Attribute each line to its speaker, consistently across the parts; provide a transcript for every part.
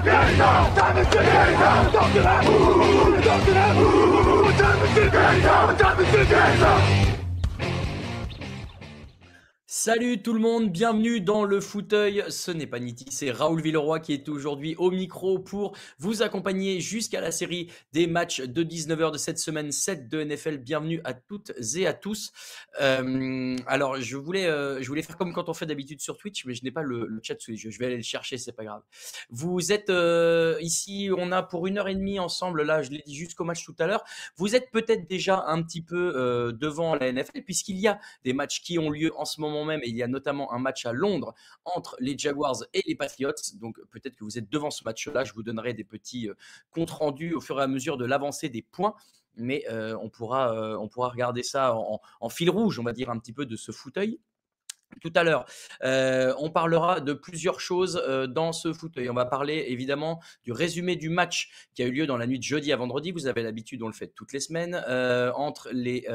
Speaker 1: 天上，他们是天上，跳起来，舞，跳起来，舞，他们是天上，他们是
Speaker 2: 天上。Salut tout le monde, bienvenue dans le fauteuil. Ce n'est pas Niti, c'est Raoul Villeroy qui est aujourd'hui au micro pour vous accompagner jusqu'à la série des matchs de 19h de cette semaine 7 de NFL. Bienvenue à toutes et à tous. Euh, alors, je voulais, euh, je voulais faire comme quand on fait d'habitude sur Twitch, mais je n'ai pas le, chat sous les yeux. Je vais aller le chercher, c'est pas grave. Vous êtes euh, ici, on a pour une heure et demie ensemble, là, je l'ai dit jusqu'au match tout à l'heure. Vous êtes peut-être déjà un petit peu devant la NFL puisqu'il y a des matchs qui ont lieu en ce moment il y a notamment un match à Londres entre les Jaguars et les Patriots. Donc peut-être que vous êtes devant ce match-là. Je vous donnerai des petits euh, comptes rendus au fur et à mesure de l'avancée des points mais euh, on, pourra, euh, on pourra regarder ça en, fil rouge, on va dire, un petit peu de ce fauteuil. Tout à l'heure, euh, on parlera de plusieurs choses euh, dans ce fauteuil. On va parler évidemment du résumé du match qui a eu lieu dans la nuit de jeudi à vendredi. Vous avez l'habitude, on le fait toutes les semaines, euh, entre les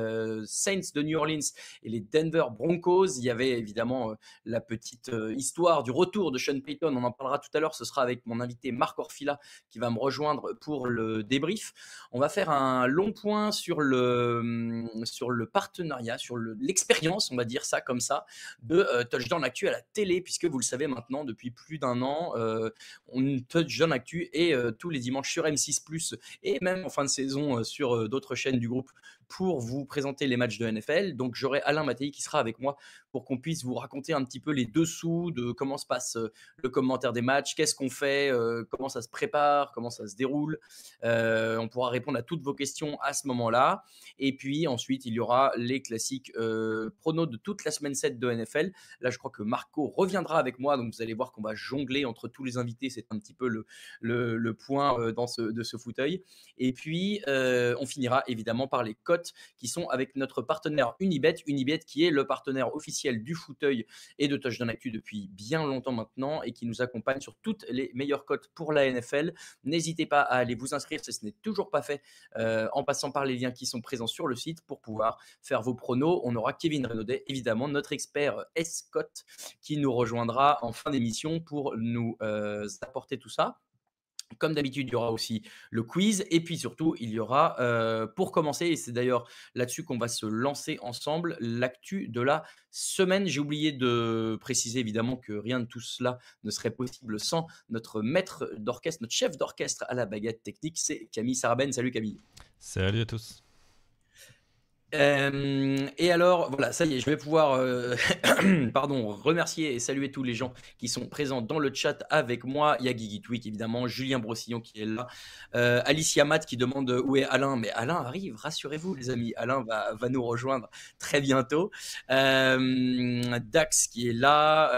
Speaker 2: Saints de New Orleans et les Denver Broncos. Il y avait évidemment la petite histoire du retour de Sean Payton. On en parlera tout à l'heure. Ce sera avec mon invité Marc Orfila qui va me rejoindre pour le débrief. On va faire un long point sur le, hum, sur le partenariat, sur l'expérience, on va dire ça comme ça de euh, Touchdown Actu à la télé, puisque vous le savez maintenant, depuis plus d'un an, euh, on Touchdown Actu et euh, tous les dimanches sur M6, et même en fin de saison sur d'autres chaînes du groupe pour vous présenter les matchs de NFL. Donc j'aurai Alain Mattei qui sera avec moi pour qu'on puisse vous raconter un petit peu les dessous de comment se passe euh, le commentaire des matchs, qu'est-ce qu'on fait, euh, comment ça se prépare, comment ça se déroule. Euh, on pourra répondre à toutes vos questions à ce moment-là. Et puis ensuite, il y aura les classiques pronos de toute la semaine 7 de NFL. Là, je crois que Marco reviendra avec moi, donc vous allez voir qu'on va jongler entre tous les invités. C'est un petit peu le, le, point dans ce, de ce fauteuil. Et puis, on finira évidemment par les qui sont avec notre partenaire Unibet. Unibet qui est le partenaire officiel du fauteuil et de Touchdown Actu depuis bien longtemps maintenant et qui nous accompagne sur toutes les meilleures cotes pour la NFL. N'hésitez pas à aller vous inscrire si ce n'est toujours pas fait euh, en passant par les liens qui sont présents sur le site pour pouvoir faire vos pronos. On aura Kevin Renaudet, évidemment, notre expert S. Scott qui nous rejoindra en fin d'émission pour nous euh, apporter tout ça. Comme d'habitude, il y aura aussi le quiz et puis surtout, il y aura, euh, pour commencer, et c'est d'ailleurs là-dessus qu'on va se lancer ensemble, l'actu de la semaine. J'ai oublié de préciser évidemment que rien de tout cela ne serait possible sans notre maître d'orchestre, notre chef d'orchestre à la baguette technique, c'est Camille Sarabène. Salut Camille.
Speaker 3: Salut à tous.
Speaker 2: Euh, et alors, voilà, ça y est, je vais pouvoir euh, pardon, remercier et saluer tous les gens qui sont présents dans le chat avec moi. Il y a Guigui évidemment, Julien Brossillon qui est là, euh, Alicia Matt qui demande où est Alain. Mais Alain arrive, rassurez-vous, les amis. Alain va, va, nous rejoindre très bientôt. Dax qui est là.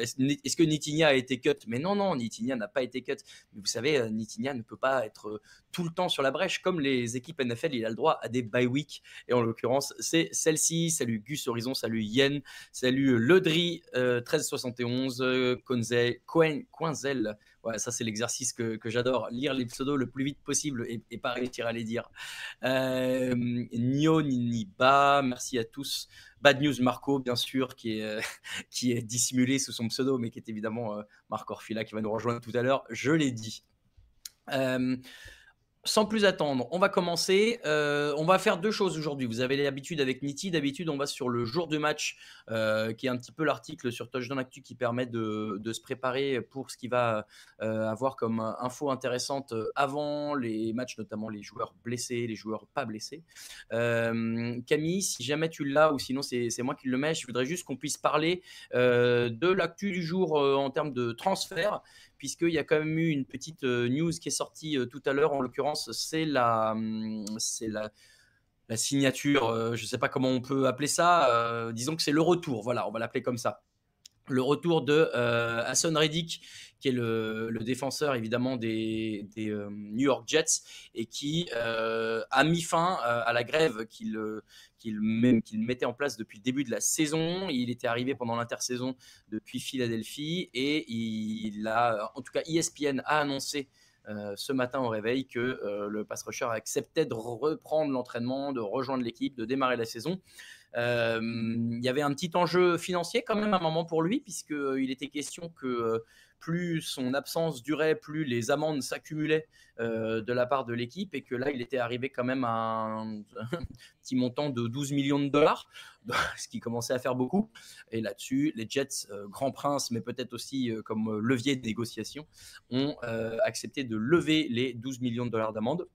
Speaker 2: Est-ce que Nitinia a été cut Mais non, non, Nitinia n'a pas été cut. vous savez, Nitinia ne peut pas être tout le temps sur la brèche. Comme les équipes NFL, il a le droit à des bye week et on l'occurrence, c'est celle-ci. Salut Gus Horizon, salut Yen, salut Ledry, Dri 1371, euh, Coinzel. Euh, euh, ouais, ça, c'est l'exercice que, j'adore. Lire les pseudos le plus vite possible et, pas réussir à les dire. Euh, Nio Niniba, merci à tous. Bad News Marco, bien sûr, qui est, euh, qui est dissimulé sous son pseudo, mais qui est évidemment Marc Orfila qui va nous rejoindre tout à l'heure. Je l'ai dit sans plus attendre, on va commencer. Euh, on va faire deux choses aujourd'hui. Vous avez l'habitude avec Niti. D'habitude, on va sur le jour de match, euh, qui est un petit peu l'article sur Touchdown Actu qui permet de, se préparer pour ce qui va euh, avoir comme info intéressante avant les matchs, notamment les joueurs blessés, les joueurs pas blessés. Camille, si jamais tu l'as ou sinon c'est moi qui le mets, je voudrais juste qu'on puisse parler de l'actu du jour en termes de transfert, puisqu'il y a quand même eu une petite euh, news qui est sortie euh, tout à l'heure. En l'occurrence, c'est la, hum, c'est la, signature, euh, je ne sais pas comment on peut appeler ça. disons que c'est le retour. Voilà, on va l'appeler comme ça le retour de euh, Hassan Reddick, qui est le, défenseur évidemment des, New York Jets et qui a mis fin à la grève qu'il qu'il mettait en place depuis le début de la saison. Il était arrivé pendant l'intersaison depuis Philadelphie et il a, en tout cas, ESPN a annoncé euh, ce matin au réveil que euh, le pass rusher acceptait de reprendre l'entraînement, de rejoindre l'équipe, de démarrer la saison. Euh, il y avait un petit enjeu financier quand même à un moment pour lui, puisqu'il était question que plus son absence durait, plus les amendes s'accumulaient euh, de la part de l'équipe et que là, il était arrivé quand même à un, petit montant de 12 millions de dollars, ce qui commençait à faire beaucoup. Et là-dessus, les Jets, euh, grand prince, mais peut-être aussi euh, comme levier de négociation, ont accepté de lever les 12 millions de dollars d'amende.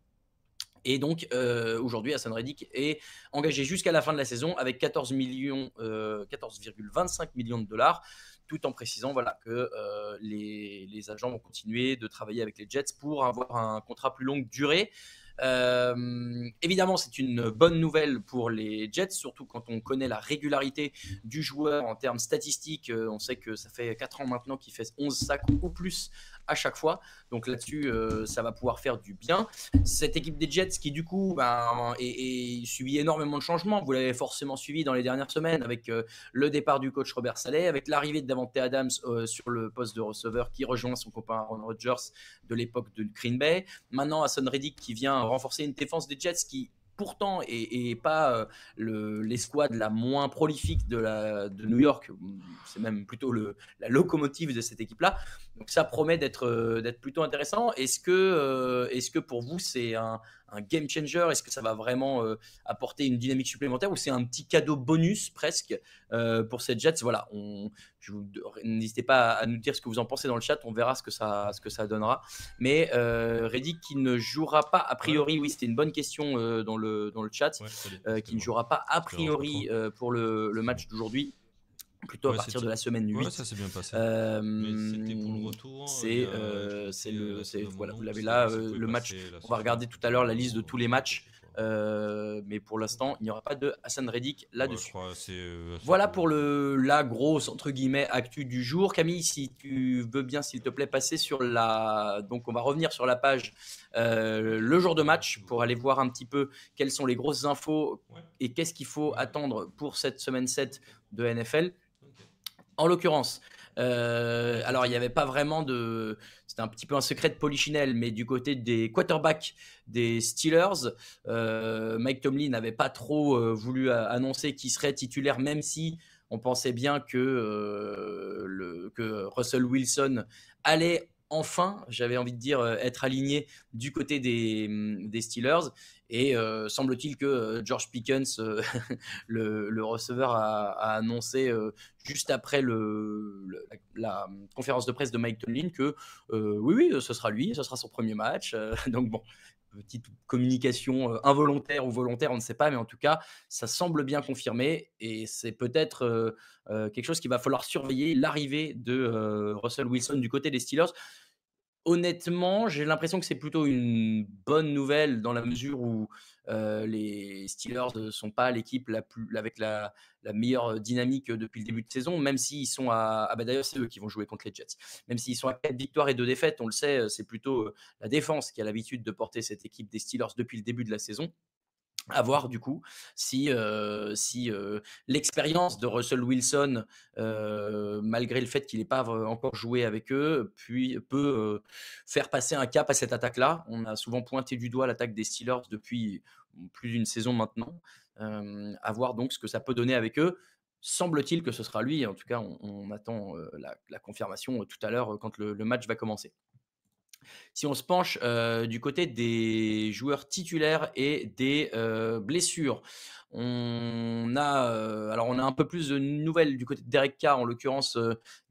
Speaker 2: Et donc, aujourd'hui, Hassan Reddick est engagé jusqu'à la fin de la saison avec 14 millions, 14,25 millions de dollars, tout en précisant voilà, que euh, les, les, agents vont continuer de travailler avec les Jets pour avoir un contrat plus longue durée. Euh, évidemment, c'est une bonne nouvelle pour les Jets, surtout quand on connaît la régularité du joueur en termes statistiques. Euh, on sait que ça fait 4 ans maintenant qu'il fait 11 sacs ou plus à chaque fois. Donc là-dessus, euh, ça va pouvoir faire du bien. Cette équipe des Jets qui, du coup, ben, subit énormément de changements. Vous l'avez forcément suivi dans les dernières semaines avec le départ du coach Robert Saleh, avec l'arrivée de Davante Adams sur le poste de receveur qui rejoint son copain Aaron Rodgers de l'époque de Green Bay. Maintenant, Hassan Reddick qui vient renforcer une défense des Jets qui pourtant et, pas euh, l'escouade la moins prolifique de, la, de New York. C'est même plutôt la locomotive de cette équipe-là. Donc ça promet d'être, euh, d'être plutôt intéressant. Est-ce que, euh, est-ce que pour vous, c'est un, un game changer Est-ce que ça va vraiment euh, apporter une dynamique supplémentaire ou c'est un petit cadeau bonus presque euh, pour cette Jets Voilà, n'hésitez pas à nous dire ce que vous en pensez dans le chat, on verra ce que ça, ce que ça donnera. Mais euh, qui ne jouera pas a priori, oui, c'était une bonne question euh, dans, le, dans le chat, qui ne jouera pas a priori pour le match d'aujourd'hui plutôt à partir de la semaine 8. ça s'est bien passé. Euh, c'était pour le retour. C'est euh, le, voilà, vous l'avez là, euh, le match. On va regarder tout à l'heure la liste de tous les matchs. mais pour l'instant, il n'y aura pas de Hassan Reddick là-dessus. voilà pour le, la grosse entre guillemets actu du jour. Camille, si tu veux bien, s'il te plaît, passer sur la. Donc, on va revenir sur la page le jour de match pour aller voir un petit peu quelles sont les grosses infos et qu'est-ce qu'il faut attendre pour cette semaine 7 de NFL. En l'occurrence, euh, alors il n'y avait pas vraiment de, c'était un petit peu un secret de polichinelle, mais du côté des quarterbacks des Steelers, euh, Mike Tomlin n'avait pas trop euh, voulu annoncer qu'il serait titulaire, même si on pensait bien que, Russell Wilson allait enfin, j'avais envie de dire, être aligné du côté des, des Steelers. Et euh, semble-t-il que euh, George Pickens, euh, le, receveur, a, annoncé juste après le, la, conférence de presse de Mike Tomlin que oui, oui, ce sera lui, ce sera son premier match. donc bon, petite communication involontaire ou volontaire, on ne sait pas, mais en tout cas, ça semble bien confirmé et c'est peut-être quelque chose qu'il va falloir surveiller, l'arrivée de Russell Wilson du côté des Steelers honnêtement, j'ai l'impression que c'est plutôt une bonne nouvelle dans la mesure où euh, les Steelers ne euh, sont pas l'équipe avec la, meilleure euh, dynamique depuis le début de saison, même s'ils sont à. Ah bah d'ailleurs, c'est eux qui vont jouer contre les Jets. Même s'ils sont à 4 victoires et 2 défaites, on le sait, c'est plutôt la défense qui a l'habitude de porter cette équipe des Steelers depuis le début de la saison à voir du coup si, euh, si euh, l'expérience de Russell Wilson, euh, malgré le fait qu'il n'ait pas encore joué avec eux, puis peut faire passer un cap à cette attaque-là. On a souvent pointé du doigt l'attaque des Steelers depuis plus d'une saison maintenant. à voir donc ce que ça peut donner avec eux. Semble-t-il que ce sera lui. En tout cas, on, attend la, confirmation tout à l'heure quand le, le match va commencer. Si on se penche euh, du côté des joueurs titulaires et des euh, blessures, on a euh, alors on a un peu plus de nouvelles du côté de Derek Carr. En l'occurrence,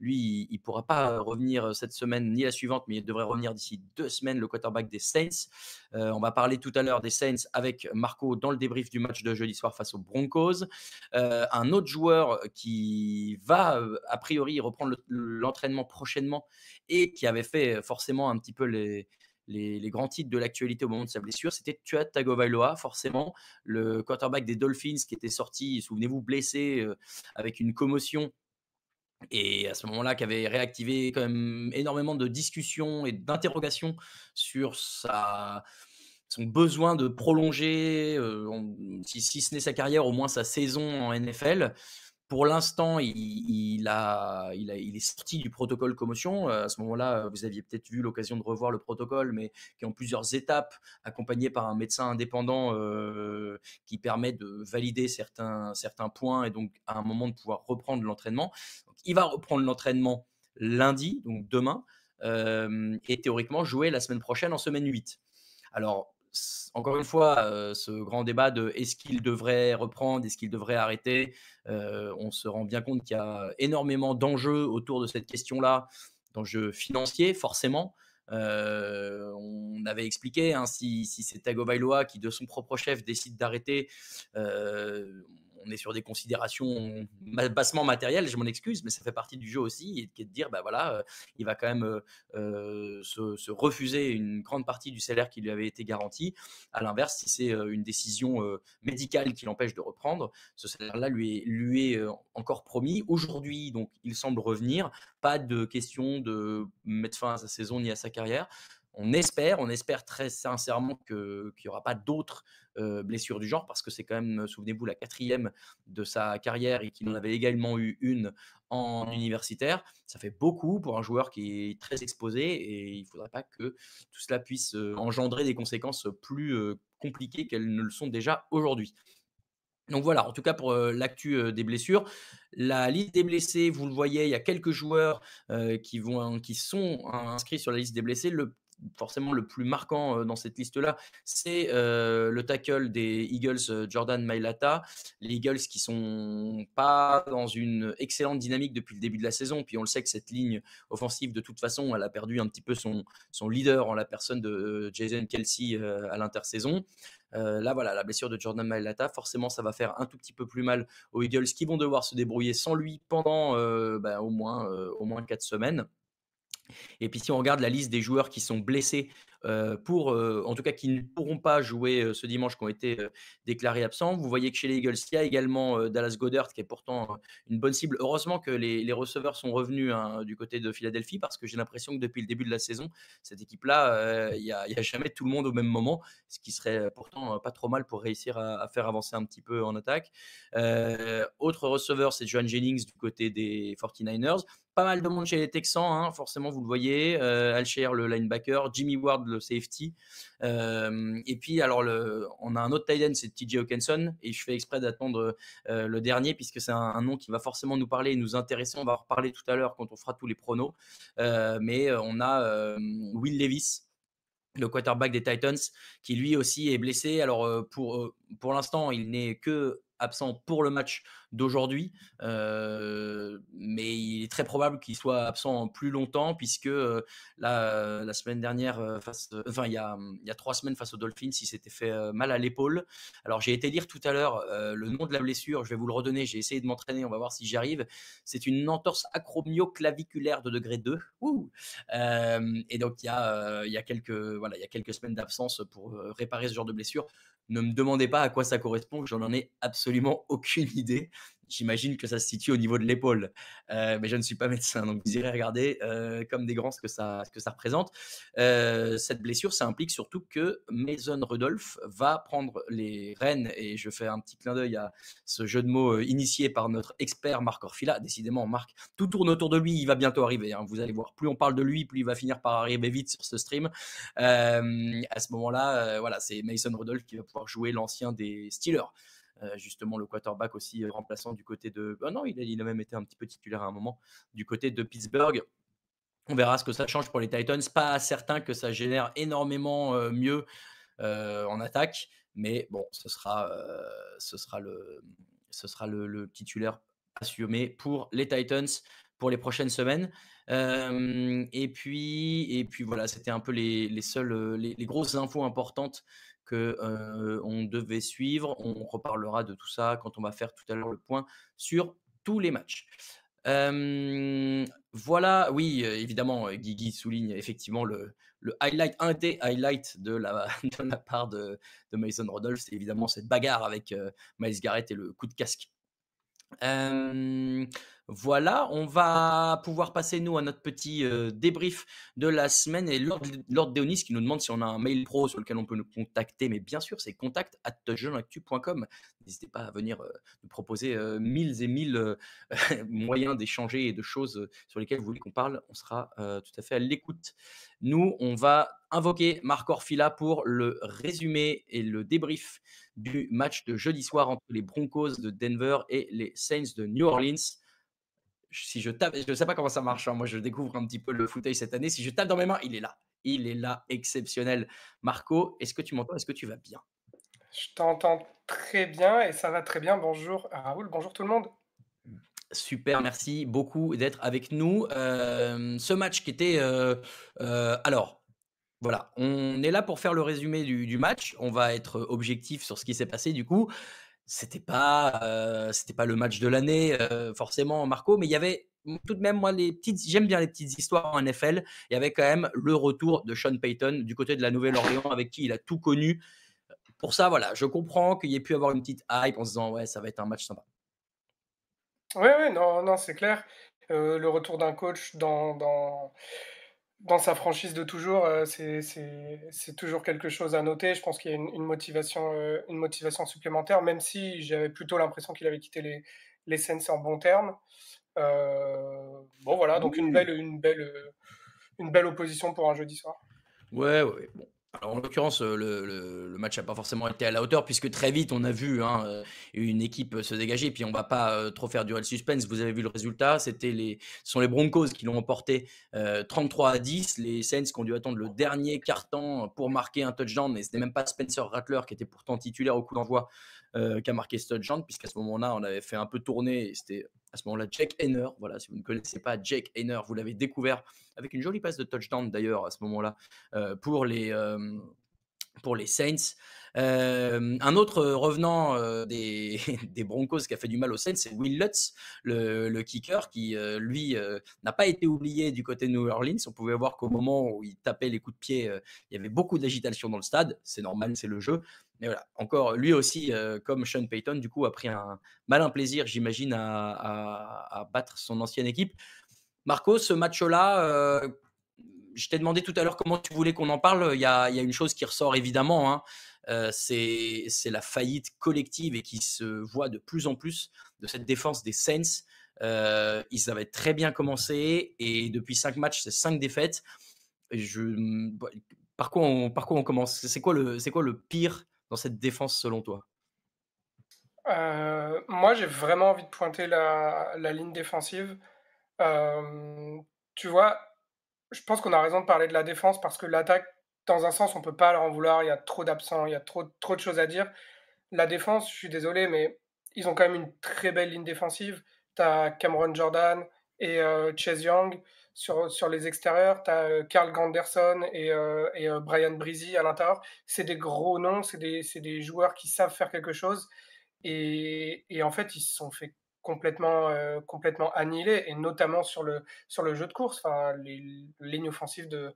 Speaker 2: lui, il, ne pourra pas revenir cette semaine ni la suivante, mais il devrait revenir d'ici deux semaines. Le quarterback des Saints. on va parler tout à l'heure des Saints avec Marco dans le débrief du match de jeudi soir face aux Broncos. un autre joueur qui va a priori reprendre l'entraînement prochainement et qui avait fait forcément un petit peu les les, grands titres de l'actualité au moment de sa blessure, c'était Tua Tagovailoa, forcément, le quarterback des Dolphins qui était sorti, souvenez-vous, blessé euh, avec une commotion. Et à ce moment-là, qui avait réactivé quand même énormément de discussions et d'interrogations sur sa, son besoin de prolonger, euh, si, si, ce n'est sa carrière, au moins sa saison en NFL. Pour l'instant, il, a, il, a, il, est sorti du protocole commotion. Euh, à ce moment-là, vous aviez peut-être vu l'occasion de revoir le protocole, mais qui est en plusieurs étapes, accompagné par un médecin indépendant euh, qui permet de valider certains, certains points et donc à un moment de pouvoir reprendre l'entraînement. Il va reprendre l'entraînement lundi, donc demain, euh, et théoriquement jouer la semaine prochaine en semaine 8. Alors, encore une fois, euh, ce grand débat de est-ce qu'il devrait reprendre, est-ce qu'il devrait arrêter, euh, on se rend bien compte qu'il y a énormément d'enjeux autour de cette question-là, d'enjeux financiers forcément. Euh, on avait expliqué, hein, si, si c'est Tagovailoa qui, de son propre chef, décide d'arrêter, on est sur des considérations bassement matérielles, je m'en excuse, mais ça fait partie du jeu aussi, qui est de dire, bah voilà, euh, il va quand même euh, euh, se, refuser une grande partie du salaire qui lui avait été garanti. À l'inverse, si c'est une décision médicale qui l'empêche de reprendre, ce salaire-là lui est, encore promis. Aujourd'hui, donc, il semble revenir. Pas de question de mettre fin à sa saison ni à sa carrière on espère, on espère très sincèrement qu'il n'y aura pas d'autres euh, blessure du genre, parce que c'est quand même, souvenez-vous, la quatrième de sa carrière et qu'il en avait également eu une en universitaire. Ça fait beaucoup pour un joueur qui est très exposé et il ne faudrait pas que tout cela puisse euh, engendrer des conséquences plus euh, compliquées qu'elles ne le sont déjà aujourd'hui. Donc voilà, en tout cas pour l'actu des blessures. La liste des blessés, vous le voyez, il y a quelques joueurs qui, vont, qui sont inscrits sur la liste des blessés. Le forcément le plus marquant euh, dans cette liste-là, c'est euh, le tackle des Eagles, euh, Jordan Mailata. Les Eagles qui sont pas dans une excellente dynamique depuis le début de la saison. Puis on le sait que cette ligne offensive, de toute façon, elle a perdu un petit peu son, leader en la personne de Jason Kelsey à l'intersaison. là, voilà, la blessure de Jordan Mailata, forcément, ça va faire un tout petit peu plus mal aux Eagles qui vont devoir se débrouiller sans lui pendant ben, au, moins, au moins 4 semaines. Et puis si on regarde la liste des joueurs qui sont blessés, euh, pour, euh, en tout cas qui ne pourront pas jouer euh, ce dimanche, qui ont été déclarés absents, vous voyez que chez les Eagles, il y a également Dallas Goddard, qui est pourtant une bonne cible. Heureusement que les, receveurs sont revenus hein, du côté de Philadelphie, parce que j'ai l'impression que depuis le début de la saison, cette équipe-là, il n'y a, jamais tout le monde au même moment, ce qui serait pourtant pas trop mal pour réussir à, faire avancer un petit peu en attaque. autre receveur, c'est John Jennings du côté des 49ers pas mal de monde chez les Texans, hein, forcément, vous le voyez. Euh, le linebacker, Jimmy Ward, le safety. Euh, et puis, alors, le, on a un autre Titan, c'est TJ Hawkinson. Et je fais exprès d'attendre euh, le dernier, puisque c'est un, nom qui va forcément nous parler et nous intéresser. On va en reparler tout à l'heure quand on fera tous les pronos. Euh, mais on a Will Levis, le quarterback des Titans, qui lui aussi est blessé. Alors pour, pour l'instant, il n'est que absent pour le match d'aujourd'hui, mais il est très probable qu'il soit absent plus longtemps puisque la, semaine dernière, face, enfin il y, a, il y, a, trois semaines face aux Dolphins, il s'était fait mal à l'épaule. Alors j'ai été lire tout à l'heure le nom de la blessure, je vais vous le redonner, j'ai essayé de m'entraîner, on va voir si j'y arrive. C'est une entorse acromioclaviculaire de degré 2. et donc il y, a, il y a quelques voilà il y a quelques semaines d'absence pour réparer ce genre de blessure. Ne me demandez pas à quoi ça correspond, j'en ai absolument aucune idée. J'imagine que ça se situe au niveau de l'épaule, euh, mais je ne suis pas médecin, donc vous irez regarder euh, comme des grands ce que ça, que ça représente. Euh, cette blessure, ça implique surtout que Mason Rudolph va prendre les rênes, et je fais un petit clin d'œil à ce jeu de mots initié par notre expert Marc Orfila. Décidément, Marc, tout tourne autour de lui, il va bientôt arriver. Hein. Vous allez voir, plus on parle de lui, plus il va finir par arriver vite sur ce stream. à ce moment-là, voilà, c'est Mason Rudolph qui va pouvoir jouer l'ancien des Steelers. Euh, justement, le quarterback aussi euh, remplaçant du côté de. Ah non, il a, même été un petit peu titulaire à un moment du côté de Pittsburgh. On verra ce que ça change pour les Titans. Pas certain que ça génère énormément euh, mieux en attaque, mais bon, ce sera, ce sera, le, titulaire assumé pour les Titans pour les prochaines semaines. et puis, et puis voilà, c'était un peu les, seules, les, grosses infos importantes que on devait suivre. On reparlera de tout ça quand on va faire tout à l'heure le point sur tous les matchs. voilà, oui, évidemment, Guigui souligne effectivement le, highlight, un des highlights de la, de la part de, de Mason Rodolph, c'est évidemment cette bagarre avec Miles Garrett et le coup de casque. Voilà, on va pouvoir passer, nous, à notre petit euh, débrief de la semaine. Et Lord, Lord Deonis qui nous demande si on a un mail pro sur lequel on peut nous contacter. Mais bien sûr, c'est contact at N'hésitez pas à venir euh, nous proposer euh, mille et mille moyens d'échanger et de choses sur lesquelles vous voulez qu'on parle. On sera tout à fait à l'écoute. Nous, on va invoquer Marc Orfila pour le résumé et le débrief du match de jeudi soir entre les Broncos de Denver et les Saints de New Orleans si je tape, je ne sais pas comment ça marche, hein, moi je découvre un petit peu le fauteuil cette année, si je tape dans mes mains, il est là. Il est là, exceptionnel. Marco, est-ce que tu m'entends Est-ce que tu vas bien
Speaker 1: Je t'entends très bien et ça va très bien. Bonjour Raoul, bonjour tout le monde.
Speaker 2: Super, merci beaucoup d'être avec nous. Euh, ce match qui était... Euh, euh, alors, voilà, on est là pour faire le résumé du match. On va être objectif sur ce qui s'est passé du coup c'était pas euh, c'était pas le match de l'année euh, forcément Marco mais il y avait tout de même moi les petites j'aime bien les petites histoires en NFL il y avait quand même le retour de Sean Payton du côté de la Nouvelle-Orléans avec qui il a tout connu pour ça voilà je comprends qu'il y ait pu avoir une petite hype en se disant ouais ça va être un match sympa
Speaker 1: oui oui non non c'est clair euh, le retour d'un coach dans dans sa franchise de toujours, euh, c'est toujours quelque chose à noter. Je pense qu'il y a une, motivation, euh, une motivation supplémentaire, même si j'avais plutôt l'impression qu'il avait quitté les, les en bon terme. Euh, bon voilà, donc une belle, une belle, une belle opposition pour un jeudi soir.
Speaker 2: Ouais, ouais. Bon, en l'occurrence, euh, le, match n'a pas forcément été à la hauteur, puisque très vite, on a vu hein, euh, une équipe se dégager. Puis on ne va pas euh, trop faire durer le suspense. Vous avez vu le résultat. C'était les, ce sont les Broncos qui l'ont emporté 33 à 10. Les Saints qui ont dû attendre le dernier carton pour marquer un touchdown. Et ce n'était même pas Spencer Rattler, qui était pourtant titulaire au coup d'envoi, euh, qui a marqué ce touchdown, puisqu'à ce moment-là, on avait fait un peu tourner. C'était à ce moment-là Jack Henner, Voilà, si vous ne connaissez pas Jack Henner, vous l'avez découvert avec une jolie passe de touchdown d'ailleurs à ce moment-là euh, pour les. Euh, pour les Saints. un autre revenant des, des, Broncos qui a fait du mal aux Saints, c'est Will Lutz, le, kicker, qui lui n'a pas été oublié du côté de New Orleans. On pouvait voir qu'au moment où il tapait les coups de pied, il y avait beaucoup d'agitation dans le stade. C'est normal, c'est le jeu. Mais voilà, encore, lui aussi, euh, comme Sean Payton, du coup, a pris un malin plaisir, j'imagine, à, battre son ancienne équipe. Marco, ce match-là, euh, je t'ai demandé tout à l'heure comment tu voulais qu'on en parle. Il y, a, une chose qui ressort évidemment, hein. euh, c'est la faillite collective et qui se voit de plus en plus de cette défense des Saints. ils avaient très bien commencé et depuis cinq matchs, c'est cinq défaites. Je, par quoi on, on commence C'est quoi c'est quoi le pire dans cette défense selon toi
Speaker 1: euh, Moi, j'ai vraiment envie de pointer la, ligne défensive. Euh, tu vois, je pense qu'on a raison de parler de la défense parce que l'attaque, dans un sens, on ne peut pas leur en vouloir. Il y a trop d'absents, il y a trop, trop de choses à dire. La défense, je suis désolé, mais ils ont quand même une très belle ligne défensive. Tu as Cameron Jordan et euh, Chase Young. Sur, les extérieurs, tu as euh, Carl Granderson et, euh, et euh, Brian Breezy à l'intérieur. C'est des gros noms, c'est des, joueurs qui savent faire quelque chose. Et, en fait, ils se sont fait complètement, complètement et notamment sur le, sur le jeu de course. Enfin, les, ligne offensives de,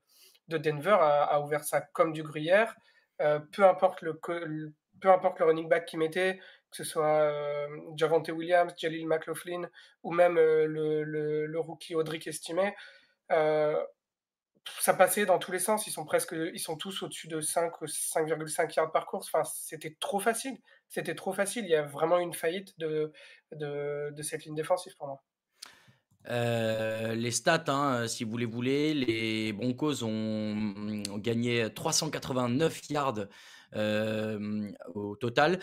Speaker 1: de Denver a, ouvert ça comme du gruyère. peu, importe le, peu importe le running back qu'ils mettait que ce soit euh, Williams, Jalil McLaughlin ou même euh, le, le, le, rookie Audric Estimé, euh, ça passait dans tous les sens. Ils sont presque, ils sont tous au-dessus de 5 5,5 yards par course. Enfin, c'était trop facile. C'était trop facile. Il y a vraiment une faillite de, de, cette ligne défensive pour moi.
Speaker 2: Euh, les stats, hein, si vous les voulez, les Broncos ont, gagné 389 yards au total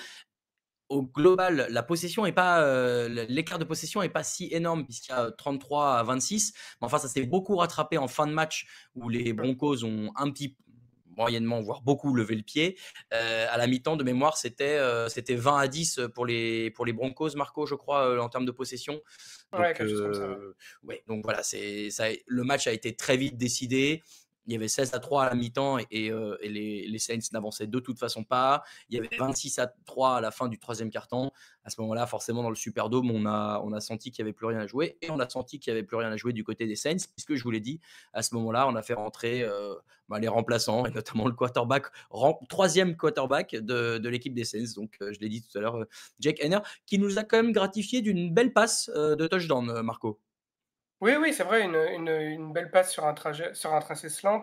Speaker 2: au global, la possession est pas euh, l'écart de possession est pas si énorme puisqu'il y a 33 à 26. Mais enfin, ça s'est beaucoup rattrapé en fin de match où les Broncos ont un petit moyennement, voire beaucoup levé le pied. Euh, à la mi-temps, de mémoire, c'était euh, c'était 20 à 10 pour les pour les Broncos, Marco, je crois, en termes de possession. Donc, chose comme ça. Ouais. donc voilà, c'est ça. Le match a été très vite décidé il y avait 16 à 3 à la mi-temps et, euh, les, Saints n'avançaient de toute façon pas. Il y avait 26 à 3 à la fin du troisième quart-temps. À ce moment-là, forcément, dans le Superdome, on a, on a senti qu'il n'y avait plus rien à jouer et on a senti qu'il n'y avait plus rien à jouer du côté des Saints, puisque je vous l'ai dit, à ce moment-là, on a fait rentrer euh, bah, les remplaçants et notamment le quarterback, troisième quarterback de, l'équipe des Saints. Donc, euh, je l'ai dit tout à l'heure, Jake Henner, qui nous a quand même gratifié d'une belle passe de touchdown, Marco.
Speaker 1: Oui, oui, c'est vrai, une, une, belle passe sur un trajet, sur un tracé slant.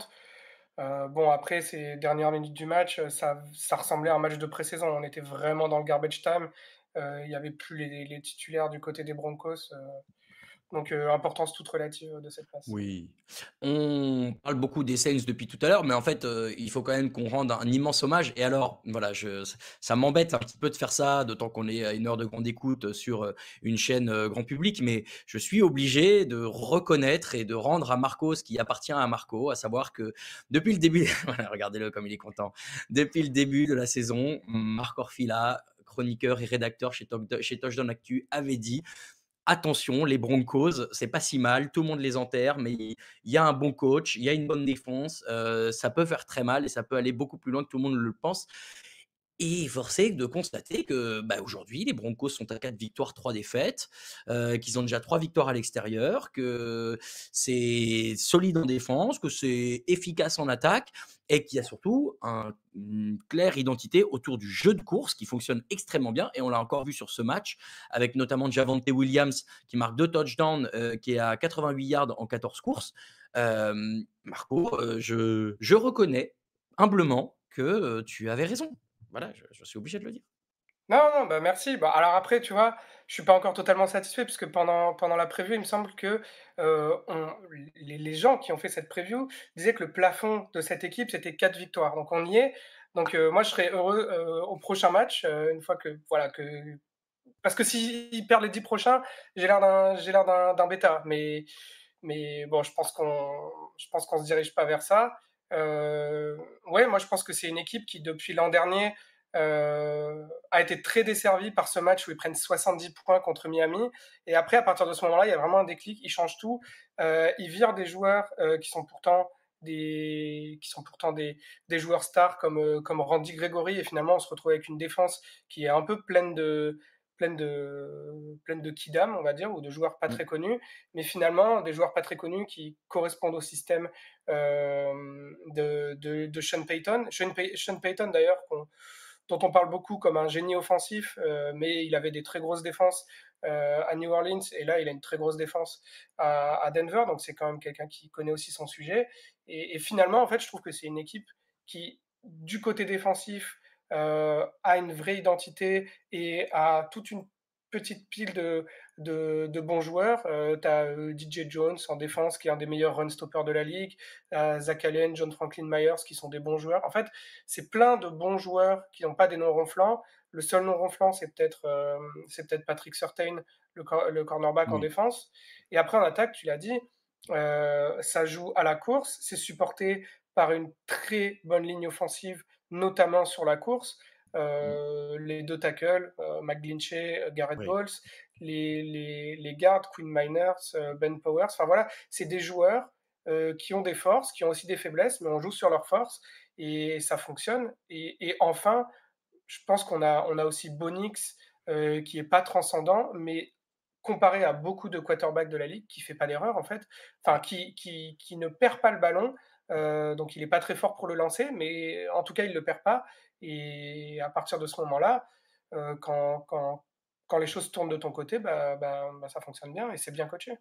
Speaker 1: Euh, bon, après ces dernières minutes du match, euh, ça, ça ressemblait à un match de pré-saison. On était vraiment dans le garbage time. Euh, il n'y avait plus les, les, titulaires du côté des Broncos. Donc, euh, importance toute relative euh, de cette place.
Speaker 2: Oui. On parle beaucoup des Saints depuis tout à l'heure, mais en fait, euh, il faut quand même qu'on rende un immense hommage. Et alors, voilà, je, ça m'embête un petit peu de faire ça, d'autant qu'on est à une heure de grande écoute sur une chaîne grand public, mais je suis obligé de reconnaître et de rendre à Marco ce qui appartient à Marco, à savoir que depuis le début, regardez-le comme il est content, depuis le début de la saison, Marc Orfila chroniqueur et rédacteur chez, Touchdown Actu, avait dit attention, les Broncos, c'est pas si mal, tout le monde les enterre, mais il y a un bon coach, il y a une bonne défense, euh, ça peut faire très mal et ça peut aller beaucoup plus loin que tout le monde le pense. Et forcé de constater que bah, aujourd'hui, les Broncos sont à 4 victoires, 3 défaites, euh, qu'ils ont déjà 3 victoires à l'extérieur, que c'est solide en défense, que c'est efficace en attaque, et qu'il y a surtout un, une claire identité autour du jeu de course qui fonctionne extrêmement bien. Et on l'a encore vu sur ce match, avec notamment Javante Williams qui marque 2 touchdowns, euh, qui est à 88 yards en 14 courses. Euh, Marco, je, je reconnais humblement que tu avais raison. Voilà, je, suis obligé de le dire.
Speaker 1: Non, non, bah merci. Bah, alors après, tu vois, je suis pas encore totalement satisfait puisque pendant, pendant la preview, il me semble que euh, les, gens qui ont fait cette preview disaient que le plafond de cette équipe, c'était quatre victoires. Donc on y est. Donc euh, moi, je serais heureux euh, au prochain match, une fois que... Voilà, que... Parce que s'ils perdent les 10 prochains, j'ai l'air d'un bêta. Mais, mais bon, je pense qu'on pense ne se dirige pas vers ça. Euh, ouais, moi je pense que c'est une équipe qui, depuis l'an dernier, euh, a été très desservie par ce match où ils prennent 70 points contre Miami. Et après, à partir de ce moment-là, il y a vraiment un déclic, ils changent tout. Euh, ils virent des joueurs qui sont pourtant des, qui sont pourtant des, des joueurs stars comme, comme Randy Gregory. Et finalement, on se retrouve avec une défense qui est un peu pleine de, pleine de, pleine de kidam, on va dire, ou de joueurs pas mmh. très connus, mais finalement des joueurs pas très connus qui correspondent au système euh, de, de, Sean Payton. Sean, Payton, d'ailleurs, dont on parle beaucoup comme un génie offensif, euh, mais il avait des très grosses défenses euh, à New Orleans, et là, il a une très grosse défense à, Denver, donc c'est quand même quelqu'un qui connaît aussi son sujet. Et, et, finalement, en fait, je trouve que c'est une équipe qui, du côté défensif, euh, a une vraie identité et a toute une petite pile de, bons joueurs. Euh, tu as euh, DJ Jones en défense, qui est un des meilleurs run stoppers de la ligue. Zach Allen, John Franklin Myers, qui sont des bons joueurs. En fait, c'est plein de bons joueurs qui n'ont pas des noms ronflants. Le seul nom ronflant, c'est peut-être euh, c'est peut-être Patrick Surtain, le, cornerback en défense. Et après, en attaque, tu l'as dit, ça joue à la course. C'est supporté par une très bonne ligne offensive notamment sur la course. Mmh. Euh, les deux tackles, euh, McGlinchey, euh, Garrett Bowles, les, les, les gardes, Queen Miners, euh, Ben Powers. Enfin voilà, c'est des joueurs qui ont des forces, qui ont aussi des faiblesses, mais on joue sur leurs forces et ça fonctionne. Et, enfin, je pense qu'on a, on a aussi Bonix qui n'est pas transcendant, mais comparé à beaucoup de quarterbacks de la ligue qui fait pas l'erreur en fait, enfin qui ne perd pas le ballon, euh, donc il n'est pas très fort pour le lancer, mais en tout cas, il ne le perd pas. Et à partir de ce moment-là, euh, quand, les choses tournent de ton côté, bah, bah, bah, ça fonctionne bien et c'est bien coaché.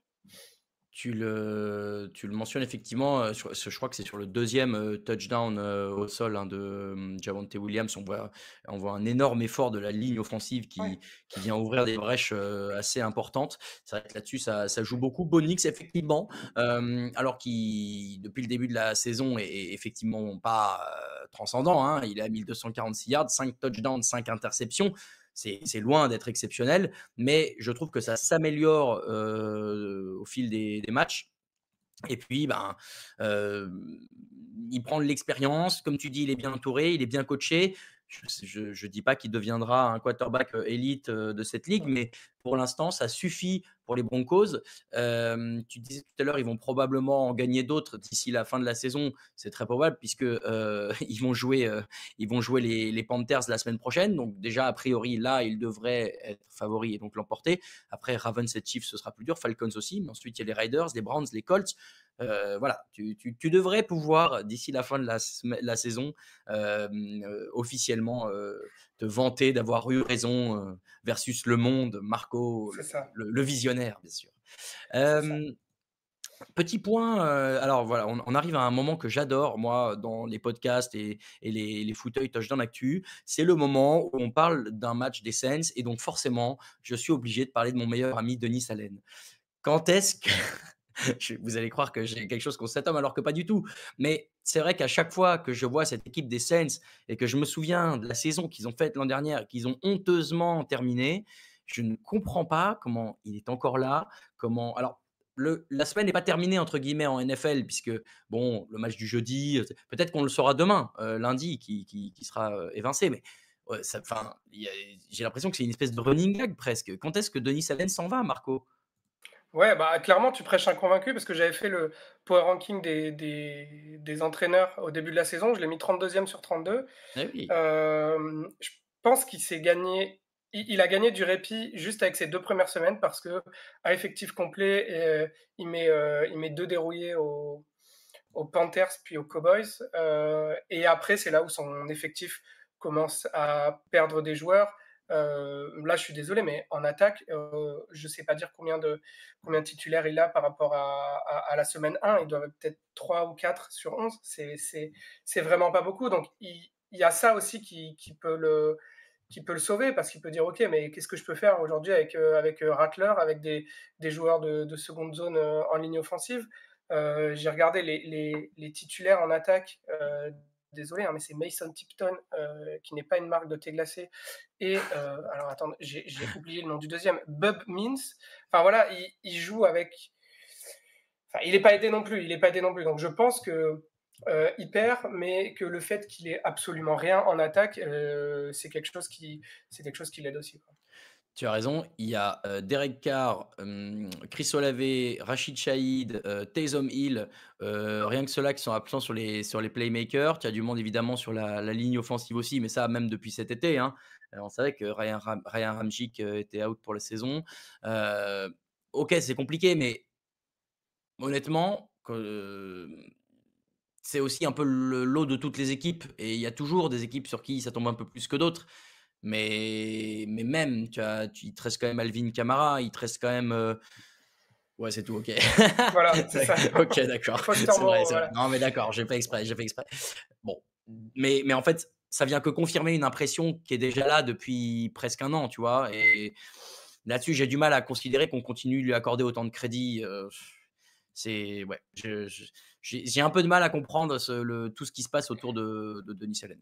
Speaker 2: Tu le, tu le mentionnes effectivement, euh, je crois que c'est sur le deuxième euh, touchdown euh, au sol hein, de hum, Javante Williams. On voit, on voit un énorme effort de la ligne offensive qui, qui vient ouvrir des brèches assez importantes. C'est vrai que là-dessus, ça, ça, joue beaucoup. Bonix, effectivement, alors qu'il, depuis le début de la saison, est, effectivement pas transcendant. Hein. Il a 1246 yards, 5 touchdowns, 5 interceptions c'est loin d'être exceptionnel, mais je trouve que ça s'améliore au fil des, matchs. Et puis, ben, il prend de l'expérience. Comme tu dis, il est bien entouré, il est bien coaché. Je ne dis pas qu'il deviendra un quarterback élite de cette ligue, mais pour l'instant, ça suffit pour les Broncos. Euh, tu disais tout à l'heure, ils vont probablement en gagner d'autres d'ici la fin de la saison. C'est très probable puisque euh, ils vont jouer, euh, ils vont jouer les, les, Panthers la semaine prochaine. Donc déjà, a priori, là, ils devraient être favoris et donc l'emporter. Après, Ravens et Chiefs, ce sera plus dur. Falcons aussi. Mais ensuite, il y a les Riders, les Browns, les Colts. Euh, voilà, tu, tu, devrais pouvoir d'ici la fin de la, la saison officiellement te vanter d'avoir eu raison versus le monde, Marco le, visionnaire, bien sûr. Petit point, alors voilà, on, arrive à un moment que j'adore, moi, dans les podcasts et, les, les fauteuils Touchdown Actu. C'est le moment où on parle d'un match des Sens et donc forcément, je suis obligé de parler de mon meilleur ami Denis Salen. Quand est-ce que. vous allez croire que j'ai quelque chose contre cet homme, alors que pas du tout. Mais c'est vrai qu'à chaque fois que je vois cette équipe des Sens et que je me souviens de la saison qu'ils ont faite l'an dernier, qu'ils ont honteusement terminé je ne comprends pas comment il est encore là, comment. Alors, la semaine n'est pas terminée entre guillemets en NFL puisque bon le match du jeudi peut-être qu'on le saura demain euh, lundi qui, sera euh, évincé mais enfin
Speaker 1: j'ai
Speaker 2: l'impression que c'est une espèce de running gag presque quand est-ce que Denis Allen s'en va Marco
Speaker 1: Ouais, bah, clairement, tu prêches un convaincu parce que j'avais fait le power ranking des, entraîneurs au début de la saison. Je l'ai mis 32e sur 32. Eh euh, je pense qu'il s'est gagné il, a gagné du répit juste avec ses deux premières semaines parce que à effectif complet, euh, euh, il, met, deux dérouillés aux Panthers puis aux Cowboys. Euh, et après, c'est là où son effectif commence à perdre des joueurs. là, je suis désolé, mais en attaque, je ne sais pas dire combien de, titulaires il a par rapport à, la semaine 1. Il doit peut-être 3 ou 4 sur 11. C'est, vraiment pas beaucoup. Donc, il, y a ça aussi qui peut le, qui peut le sauver parce qu'il peut dire ok mais qu'est-ce que je peux faire aujourd'hui avec euh, avec euh, Rattler avec des, des joueurs de, de, seconde zone euh, en ligne offensive j'ai regardé les, les, titulaires en attaque désolé hein, mais c'est Mason Tipton qui n'est pas une marque de thé glacé et alors attendez j'ai oublié le nom du deuxième Bub Mins enfin voilà il, il joue avec enfin il n'est pas aidé non plus il n'est pas aidé non plus donc je pense que euh, hyper, mais que le fait qu'il ait absolument rien en attaque, euh, c'est quelque chose qui, c'est quelque chose qui l'aide aussi.
Speaker 2: Tu as raison, il y a euh, Derek Carr, Chris Olave, Rachid Shahid, Taysom Hill, rien que ceux-là qui sont absents sur les, sur les playmakers. Tu as du monde évidemment sur la, ligne offensive aussi, mais ça même depuis cet été. on hein. savait que Ryan, Ram Ryan était out pour la saison. ok, c'est compliqué, mais honnêtement, que, c'est aussi un peu le lot de toutes les équipes. Et il y a toujours des équipes sur qui ça tombe un peu plus que d'autres. Mais, mais même, tu as, tu, il quand même Alvin Kamara, il te reste quand même. Euh, ouais, c'est tout, ok. Voilà, c'est ça. ok, d'accord. vrai, Non, mais d'accord, j'ai fait exprès, j'ai fait exprès. Bon, mais, mais en fait, ça vient que confirmer une impression qui est déjà là depuis presque un an, tu vois. Et là-dessus, j'ai du mal à considérer qu'on continue de lui accorder autant de crédit. Euh, c'est. Ouais, je j'ai un peu de mal à comprendre le, tout ce qui se passe autour de, Denis Allen.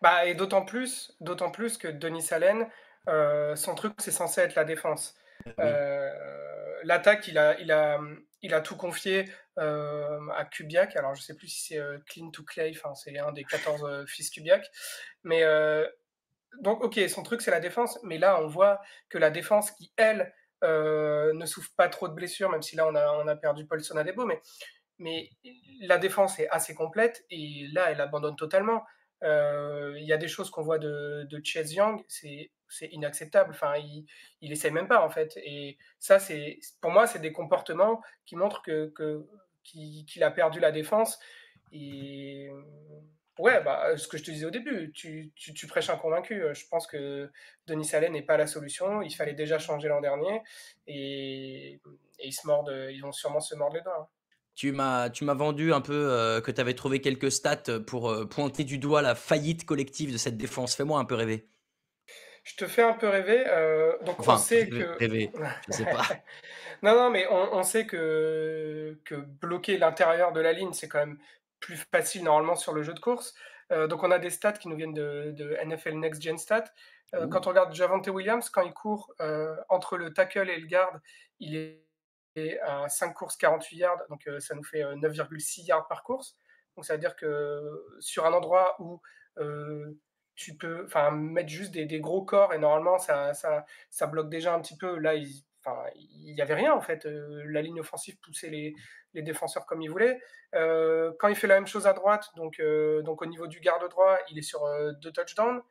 Speaker 1: Bah, et d'autant plus, d'autant plus que Denis Allen, euh, son truc, c'est censé être la défense. Euh, l'attaque, il a, il, a, il a tout confié euh, à Kubiak. Alors, je ne sais plus si c'est Clean to Clay, c'est un des 14 fils Kubiak. Mais donc, ok, son truc, c'est la défense. Mais là, on voit que la défense, qui, elle, ne souffre pas trop de blessures, même si là, on a, on a perdu Paulson Adebo, mais mais la défense est assez complète et là, elle abandonne totalement. Euh, il y a des choses qu'on voit de, de Chase Young, c'est inacceptable. Enfin, il, n'essaie même pas en fait. Et ça, c'est pour moi, c'est des comportements qui montrent que, qu'il a perdu la défense. Et ouais, bah, ce que je te disais au début, tu, tu, prêches un convaincu. Je pense que Denis Allen n'est pas la solution. Il fallait déjà changer l'an dernier et, et, ils se mordent, ils vont sûrement se mordre les doigts. Hein.
Speaker 2: Tu m'as, tu m'as vendu un peu euh, que tu avais trouvé quelques stats pour euh, pointer du doigt la faillite collective de cette défense. Fais-moi un peu rêver.
Speaker 1: Je te fais un peu rêver. Euh, donc on sait que sais pas. non, non, mais on, sait que que bloquer l'intérieur de la ligne, c'est quand même plus facile normalement sur le jeu de course. donc on a des stats qui nous viennent de, NFL Next Gen Stats. Mmh. quand on regarde Javante Williams, quand il court entre le tackle et le garde, il est à 5 euh, courses 48 yards, donc euh, ça nous fait 9,6 euh, yards par course. Donc ça veut dire que sur un endroit où tu peux mettre juste des, gros corps et normalement ça, ça, ça bloque déjà un petit peu, là il n'y avait rien en fait. la ligne offensive poussait les, les défenseurs comme il voulait. quand il fait la même chose à droite, donc, donc au niveau du garde droit, il est sur deux touchdowns.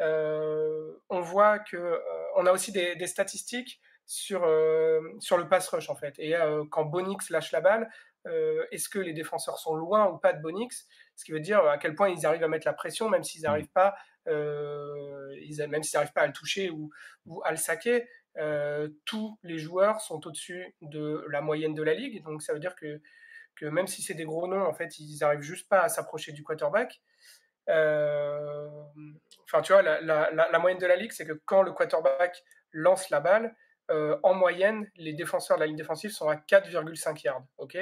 Speaker 1: on voit que on a aussi des statistiques sur, euh, sur le pass rush en fait. Et euh, quand Bonix lâche la balle, euh, est-ce que les défenseurs sont loin ou pas de Bonix Ce qui veut dire à quel point ils arrivent à mettre la pression, même s'ils n'arrivent mmh. pas, ils, même s'ils pas à le toucher ou, à le saquer. tous les joueurs sont au-dessus de la moyenne de la ligue, donc ça veut dire que, même si c'est des gros noms, en fait, ils n'arrivent juste pas à s'approcher du quarterback. Enfin, tu vois, la, moyenne de la ligue, c'est que quand le quarterback lance la balle, euh, en moyenne, les défenseurs de la ligne défensive sont à 4,5 yards. Ok.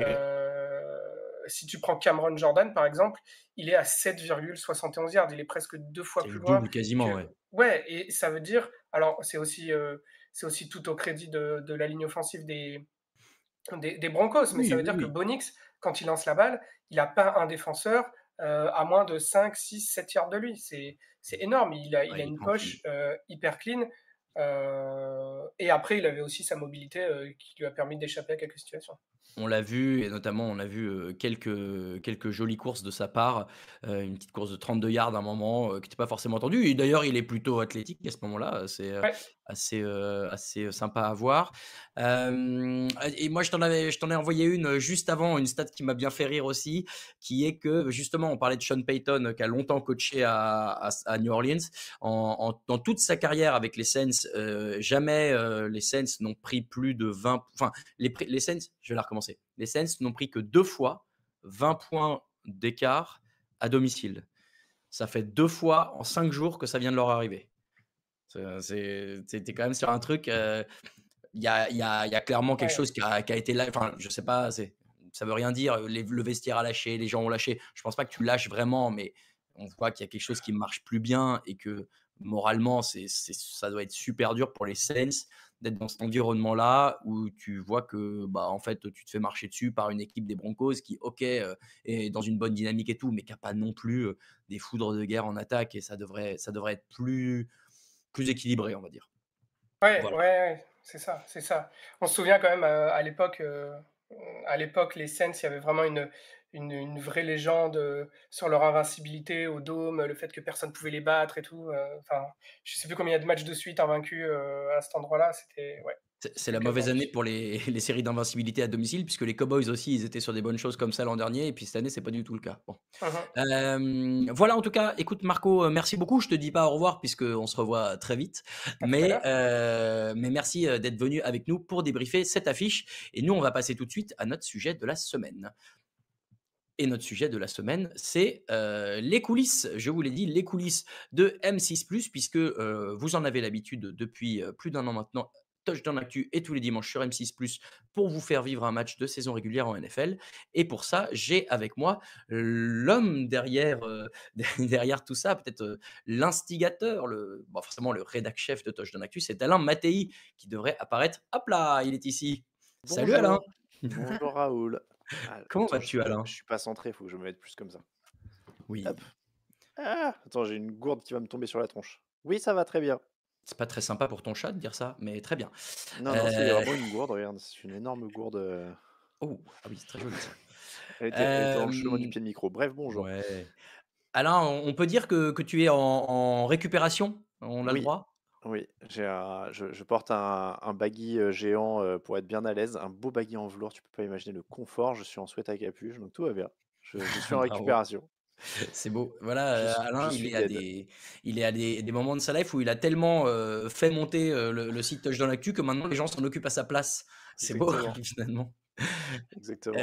Speaker 1: Euh, si tu prends Cameron Jordan, par exemple, il est à 7,71 yards. Il est presque deux fois plus loin. quasiment, ouais. et ça veut dire. Alors, c'est aussi, euh, c'est aussi tout au crédit de, la ligne offensive des, des, Broncos, mais ça veut dire que Bonix, quand il lance la balle, il n'a pas un défenseur à moins de 5, 6, 7 yards de lui. C'est énorme. Il a, il a une poche hyper clean. Euh, et après, il avait aussi sa mobilité euh, qui lui a permis d'échapper à quelques situations.
Speaker 2: On l'a vu, et notamment, on a vu euh, quelques, quelques jolies courses de sa part. une petite course de 32 yards à un moment qui n'était pas forcément entendu Et d'ailleurs, il est plutôt athlétique à ce moment-là. C'est assez, assez sympa à voir. et moi, je t'en, avais, je t'en ai envoyé une juste avant, une stat qui m'a bien fait rire aussi, qui est que justement, on parlait de Sean Payton qui a longtemps coaché à, à, New Orleans. en, dans toute sa carrière avec les Saints, euh, jamais euh, les Saints n'ont pris plus de 20 enfin les, les Saints, je vais la recommencer. Les Saints n'ont pris que deux fois 20 points d'écart à domicile. Ça fait deux fois en cinq jours que ça vient de leur arriver. C'était quand même sur un truc. Euh, il y, a, clairement quelque chose qui a, été là. Enfin, je sais pas, ça veut rien dire. le vestiaire a lâché, les gens ont lâché. Je pense pas que tu lâches vraiment, mais on voit qu'il y a quelque chose qui marche plus bien et que moralement, c'est, ça doit être super dur pour les Saints d'être dans cet environnement-là où tu vois que bah, en fait tu te fais marcher dessus par une équipe des Broncos qui ok euh, est dans une bonne dynamique et tout mais qui n'a pas non plus euh, des foudres de guerre en attaque et ça devrait être plus plus équilibré on va dire.
Speaker 1: Ouais ouais, c'est ça c'est ça. On se souvient quand même euh, à l'époque à l'époque les Saints il y avait vraiment une une, vraie légende euh, sur leur invincibilité au dôme, le fait que personne pouvait les battre et tout. Euh, enfin, je sais plus combien il y a de matchs de suite invaincus euh, à cet endroit-là. C'était
Speaker 2: C'est la mauvaise année pour les, séries d'invincibilité à domicile, puisque les Cowboys aussi, ils étaient sur des bonnes choses comme ça l'an dernier, et puis cette année, c'est pas du tout le cas. Uh-huh. voilà, en tout cas, écoute Marco, merci beaucoup. Je te dis pas au revoir, puisqu'on se revoit très vite. mais, mais merci d'être venu avec nous pour débriefer cette affiche. Et nous, on va passer tout de suite à notre sujet de la semaine. Et notre sujet de la semaine, c'est euh, les coulisses. Je vous l'ai dit, les coulisses de M6, puisque euh, vous en avez l'habitude depuis euh, plus d'un an maintenant. Touchdown Actu et tous les dimanches sur M6 pour vous faire vivre un match de saison régulière en NFL. Et pour ça, j'ai avec moi l'homme derrière, derrière tout ça, peut-être l'instigateur, le, forcément le rédac chef de Touchdown Actu, c'est Alain Mattei qui devrait apparaître. Hop là, il est ici. Salut Alain. Bonjour
Speaker 4: Raoul. Ah, Comment vas-tu, Alain Je suis pas centré, il faut que je me mette plus comme ça. Oui. Ah, attends, j'ai une gourde qui va me tomber sur la tronche. Oui, ça va très bien.
Speaker 2: C'est pas très sympa pour ton chat de dire ça,
Speaker 4: mais très bien. Non, non, c'est euh, vraiment une gourde, regarde, c'est une énorme gourde. Euh. Oh, ah oui, c'est très joli. elle était, euh, du pied de micro. Bref, bonjour.
Speaker 2: Alain, on peut dire que, tu es en, récupération On a le droit
Speaker 4: oui, j'ai je, porte un, un baggy géant pour être bien à l'aise, un beau baggy en velours, tu peux pas imaginer le confort, je suis en sweat à capuche, donc tout va bien. Je, suis en récupération.
Speaker 2: C'est beau. Voilà, Alain, il est à des, il est des, moments de sa life où il a tellement fait monter le, site dans la l'actu que maintenant les gens s'en occupent à sa place. C'est beau, finalement. Exactement.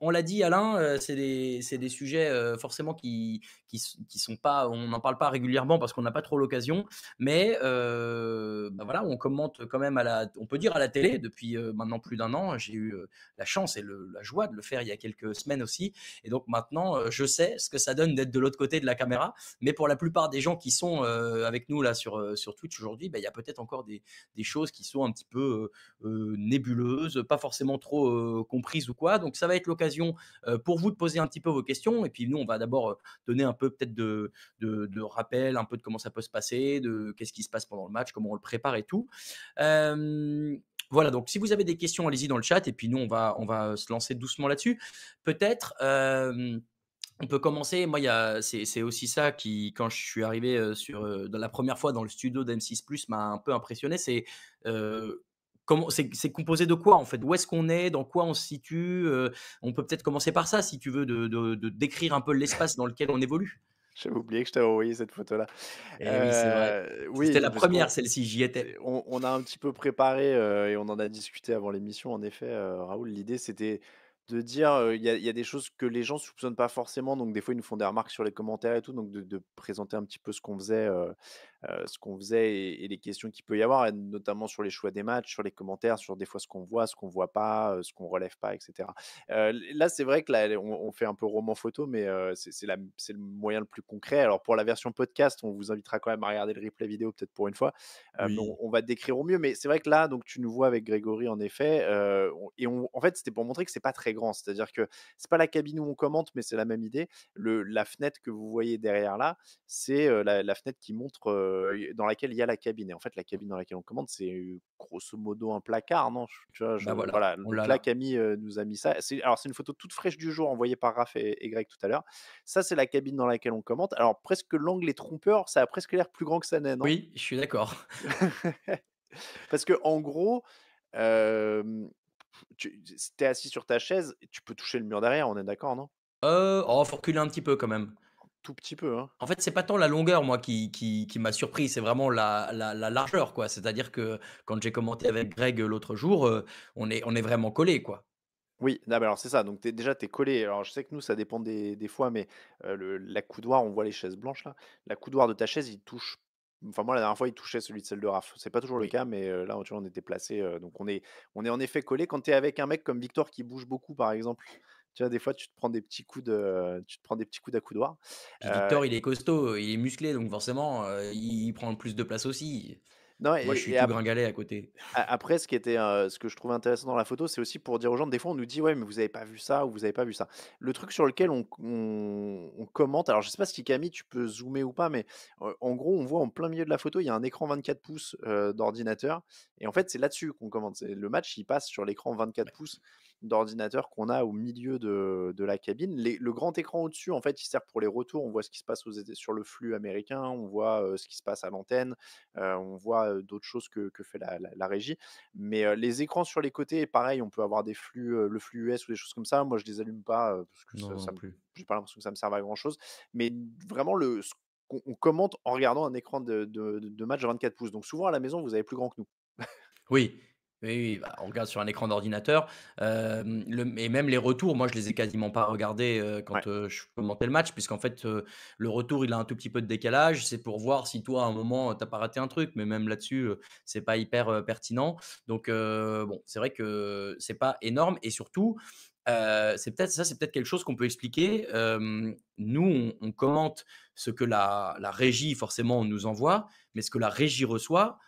Speaker 2: on l'a dit, Alain, c'est des, des, sujets forcément qui, qui, qui, sont pas, on n'en parle pas régulièrement parce qu'on n'a pas trop l'occasion, mais bah voilà, on commente quand même à la, on peut dire à la télé depuis maintenant plus d'un an. J'ai eu la chance et le, la joie de le faire il y a quelques semaines aussi, et donc maintenant, je sais ce que ça donne d'être de l'autre côté de la caméra. Mais pour la plupart des gens qui sont avec nous là sur sur Twitch aujourd'hui, bah, il y a peut-être encore des, des, choses qui sont un petit peu nébuleuses, pas forcément trop comprises ou quoi. Donc ça va être l'occasion pour vous de poser un petit peu vos questions. Et puis nous, on va d'abord donner un peu peut-être de, de, rappel, un peu de comment ça peut se passer, de qu'est-ce qui se passe pendant le match, comment on le prépare et tout. voilà, donc si vous avez des questions, allez-y dans le chat et puis nous, on va, on va se lancer doucement là-dessus. Peut-être, on peut commencer. Moi, c'est aussi ça qui, quand je suis arrivé sur, la première fois dans le studio d'M6, m'a un peu impressionné. C'est c'est composé de quoi en fait Où est-ce qu'on est Dans quoi on se situe euh, On peut peut-être commencer par ça, si tu veux, de, décrire un peu l'espace dans lequel on évolue. J'avais
Speaker 4: oublié que je t'avais envoyé cette photo-là. Eh euh, oui, C'était la première,
Speaker 2: celle-ci, j'y étais.
Speaker 4: On, a un petit peu préparé euh, et on en a discuté avant l'émission, en effet, Raoul. L'idée, c'était de dire, il y, a des choses que les gens ne soupçonnent pas forcément, donc des fois, ils nous font des remarques sur les commentaires et tout, donc de, de présenter un petit peu ce qu'on faisait euh, ce qu'on faisait et, les questions qu'il peut y avoir, notamment sur les choix des matchs, sur les commentaires, sur des fois ce qu'on voit, ce qu'on voit pas, euh, ce qu'on relève pas, etc. Euh, là, c'est vrai que là, on, fait un peu roman photo, mais c'est le moyen le plus concret. Alors pour la version podcast, on vous invitera quand même à regarder le replay vidéo peut-être pour une fois. On, va décrire au mieux, mais c'est vrai que là, donc tu nous vois avec Grégory en effet, et en fait c'était pour montrer que c'est pas très grand, c'est-à-dire que c'est pas la cabine où on commente, mais c'est la même idée. Le, la fenêtre que vous voyez derrière là, c'est la, fenêtre qui montre euh, dans laquelle il y a la cabine. Et en fait, la cabine dans laquelle on commande, c'est grosso modo un placard, non tu vois, bah voilà. Oh là, Camille euh, nous a mis ça. Alors, c'est une photo toute fraîche du jour envoyée par Raph et, y Greg tout à l'heure. Ça, c'est la cabine dans laquelle on commande. Alors, presque l'angle est trompeur, ça a presque l'air plus grand que ça n'est, Oui,
Speaker 2: je suis d'accord.
Speaker 4: Parce que, en gros, euh, tu es assis sur ta chaise, tu peux toucher le mur derrière, on est d'accord, non
Speaker 2: euh, oh, faut reculer un petit peu quand même tout petit peu. Hein. En fait, c'est pas tant la longueur, moi, qui, qui, m'a surpris, c'est vraiment la, largeur, quoi. C'est-à-dire que quand j'ai commenté avec Greg l'autre jour, euh, on, est, on est vraiment collé, quoi. Oui, alors
Speaker 4: c'est ça. Donc déjà, tu es collé. Alors je sais que nous, ça dépend des, fois, mais euh, la coudoir, on voit les chaises blanches là. La coudoir de ta chaise, il touche. Enfin, moi, la dernière fois, il touchait celui de celle de Raph. C'est pas toujours le cas, mais euh, là, on était placé. donc on est, on est en effet collé. Quand tu es avec un mec comme Victor qui bouge beaucoup, par exemple, tu vois, des fois, tu te prends des petits coups de, tu te prends des petits coups d'accoudoir.
Speaker 2: Euh, Victor, il est costaud, il est musclé, donc forcément, euh, il prend plus de place aussi. Non, Moi, je suis à tout gringalet à côté.
Speaker 4: Après, ce, qui était, euh, ce que je trouvais intéressant dans la photo, c'est aussi pour dire aux gens, des fois, on nous dit, ouais, mais vous n'avez pas vu ça ou vous n'avez pas vu ça. Le truc sur lequel on, commente, alors je ne sais pas si Camille, tu peux zoomer ou pas, mais en gros, on voit en plein milieu de la photo, il y a un écran 24 pouces d'ordinateur. Et en fait, c'est là-dessus qu'on commente. Le match, il passe sur l'écran 24 pouces d'ordinateur qu'on a au milieu de, la cabine. le grand écran au-dessus, en fait, il sert pour les retours. On voit ce qui se passe sur le flux américain, on voit ce qui se passe à l'antenne, on voit d'autres choses que, fait la, régie. Mais les écrans sur les côtés, pareil, on peut avoir des flux, le flux US ou des choses comme ça. Moi, je les allume pas parce que ça, me, j'ai pas l'impression que ça me serve à grand chose. Mais vraiment, on commente en regardant un écran de, de match 24 pouces. Donc souvent à la maison, vous avez plus grand que nous.
Speaker 2: oui, oui, bah, on regarde sur un écran d'ordinateur. et même les retours, moi, je les ai quasiment pas regardés quand je commentais le match, puisqu'en fait, le retour, il a un tout petit peu de décalage. C'est pour voir si toi, à un moment, tu n'as pas raté un truc, mais même là-dessus, c'est pas hyper pertinent. Donc, bon, c'est vrai que c'est pas énorme. Et surtout, c'est peut-être ça, c'est peut-être quelque chose qu'on peut expliquer. nous, on, commente ce que la, la régie, forcément, nous envoie, mais ce que la régie reçoit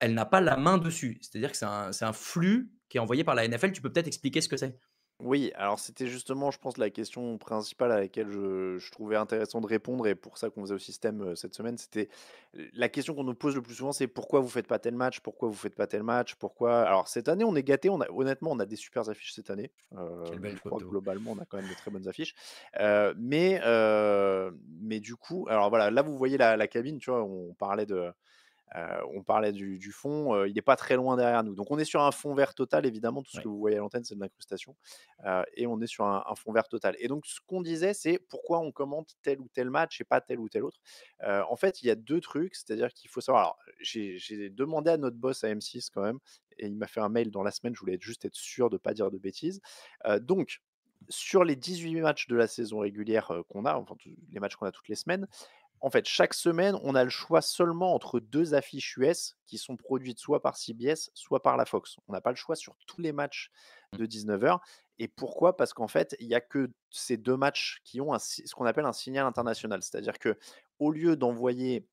Speaker 2: elle n'a pas la main dessus. C'est-à-dire que c'est un, flux qui est envoyé par la NFL. Tu peux peut-être expliquer ce que c'est Oui,
Speaker 4: alors c'était justement, je pense, la question principale à laquelle je, trouvais intéressant de répondre et pour ça qu'on faisait au système euh, cette semaine. C'était la question qu'on nous pose le plus souvent c'est pourquoi vous ne faites pas tel match Pourquoi vous ne faites pas tel match Pourquoi Alors cette année, on est gâté. a, honnêtement, on a des super affiches cette année. Euh, Quelle belle Globalement, on a quand même de très bonnes affiches. Euh, mais, mais du coup, alors voilà, là vous voyez la, la cabine, tu vois, on parlait de. Euh, on parlait du, fond, euh, il n'est pas très loin derrière nous. Donc on est sur un fond vert total, évidemment, tout ce que vous voyez à l'antenne, c'est de l'incrustation, euh, et on est sur un, fond vert total. Et donc ce qu'on disait, c'est pourquoi on commente tel ou tel match et pas tel ou tel autre. en fait, il y a deux trucs, c'est-à-dire qu'il faut savoir, alors j'ai demandé à notre boss à M6 quand même, et il m'a fait un mail dans la semaine, je voulais juste être sûr de ne pas dire de bêtises. donc, sur les 18 matchs de la saison régulière qu'on a, enfin les matchs qu'on a toutes les semaines, en fait, chaque semaine, on a le choix seulement entre deux affiches US qui sont produites soit par CBS, soit par la Fox. On n'a pas le choix sur tous les matchs mmh. de 19h. Et pourquoi Parce qu'en fait, il n'y a que ces deux matchs qui ont ce qu'on appelle un signal international. C'est-à-dire que au lieu d'envoyer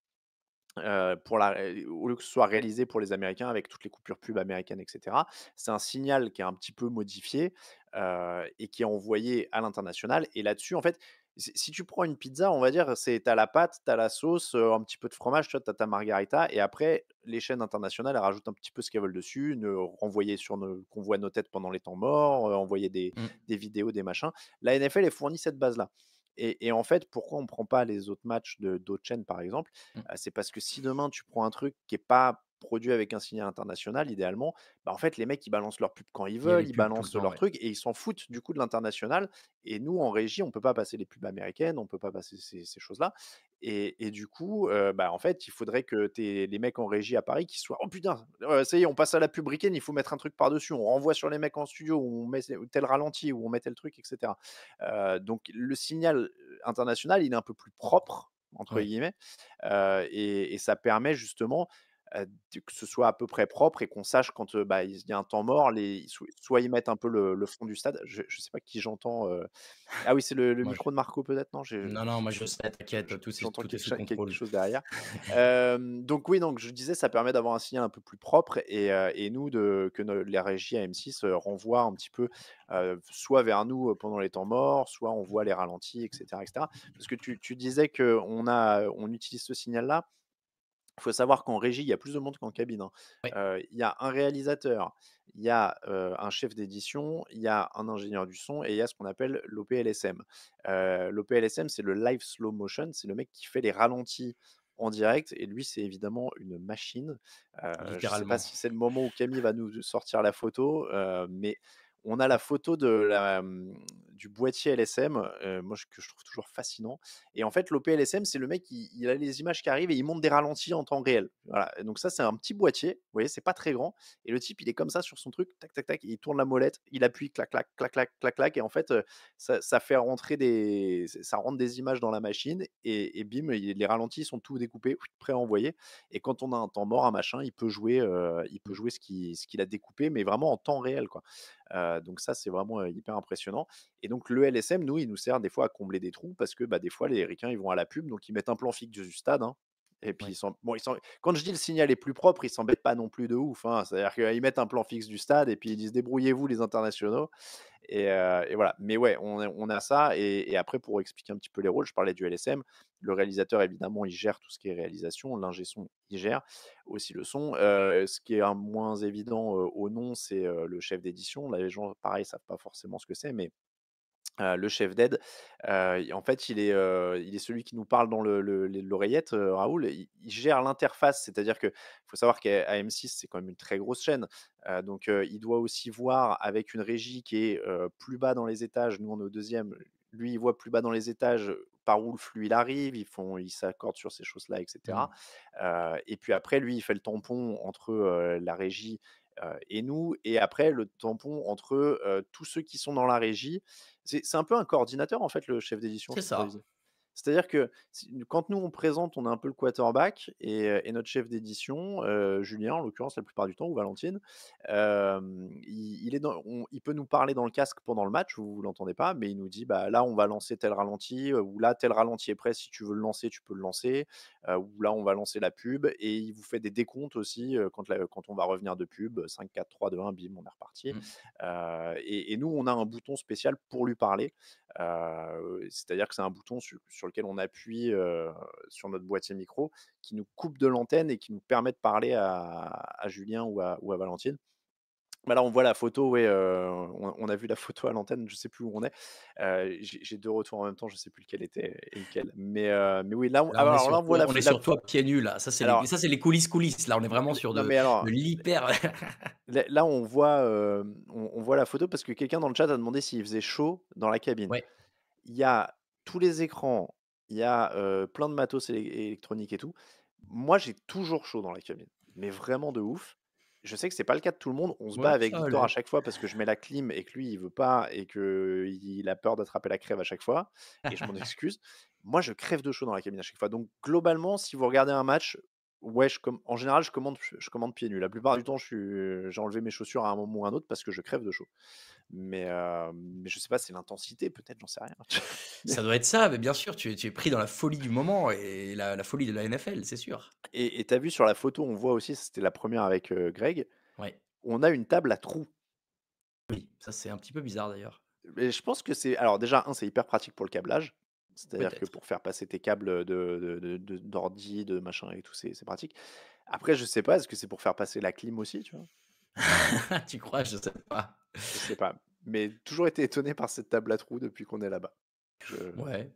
Speaker 4: euh, pour la, euh, au lieu que ce soit réalisé pour les Américains avec toutes les coupures pub américaines, etc. C'est un signal qui est un petit peu modifié euh, et qui est envoyé à l'international. Et là-dessus, en fait, si tu prends une pizza, on va dire, c'est as la pâte, tu as la sauce, un petit peu de fromage, tu as ta margarita, et après, les chaînes internationales elles rajoutent un petit peu ce qu'elles veulent dessus, nous renvoyer sur nos, qu'on voit nos têtes pendant les temps morts, envoyer mmh. des, vidéos, des machins. La NFL elle fournit cette base-là. Et, en fait, pourquoi on ne prend pas les autres matchs de, d'autres chaînes, par exemple mmh. bah, C'est parce que si demain tu prends un truc qui n'est pas produit avec un signal international, idéalement, bah, en fait, les mecs, ils balancent leur pub quand ils veulent, ils balancent leur truc et ils s'en foutent du coup de l'international. Et nous, en régie, on ne peut pas passer les pubs américaines, on ne peut pas passer ces, choses-là. Et, du coup, bah, en fait, il faudrait que les mecs en régie à Paris qui soient Oh putain, ça y est, on passe à la pub ricaine, il faut mettre un truc par-dessus, on renvoie sur les mecs en studio, on met tel ralenti, ou on met tel truc, etc. donc, le signal international, il est un peu plus propre entre guillemets. et, ça permet justement que ce soit à peu près propre et qu'on sache quand bah, il y a un temps mort, les, soit ils mettent un peu le, fond du stade. Je ne sais pas qui j'entends. Ah oui, c'est le, micro de Marco peut-être, non
Speaker 2: Non, non, moi je sais, t'inquiète, tout, tout
Speaker 4: quelque, est quelque chose derrière. donc oui, donc, je disais, ça permet d'avoir un signal un peu plus propre et, nous, que les régies am M6 renvoient un petit peu soit vers nous pendant les temps morts, soit on voit les ralentis, etc. etc. parce que tu, disais qu'on on utilise ce signal-là il faut savoir qu'en régie, il y a plus de monde qu'en cabine. Hein. il y a un réalisateur, il y a un chef d'édition, il y a un ingénieur du son et il y a ce qu'on appelle l'OPLSM. L'OPLSM, c'est le live slow motion, c'est le mec qui fait les ralentis en direct et lui, c'est évidemment une machine. je ne sais pas si c'est le moment où Camille va nous sortir la photo, mais on a la photo de la, mmh, du boîtier LSM, moi que je trouve toujours fascinant. Et en fait, LSM, c'est le mec qui il, a les images qui arrivent et il monte des ralentis en temps réel. Donc ça, c'est un petit boîtier. Vous voyez, c'est pas très grand. Et le type, il est comme ça sur son truc, tac tac tac, il tourne la molette, il appuie, clac clac clac clac clac clac, et en fait, ça, fait rentrer des, ça rentre des images dans la machine et, bim, les ralentis sont tous découpés, prêts à envoyer. Et quand on a un temps mort, un machin, il peut jouer, il peut jouer ce qu'il ce qu'il a découpé, mais vraiment en temps réel quoi donc ça, c'est vraiment hyper impressionnant. Et donc le LSM, nous, il nous sert des fois à combler des trous parce que bah, des fois, les Ricains, ils vont à la pub, donc ils mettent un plan fixe du stade. Hein et puis, ils bon, ils sont... quand je dis le signal est plus propre, ils s'embêtent pas non plus de ouf. Hein. C'est-à-dire qu'ils mettent un plan fixe du stade et puis ils disent débrouillez-vous les internationaux. Et, voilà. Mais ouais, on, a ça. et, après, pour expliquer un petit peu les rôles, je parlais du LSM. Le réalisateur, évidemment, il gère tout ce qui est réalisation. L'ingé son, il gère aussi le son. Euh, ce qui est un moins évident au nom, c'est le chef d'édition. Là, les gens, pareil, ne savent pas forcément ce que c'est, mais le chef d'aide, en fait, il est, il est celui qui nous parle dans l'oreillette, le, Raoul. Il, il gère l'interface, c'est-à-dire qu'il faut savoir m 6 c'est quand même une très grosse chaîne. donc, il doit aussi voir avec une régie qui est plus bas dans les étages. Nous, on est au deuxième. Lui, il voit plus bas dans les étages par où le flux arrive, ils font, ils s'accordent sur ces choses-là, etc. Mmh. et puis après, lui, il fait le tampon entre la régie et nous, et après le tampon entre tous ceux qui sont dans la régie. C'est un peu un coordinateur en fait, le chef d'édition. C'est ça. C'est-à-dire que quand nous on présente, on a un peu le quarterback et, notre chef d'édition, Julien en l'occurrence la plupart du temps, ou Valentine, il, est il peut nous parler dans le casque pendant le match, vous ne l'entendez pas, mais il nous dit bah, là on va lancer tel ralenti, ou là tel ralenti est prêt, si tu veux le lancer, tu peux le lancer, ou là on va lancer la pub, et il vous fait des décomptes aussi quand, quand on va revenir de pub, 5, 4, 3, 2, 1, bim, on est reparti. Mmh. Et, et, nous on a un bouton spécial pour lui parler. C'est-à-dire que c'est un bouton sur, lequel on appuie sur notre boîtier micro qui nous coupe de l'antenne et qui nous permet de parler à, Julien ou à Valentine. Bah, là, on voit la photo, ouais, on, a vu la photo à l'antenne, je sais plus où on est. j'ai deux retours en même temps, je sais plus lequel était et lequel. Mais, mais oui, là, on, est sur, voit la, on est sur toi pieds nus, là. Ça, c'est
Speaker 2: les, coulisses coulisses. Là, on est vraiment sur de, l'hyper.
Speaker 4: là, on voit, on, voit la photo parce que quelqu'un dans le chat a demandé s'il faisait chaud dans la cabine. Il y a tous les écrans, il y a plein de matos électroniques et tout. Moi, j'ai toujours chaud dans la cabine, mais vraiment de ouf je sais que ce n'est pas le cas de tout le monde. On se bat avec ah Victor à chaque fois parce que je mets la clim et que lui il veut pas et qu'il il a peur d'attraper la crève à chaque fois. Et je m'en excuse. Moi, je crève de chaud dans la cabine à chaque fois. Donc globalement, si vous regardez un match, ouais, en général, je commande, je commande pieds nus. La plupart du temps, j'ai enlevé mes chaussures à un moment ou à un autre parce que je crève de chaud. Mais, je euh, mais je sais pas, c'est
Speaker 2: l'intensité, peut-être, j'en sais rien. ça doit être ça, mais bien sûr, tu es, pris dans la folie du moment et la, folie de la NFL, c'est sûr.
Speaker 4: Et tu as vu sur la photo, on voit aussi, c'était la première avec euh, Greg, on a une table à trous.
Speaker 2: Oui, ça c'est un petit peu bizarre d'ailleurs.
Speaker 4: je pense que c'est. Alors, déjà, un, c'est hyper pratique pour le câblage. C'est-à-dire que pour faire passer tes câbles de, d'ordi, de, machin et tout, c'est pratique. Après, je sais pas, est-ce que c'est pour faire passer la clim aussi, tu vois tu crois, je sais pas. Je sais pas. Mais toujours été étonné par cette table à trous depuis qu'on est là-bas. Ouais.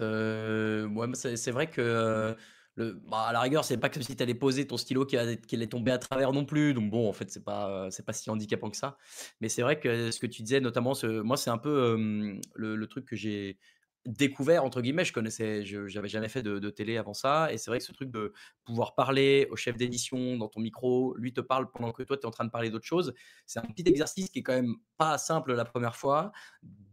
Speaker 2: Euh, c'est vrai que euh, le, bah, à la rigueur, c'est pas comme si t'allais poser ton stylo qui allait tomber à travers non plus. Donc bon, en fait, c'est pas c'est pas si handicapant que ça. Mais c'est vrai que ce que tu disais, notamment, ce, moi, c'est un peu le truc que j'ai découvert entre guillemets je connaissais je j'avais jamais fait de, télé avant ça et c'est vrai que ce truc de pouvoir parler au chef d'édition dans ton micro lui te parle pendant que toi tu es en train de parler d'autre chose c'est un petit exercice qui est quand même pas simple la première fois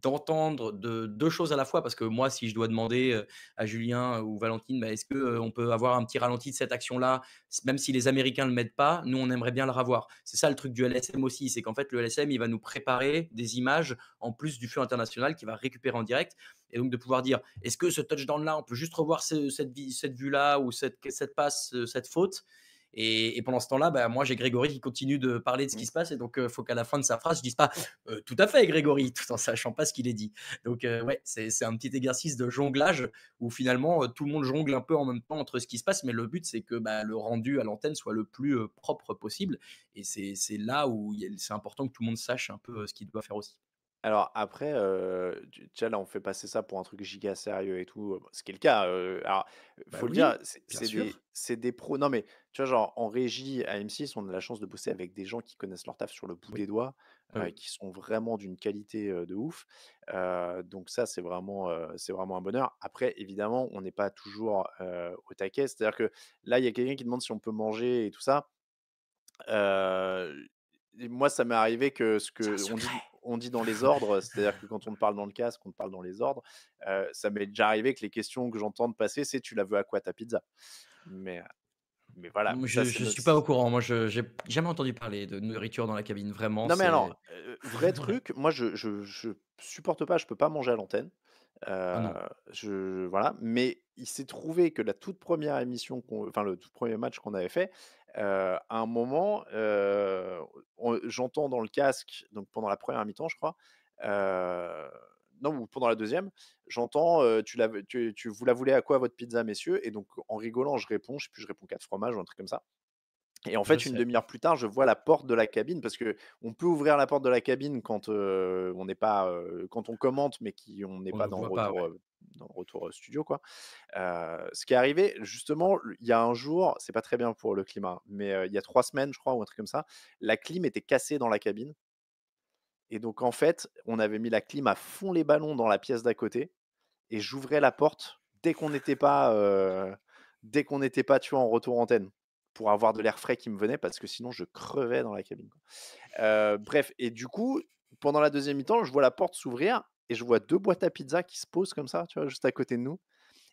Speaker 2: d'entendre de deux choses à la fois parce que moi si je dois demander euh, à Julien ou Valentine bah, est-ce que euh, on peut avoir un petit ralenti de cette action là même si les américains le mettent pas nous on aimerait bien le revoir c'est ça le truc du LSM aussi c'est qu'en fait le LSM il va nous préparer des images en plus du feu international qui va récupérer en direct et donc de pouvoir dire, est-ce que ce touchdown-là, on peut juste revoir cette, cette vue-là ou cette, cette passe, euh, cette faute et, pendant ce temps-là, bah, moi j'ai Grégory qui continue de parler de ce qui mmh. se passe. Et donc, il euh, faut qu'à la fin de sa phrase, je dise pas euh, tout à fait Grégory, tout en sachant pas ce qu'il est dit. Donc, ouais, c'est un petit exercice de jonglage où finalement tout le monde jongle un peu en même temps entre ce qui se passe. Mais le but, c'est que bah, le rendu à l'antenne soit le plus propre possible. Et c'est là où c'est important que tout le monde sache un peu ce qu'il doit faire aussi.
Speaker 4: Alors après, tu vois, là, on fait passer ça pour un truc giga sérieux et tout, ce qui est le cas, alors, il bah faut le dire, c'est des pros. Non, mais tu vois, genre, en régie à M6, on a la chance de bosser avec des gens qui connaissent leur taf sur le bout des doigts, qui sont vraiment d'une qualité, de ouf, donc ça, c'est vraiment, c'est vraiment un bonheur. Après, évidemment, on n'est pas toujours, au taquet. C'est-à-dire que là, il y a quelqu'un qui demande si on peut manger et tout ça. moi, ça m'est arrivé que ce que… dit on dit dans les ordres, c'est-à-dire que quand on te parle dans le casque, on te parle dans les ordres. Euh, ça m'est déjà arrivé que les questions que j'entends passer, c'est tu la veux à quoi ta pizza Mais euh, mais voilà. je ne suis pas
Speaker 2: au courant. Moi, je n'ai jamais entendu parler de nourriture dans la cabine, vraiment. Non, euh, vrai
Speaker 4: truc, moi, je, je, supporte pas, je peux pas manger à l'antenne. Ah je, voilà. Mais il s'est trouvé que la toute première émission, enfin, le tout premier match qu'on avait fait, à un moment, j'entends dans le casque, donc pendant la première mi-temps, je crois, non, pendant la deuxième, j'entends tu, tu, vous la voulez à quoi votre pizza, messieurs Et donc en rigolant, je réponds, je sais plus, je réponds quatre fromages ou un truc comme ça. Et en fait, une demi-heure plus tard, je vois la porte de la cabine parce que on peut ouvrir la porte de la cabine quand on n'est pas, quand on commente, mais qui on n'est pas, dans, retour, retour studio quoi. ce qui est arrivé justement, il y a un jour, c'est pas très bien pour le climat, mais il y a trois semaines, je crois, ou un truc comme ça, la clim était cassée dans la cabine. Et donc en fait, on avait mis la clim à fond les ballons dans la pièce d'à côté, et j'ouvrais la porte dès qu'on n'était pas, dès qu'on n'était pas, tu en retour antenne pour avoir de l'air frais qui me venait parce que sinon je crevais dans la cabine. bref, et du coup, pendant la deuxième mi-temps, je vois la porte s'ouvrir et je vois deux boîtes à pizza qui se posent comme ça, tu vois, juste à côté de nous.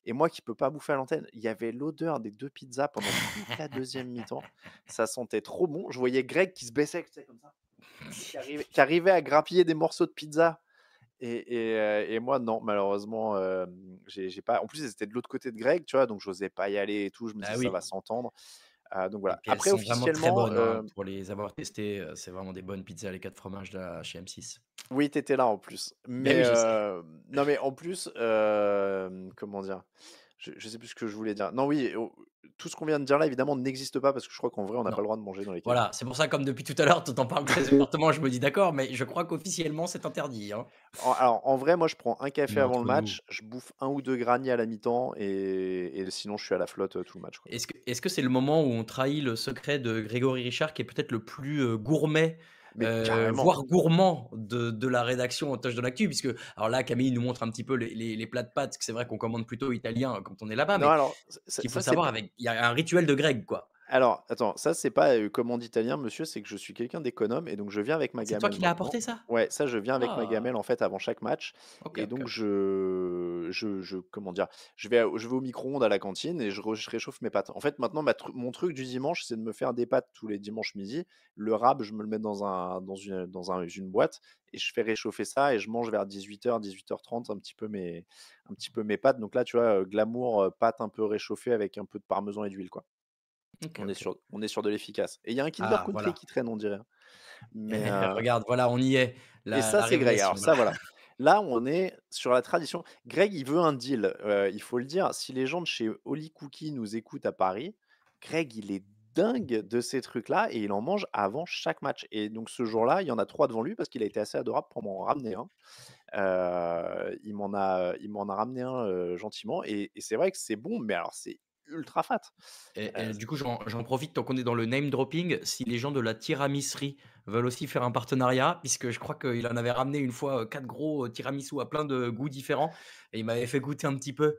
Speaker 4: Et moi qui peux pas bouffer à l'antenne, il y avait l'odeur des deux pizzas pendant toute la deuxième mi-temps. Ça sentait trop bon. Je voyais Greg qui se baissait, tu comme ça, qui arrivait, à grappiller des morceaux de pizza et, et, moi, non, malheureusement, j'ai pas. En plus, c'était de l'autre côté de Greg, tu vois, donc j'osais pas y aller et tout. Je me bah disais, ça va s'entendre donc voilà. Après, officiellement,
Speaker 2: pour les avoir testées, c'est vraiment des bonnes pizzas à les quatre fromages de chez M6. Oui,
Speaker 4: t'étais là en plus. Mais, non, mais en plus, comment dire je, je sais plus ce que je voulais dire. Non, oui, tout ce qu'on vient de dire là, évidemment, n'existe pas parce que je crois qu'en vrai, on n'a pas le droit de manger dans les Voilà,
Speaker 2: c'est pour ça, comme depuis tout à l'heure, tu t'en parles très ouvertement, je me dis d'accord, mais je crois qu'officiellement, c'est interdit. Hein. alors, en
Speaker 4: vrai, moi, je prends un café avant le match, je bouffe un ou deux graniers à la mi-temps et, sinon, je suis à la
Speaker 2: flotte euh, tout le match. Est-ce que c'est le moment où on trahit le secret de Grégory Richard, qui est peut-être le plus euh, gourmet euh, voire gourmand de, la rédaction en tâche de l'actu, puisque alors là, Camille nous montre un petit peu les, les, plats de pâtes, que c'est vrai qu'on commande plutôt italien quand on est là-bas, mais alors, il faut savoir, avec, il y a un rituel de grec, quoi.
Speaker 4: Alors, attends, ça, c'est pas euh, commande italien, monsieur, c'est que je suis quelqu'un d'économe et donc je viens avec ma gamelle. C'est toi qui l'as apporté ça Ouais, ça, je viens avec ma ah. gamelle en fait avant chaque match et donc je, je, je- comment dire, je vais, je vais au micro-ondes à la cantine et je, réchauffe mes pâtes. En fait, maintenant, mon truc du dimanche, c'est de me faire des pâtes tous les dimanches midi. Le rab, je me le mets dans un, dans une, dans une boîte et je fais réchauffer ça et je mange vers 18h, 18h30 un petit peu mes, un petit peu mes pâtes. Donc là, tu vois, glamour, pâtes un peu réchauffées avec un peu de parmesan et d'huile, quoi on, Est sur, on est sur de l'efficace. Et il y a un Kinder ah, Country qui traîne, on dirait.
Speaker 2: Eh, mais eh, euh, regarde, voilà, on y est. La, et ça, c'est Greg. ça, voilà.
Speaker 4: Là, on est sur la tradition. Greg, il veut un deal. Euh, il faut le dire. Si les gens de chez Holy Cookie nous écoutent à Paris, Greg, il est dingue de ces trucs-là et il en mange avant chaque match. Et donc ce jour-là, il y en a trois devant lui parce qu'il a été assez adorable pour m'en ramener un. Euh, il m'en a, il m'en a ramené un gentiment et, et c'est vrai que c'est bon, mais alors c'est ultra fat.
Speaker 2: Et, euh, du coup, j'en profite tant qu'on est dans le name dropping. Si les gens de la tiramisserie veulent aussi faire un partenariat, puisque je crois qu'il en avait ramené une fois euh, quatre gros euh, tiramisu à plein de goûts différents, et il m'avait fait goûter un petit peu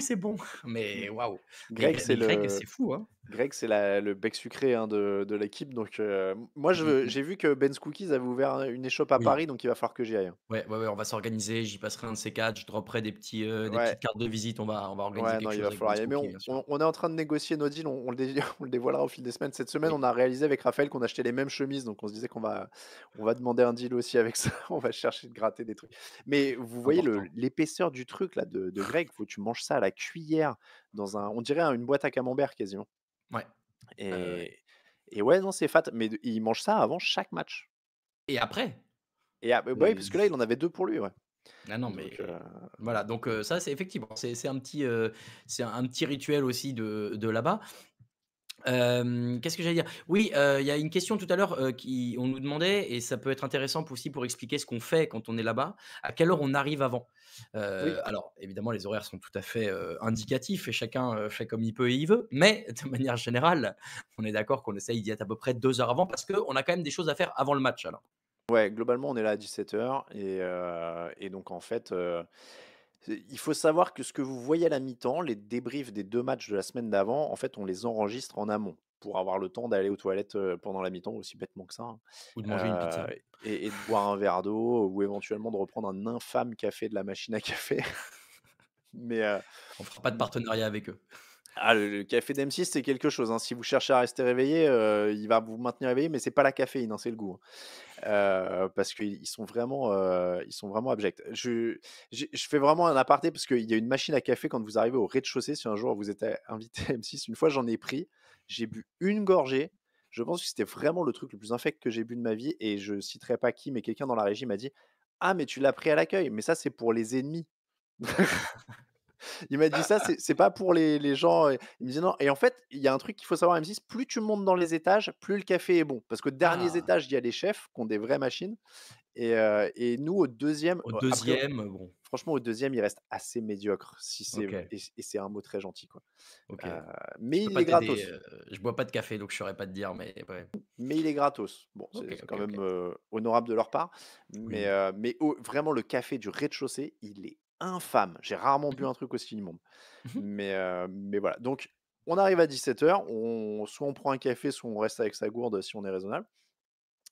Speaker 2: c'est bon. Mais mmh. waouh. Greg, c'est le... c'est fou. Hein. Greg,
Speaker 4: c'est le bec sucré hein, de, de l'équipe. Donc, euh, moi, mmh, mmh. j'ai vu que Ben's Cookies avait ouvert une échoppe à Paris, donc il va falloir que j'y aille. Hein.
Speaker 2: Ouais, ouais, on va s'organiser. J'y passerai un de ces quatre. Je dropperai des, petits, euh, des petites cartes de visite. On va, on va organiser non, Il va falloir y aller. Mais
Speaker 4: on, est en train de négocier nos deals. On, le, dévoilera au fil des semaines. Cette semaine, on a réalisé avec Raphaël qu'on achetait les mêmes chemises. Donc, on se disait qu'on va, on va demander un deal aussi avec ça. on va chercher de gratter des trucs. Mais vous voyez l'épaisseur du truc là de, Greg tu manges ça à la cuillère dans un, on dirait une boîte à camembert quasiment. Ouais. Et, et ouais, non, c'est fat. Mais il mange ça avant chaque match. Et après Et après, ah, bah ouais, parce que là, il en avait deux pour lui, ouais.
Speaker 2: Ah non, mais euh, voilà, donc ça c'est effectivement, c'est un, petit, c'est un petit rituel aussi de, de là-bas. Qu'est-ce que j'allais dire Oui, il y a une question tout à l'heure qu'on qui on nous demandait et ça peut être intéressant aussi pour expliquer ce qu'on fait quand on est là-bas. À quelle heure on arrive avant Alors évidemment, les horaires sont tout à fait indicatifs et chacun fait comme il peut et il veut. Mais de manière générale, on est d'accord qu'on essaye d'y être à peu près deux heures avant parce qu'on a quand même des choses à faire avant le match. Alors.
Speaker 4: Ouais, globalement, on est là à 17 h et, et donc en fait il faut savoir que ce que vous voyez à la mi-temps, les débriefs des deux matchs de la semaine d'avant, en fait, on les enregistre en amont pour avoir le temps d'aller aux toilettes pendant la mi-temps, aussi bêtement que ça. Hein. Ou de manger une pizza. Et, de boire un verre d'eau, ou éventuellement de reprendre un infâme café de la machine à café.
Speaker 2: Mais on fera pas de partenariat avec eux.
Speaker 4: Ah, le, café d'M6, c'est quelque chose. Hein. Si vous cherchez à rester réveillé, euh, il va vous maintenir réveillé, mais c'est pas la caféine, hein, c'est le goût. Hein. Euh, parce qu'ils sont vraiment, euh, ils sont vraiment abjects. Je, fais vraiment un aparté parce qu'il y a une machine à café quand vous arrivez au rez-de-chaussée. Si un jour vous êtes invité à M6, une fois j'en ai pris, j'ai bu une gorgée. Je pense que c'était vraiment le truc le plus infect que j'ai bu de ma vie. Et je citerai pas qui, mais quelqu'un dans la régie m'a dit Ah, mais tu l'as pris à l'accueil. Mais ça, c'est pour les ennemis il m'a dit ah, ça, ah. c'est pas pour les, gens. Il me dit non. Et en fait, il y a un truc qu'il faut savoir, M6, plus tu montes dans les étages, plus le café est bon. Parce que derniers étage, ah. étages, il y a les chefs qui ont des vraies machines. Et, nous, au deuxième. Au deuxième, bon. Franchement, au deuxième, il reste assez médiocre. Si c'est et, c'est un mot très gentil, quoi. mais il est gratos. je bois
Speaker 2: pas de café, donc je saurais pas te dire, mais Mais il est
Speaker 4: gratos. Bon, c'est quand même honorable de leur part. Mais mais vraiment, le café du rez-de-chaussée, il est infâme. J'ai rarement bu mmh. un truc aussi immonde. Mmh mais, euh, mais voilà. Donc, on arrive à 17h. On, soit on prend un café, soit on reste avec sa gourde si on est raisonnable.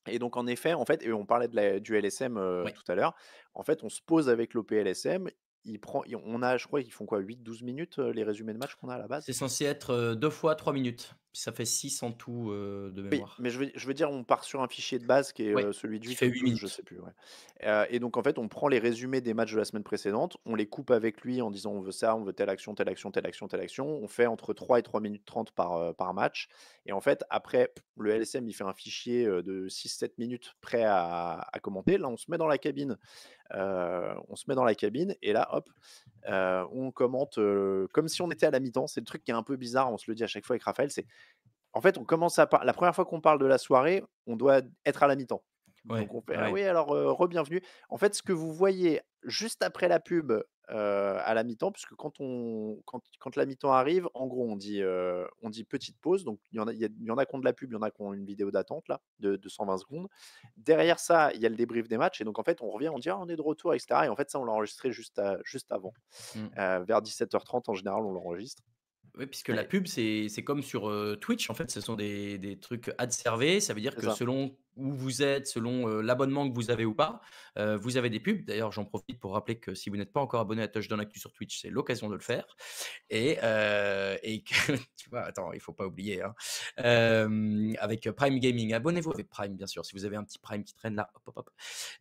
Speaker 4: Et donc, en effet, en fait, et on parlait de la, du LSM euh, tout à l'heure. En fait, on se pose avec l'OPLSM. Il prend, on a, je crois qu'ils font quoi, 8-12 minutes euh, les résumés de match
Speaker 2: qu'on a à la base C'est censé être deux fois 3 minutes ça fait 6 en tout euh, de mémoire. mais je veux, dire,
Speaker 4: on part sur un fichier de base qui est euh, celui du. Qui fait 8 minutes. Je sais plus. Euh, et donc, en fait, on prend les résumés des matchs de la semaine précédente, on les coupe avec lui en disant on veut ça, on veut telle action, telle action, telle action, telle action. On fait entre 3 et 3 minutes 30 par, par match. Et en fait, après, le LSM, il fait un fichier de 6-7 minutes prêt à, à, commenter. Là, on se met dans la cabine. on se met dans la cabine et là, hop, on commente comme si on était à la mi-temps. C'est le truc qui est un peu bizarre, on se le dit à chaque fois avec Raphaël, c'est en fait, on commence à La première fois qu'on parle de la soirée, on doit être à la mi-temps. Donc on fait, bah ah oui, alors re-bienvenue. En fait, ce que vous voyez juste après la pub à la mi-temps, puisque quand, on, quand, la mi-temps arrive, en gros, on dit, on dit petite pause. Donc, il y en a, il y en a qui ont de la pub, il y en a qui ont une vidéo d'attente là, de, 120 secondes. Derrière ça, il y a le débrief des matchs. Et donc, en fait, on revient, on dit «Ah, on est de retour, etc. Et en fait, ça, on l'a enregistré juste, juste avant. Mmh. vers 17h30, en général, on l'enregistre.
Speaker 2: Oui, puisque la pub, c'est comme sur euh, Twitch, en fait, ce sont des, trucs ad servés. Ça veut dire que selon où vous êtes, selon l'abonnement que vous avez ou pas. vous avez des pubs. D'ailleurs, j'en profite pour rappeler que si vous n'êtes pas encore abonné à Touchdown Actu sur Twitch, c'est l'occasion de le faire. Et, tu vois, attends, il faut pas oublier. Hein. avec Prime Gaming, abonnez-vous avec Prime, bien sûr, si vous avez un petit Prime qui traîne là.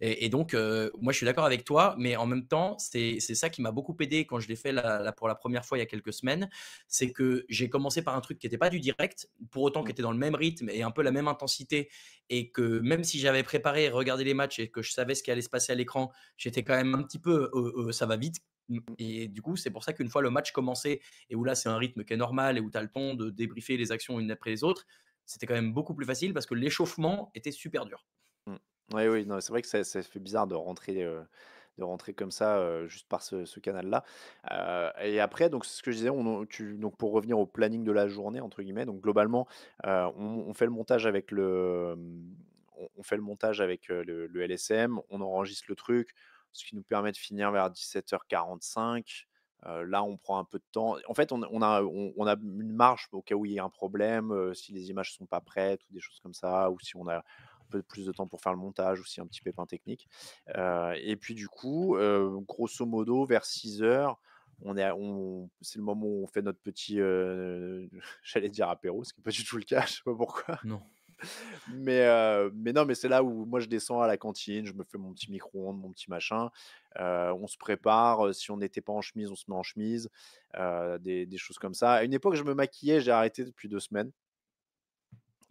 Speaker 2: Et, donc, moi, je suis d'accord avec toi, mais en même temps, c'est ça qui m'a beaucoup aidé quand je l'ai fait là pour la première fois il y a quelques semaines. C'est que j'ai commencé par un truc qui n'était pas du direct, pour autant mmh. qui était dans le même rythme et un peu la même intensité, et que même si j'avais préparé, regardé les matchs et que je savais ce qui allait se passer à l'écran, j'étais quand même un petit peu ça va vite. Mmh, et du coup, c'est pour ça qu'une fois le match commencé et où là c'est un rythme qui est normal et où tu as le temps de débriefer les actions une après les autres, c'était quand même beaucoup plus facile parce que l'échauffement était super dur.
Speaker 4: Mmh. Oui, oui, c'est vrai que ça, fait bizarre de rentrer. de rentrer comme ça juste par ce, canal-là. et après, donc c'est ce que je disais, on, tu, donc pour revenir au planning de la journée entre guillemets, donc globalement, on, fait le montage avec le mmh, on, fait le montage avec le, LSM, on enregistre le truc, ce qui nous permet de finir vers 17h45. là, on prend un peu de temps. En fait, on, a, une marche au cas où il y a un problème, si les images ne sont pas prêtes ou des choses comme ça, ou si on a un peu plus de temps pour faire le montage ou si un petit pépin technique. et puis, du coup, grosso modo, vers 6 h on est, on, c'est le moment où on fait notre petit, j'allais dire apéro, ce qui n'est pas du tout le cas, je sais pas pourquoi. Non mais, mais non, mais c'est là où moi je descends à la cantine, je me fais mon petit micro-ondes, mon petit machin. on se prépare. Si on n'était pas en chemise, on se met en chemise. des, choses comme ça. À une époque, je me maquillais, j'ai arrêté depuis deux semaines.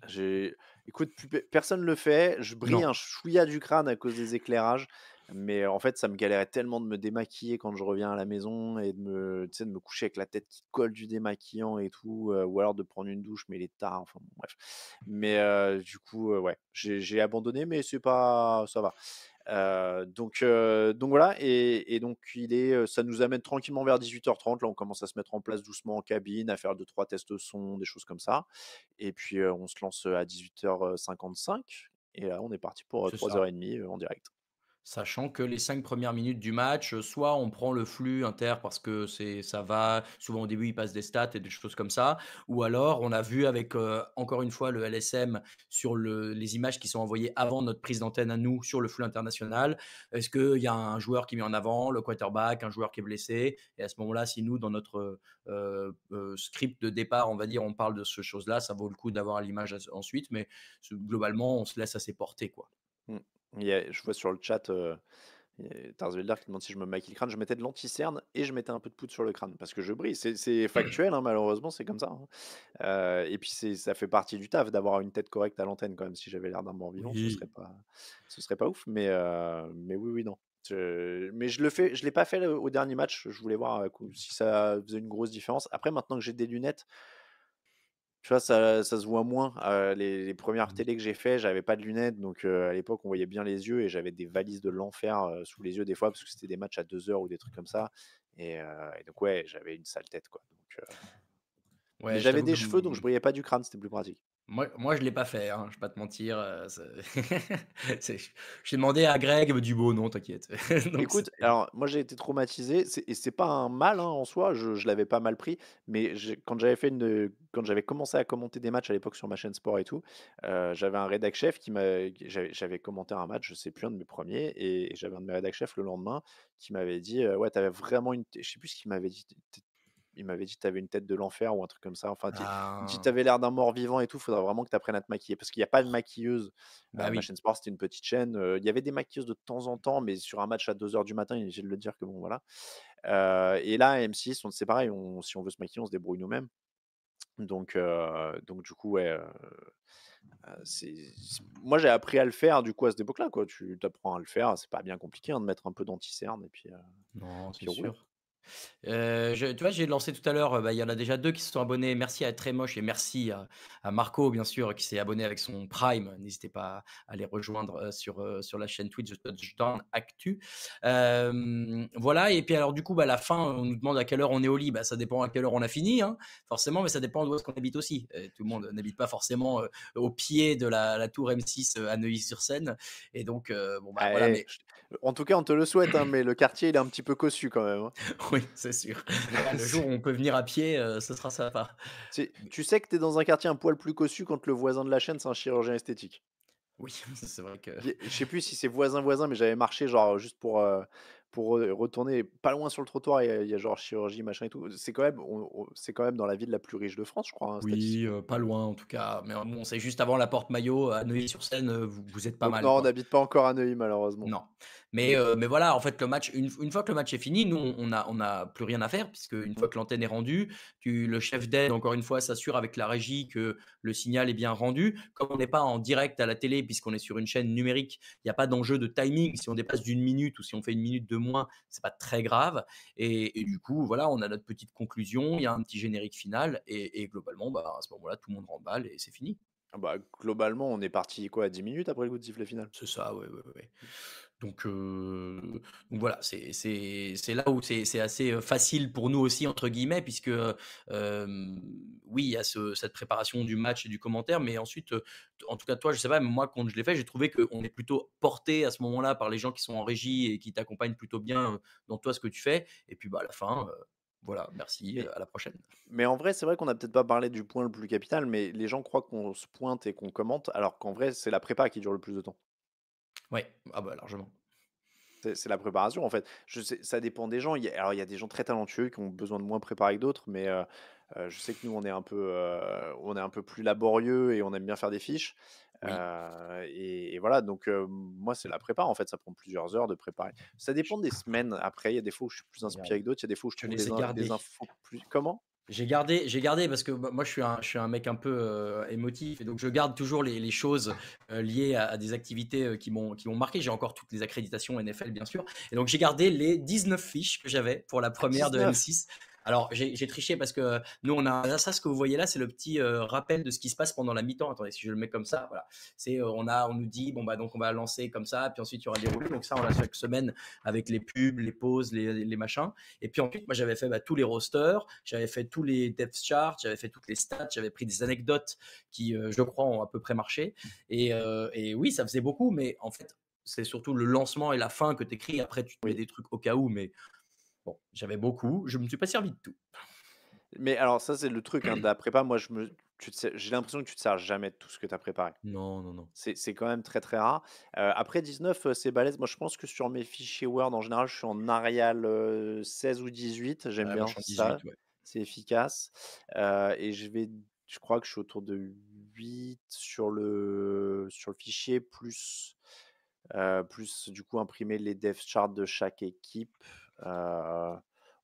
Speaker 4: J'ai, écoute, personne personne le fait. Je brille un chouïa du crâne à cause des éclairages. Mais en fait, ça me galérait tellement de me démaquiller quand je reviens à la maison et de me, de me coucher avec la tête qui colle du démaquillant et tout, ou alors de prendre une douche, mais il est tard, enfin bon, bref. Mais du coup, ouais, j'ai abandonné, mais c'est pas, ça va. donc, donc voilà, et, donc il est, ça nous amène tranquillement vers 18h30. Là, on commence à se mettre en place doucement en cabine, à faire deux trois tests de son, des choses comme ça. Et puis on se lance à 18h55. Et là, on est parti pour 3h30 en direct.
Speaker 2: Sachant que les cinq premières minutes du match, euh, soit on prend le flux inter parce que c'est ça va, souvent au début il passe des stats et des choses comme ça, ou alors on a vu avec euh, encore une fois le LSM sur les images qui sont envoyées avant notre prise d'antenne à nous sur le flux international, est-ce qu'il y a un joueur qui met en avant, le quarterback, un joueur qui est blessé, et à ce moment-là, si nous dans notre euh, script de départ, on va dire, on parle de ce chose-là, ça vaut le coup d'avoir l'image ensuite, mais globalement on se laisse assez porter quoi.
Speaker 4: Mmh. Il y a- je vois sur le chat euh, qui demande si je me maquille le crâne. Je mettais de l'anticerne et je mettais un peu de poudre sur le crâne parce que je brille. C'est mmh. factuel, hein, malheureusement, c'est comme ça. Hein. Euh, et puis c'est- ça fait partie du taf d'avoir une tête correcte à l'antenne quand même. Si j'avais l'air d'un mort vivant, ce serait pas, ce serait pas ouf. Mais, euh, mais oui, oui, non. mais je le fais, je l'ai pas fait au dernier match. Je voulais voir euh, si ça faisait une grosse différence. Après, maintenant que j'ai des lunettes, tu vois, ça, ça se voit moins. Euh, les, premières mmh. télés que j'ai fait, j'avais pas de lunettes, donc euh, à l'époque, on voyait bien les yeux et j'avais des valises de l'enfer euh, sous les yeux des fois parce que c'était des matchs à deux heures ou des trucs comme ça. Et, donc, ouais, j'avais une sale tête, quoi.
Speaker 2: j'avais des cheveux,
Speaker 4: donc je ne brillais pas du crâne, c'était plus pratique.
Speaker 2: Moi, moi je l'ai pas fait, hein, je vais pas te mentir. Euh, je J'ai demandé à Greg, du beau non, t'inquiète. Écoute,
Speaker 4: alors moi j'ai été traumatisé, et et c'est pas un mal hein, en soi, je, je l'avais pas mal pris, mais quand j'avais fait quand j'avais commencé à commenter des matchs à l'époque sur ma chaîne sport et tout, euh, j'avais un rédac chef qui m'a, j'avais commenté un match, je sais plus un de mes premiers, et, j'avais un de mes rédac chefs le lendemain qui m'avait dit, euh, ouais, tu avais vraiment une, je ne sais plus ce qu'il m'avait dit, il m'avait dit tu avais une tête de l'enfer ou un truc comme ça. Enfin, ah. dit avais l'air d'un mort vivant et tout. Il faudrait vraiment que tu apprennes à te maquiller parce qu'il n'y a pas de maquilleuse. Bah euh, chaîne sport c'était une petite chaîne. Euh, il y avait des maquilleuses de temps en temps, mais sur un match à 2 h du matin, il est de le dire que bon voilà. Euh, et là M6, on c'est pareil. si on veut se maquiller, on se débrouille nous-mêmes. Donc donc du coup ouais. moi j'ai appris à le faire du coup à cette époque là quoi tu t'apprends à le faire c'est pas bien compliqué hein, de mettre un peu d'anticerne et
Speaker 2: puis non c'est sûr euh, je, tu vois, j'ai lancé tout à l'heure, euh, bah, il y en a déjà deux qui se sont abonnés. Merci à Très et merci à, Marco, bien sûr, qui s'est abonné avec son Prime. N'hésitez pas à les rejoindre euh, sur, sur la chaîne Twitch Touchdown Actu. voilà, et puis alors du coup, à bah, la fin, on nous demande à quelle heure on est au lit. Bah, ça dépend à quelle heure on a fini, hein, forcément, mais ça dépend d'où est-ce qu'on habite aussi. tout le monde n'habite pas forcément au pied de la, tour M6 à Neuilly-sur-Seine. Et donc, bon, voilà, eh,
Speaker 4: En tout cas, on te le souhaite, hein, mais le quartier, il est un petit peu cossu quand même. Hein. oui, c'est sûr. le jour où
Speaker 2: on peut venir à pied, euh, ce sera sympa.
Speaker 4: Tu sais que tu es dans un quartier un poil plus cossu quand le voisin de la chaîne, c'est un chirurgien esthétique. Oui, c'est vrai que. Je sais plus si c'est voisin-voisin, mais j'avais marché, genre, juste pour, euh, pour retourner pas loin sur le trottoir. Il y, a genre chirurgie, machin et tout. C'est quand, même, quand même dans la ville la plus riche de France, je crois. Hein, oui,
Speaker 2: euh, pas loin en tout cas. Mais on c'est juste avant la porte maillot à Neuilly-sur-Seine. Vous, n'êtes êtes pas mal. Non, on n'habite
Speaker 4: pas encore à Neuilly, malheureusement. Non.
Speaker 2: Euh, mais, voilà, en fait, le match, une, fois que le match est fini, nous, on n'a on plus rien à faire, puisque une fois que l'antenne est rendue, tu, le chef d'aide, encore une fois, s'assure avec la régie que le signal est bien rendu. Comme on n'est pas en direct à la télé, puisqu'on est sur une chaîne numérique, il n'y a pas d'enjeu de timing. Si on dépasse d'une minute ou si on fait une minute de moins, c'est pas très grave. Et, du coup, voilà, on a notre petite conclusion, il y a un petit générique final, et, globalement, bah, à ce moment-là, tout le monde remballe et c'est fini. Ah bah, globalement, on est parti quoi,
Speaker 4: 10 minutes après le coup de sifflet final C'est ça, oui, oui, oui.
Speaker 2: Donc, voilà, c'est là où c'est assez facile pour nous aussi, entre guillemets, puisque oui, il y a cette préparation du match et du commentaire, mais ensuite, en tout cas, toi, je sais pas, moi, quand je l'ai fait, j'ai trouvé qu'on est plutôt porté à ce moment-là par les gens qui sont en régie et qui t'accompagnent plutôt bien dans toi ce que tu fais. Et puis, bah, à la fin. voilà, merci, à la prochaine. Mais en vrai, c'est
Speaker 4: vrai qu'on n'a peut-être pas parlé du point le plus capital, mais les gens croient qu'on se pointe et qu'on commente, alors qu'en vrai, c'est la prépa qui dure le plus de temps. Oui, ah bah, largement. C'est la préparation en fait. Je ça dépend des gens. Il y a, alors il y a des gens très talentueux qui ont besoin de moins préparer que d'autres, mais je sais que nous on est un peu, on est un peu plus laborieux et on aime bien faire des fiches. Et, voilà, donc moi c'est la prépa en fait. Ça prend plusieurs heures de préparer. Ça dépend des semaines. Après, il y a des fois où je suis plus inspiré que d'autres. Il y a des fois où je, trouve des, des infos plus. Comment
Speaker 2: j'ai gardé, j'ai gardé parce que moi je suis un, je suis un mec un peu euh, émotif et donc je garde toujours les, choses euh, liées à, des activités euh, qui m'ont qui m'ont marqué. J'ai encore toutes les accréditations NFL bien sûr et donc j'ai gardé les 19 fiches que j'avais pour la première de M6. Alors, j'ai triché parce que nous, on a ça, ce que vous voyez là, c'est le petit euh, rappel de ce qui se passe pendant la mi-temps. Attendez, si je le mets comme ça, voilà. C'est, euh, on a, on nous dit, bon, bah, donc on va lancer comme ça, puis ensuite il y aura des roulis. Donc, ça, on l'a chaque semaine avec les pubs, les pauses, les, machins. Et puis ensuite, moi, j'avais fait bah, tous les rosters, j'avais fait tous les depth charts, j'avais fait toutes les stats, j'avais pris des anecdotes qui, euh, je crois, ont à peu près marché. Et, oui, ça faisait beaucoup, mais en fait, c'est surtout le lancement et la fin que tu écris. Après, tu mets des trucs au cas où, mais Bon, j'avais beaucoup, je me suis pas servi de tout. Mais alors, ça, c'est le
Speaker 4: truc hein, de la prépa. Moi, je me, j'ai l'impression que tu te sers jamais de tout ce que tu as préparé. Non, non, non. C'est quand même très, très rare. Euh, après 19, euh, c'est balèze. Moi, je pense que sur mes fichiers Word, en général, je suis en Arial 16 euh, ou 18. J'aime bien ça. C'est efficace. et je vais, je crois que je suis autour de 8 sur le, sur le fichier, plus, plus du coup imprimer les dev charts de chaque équipe. Euh,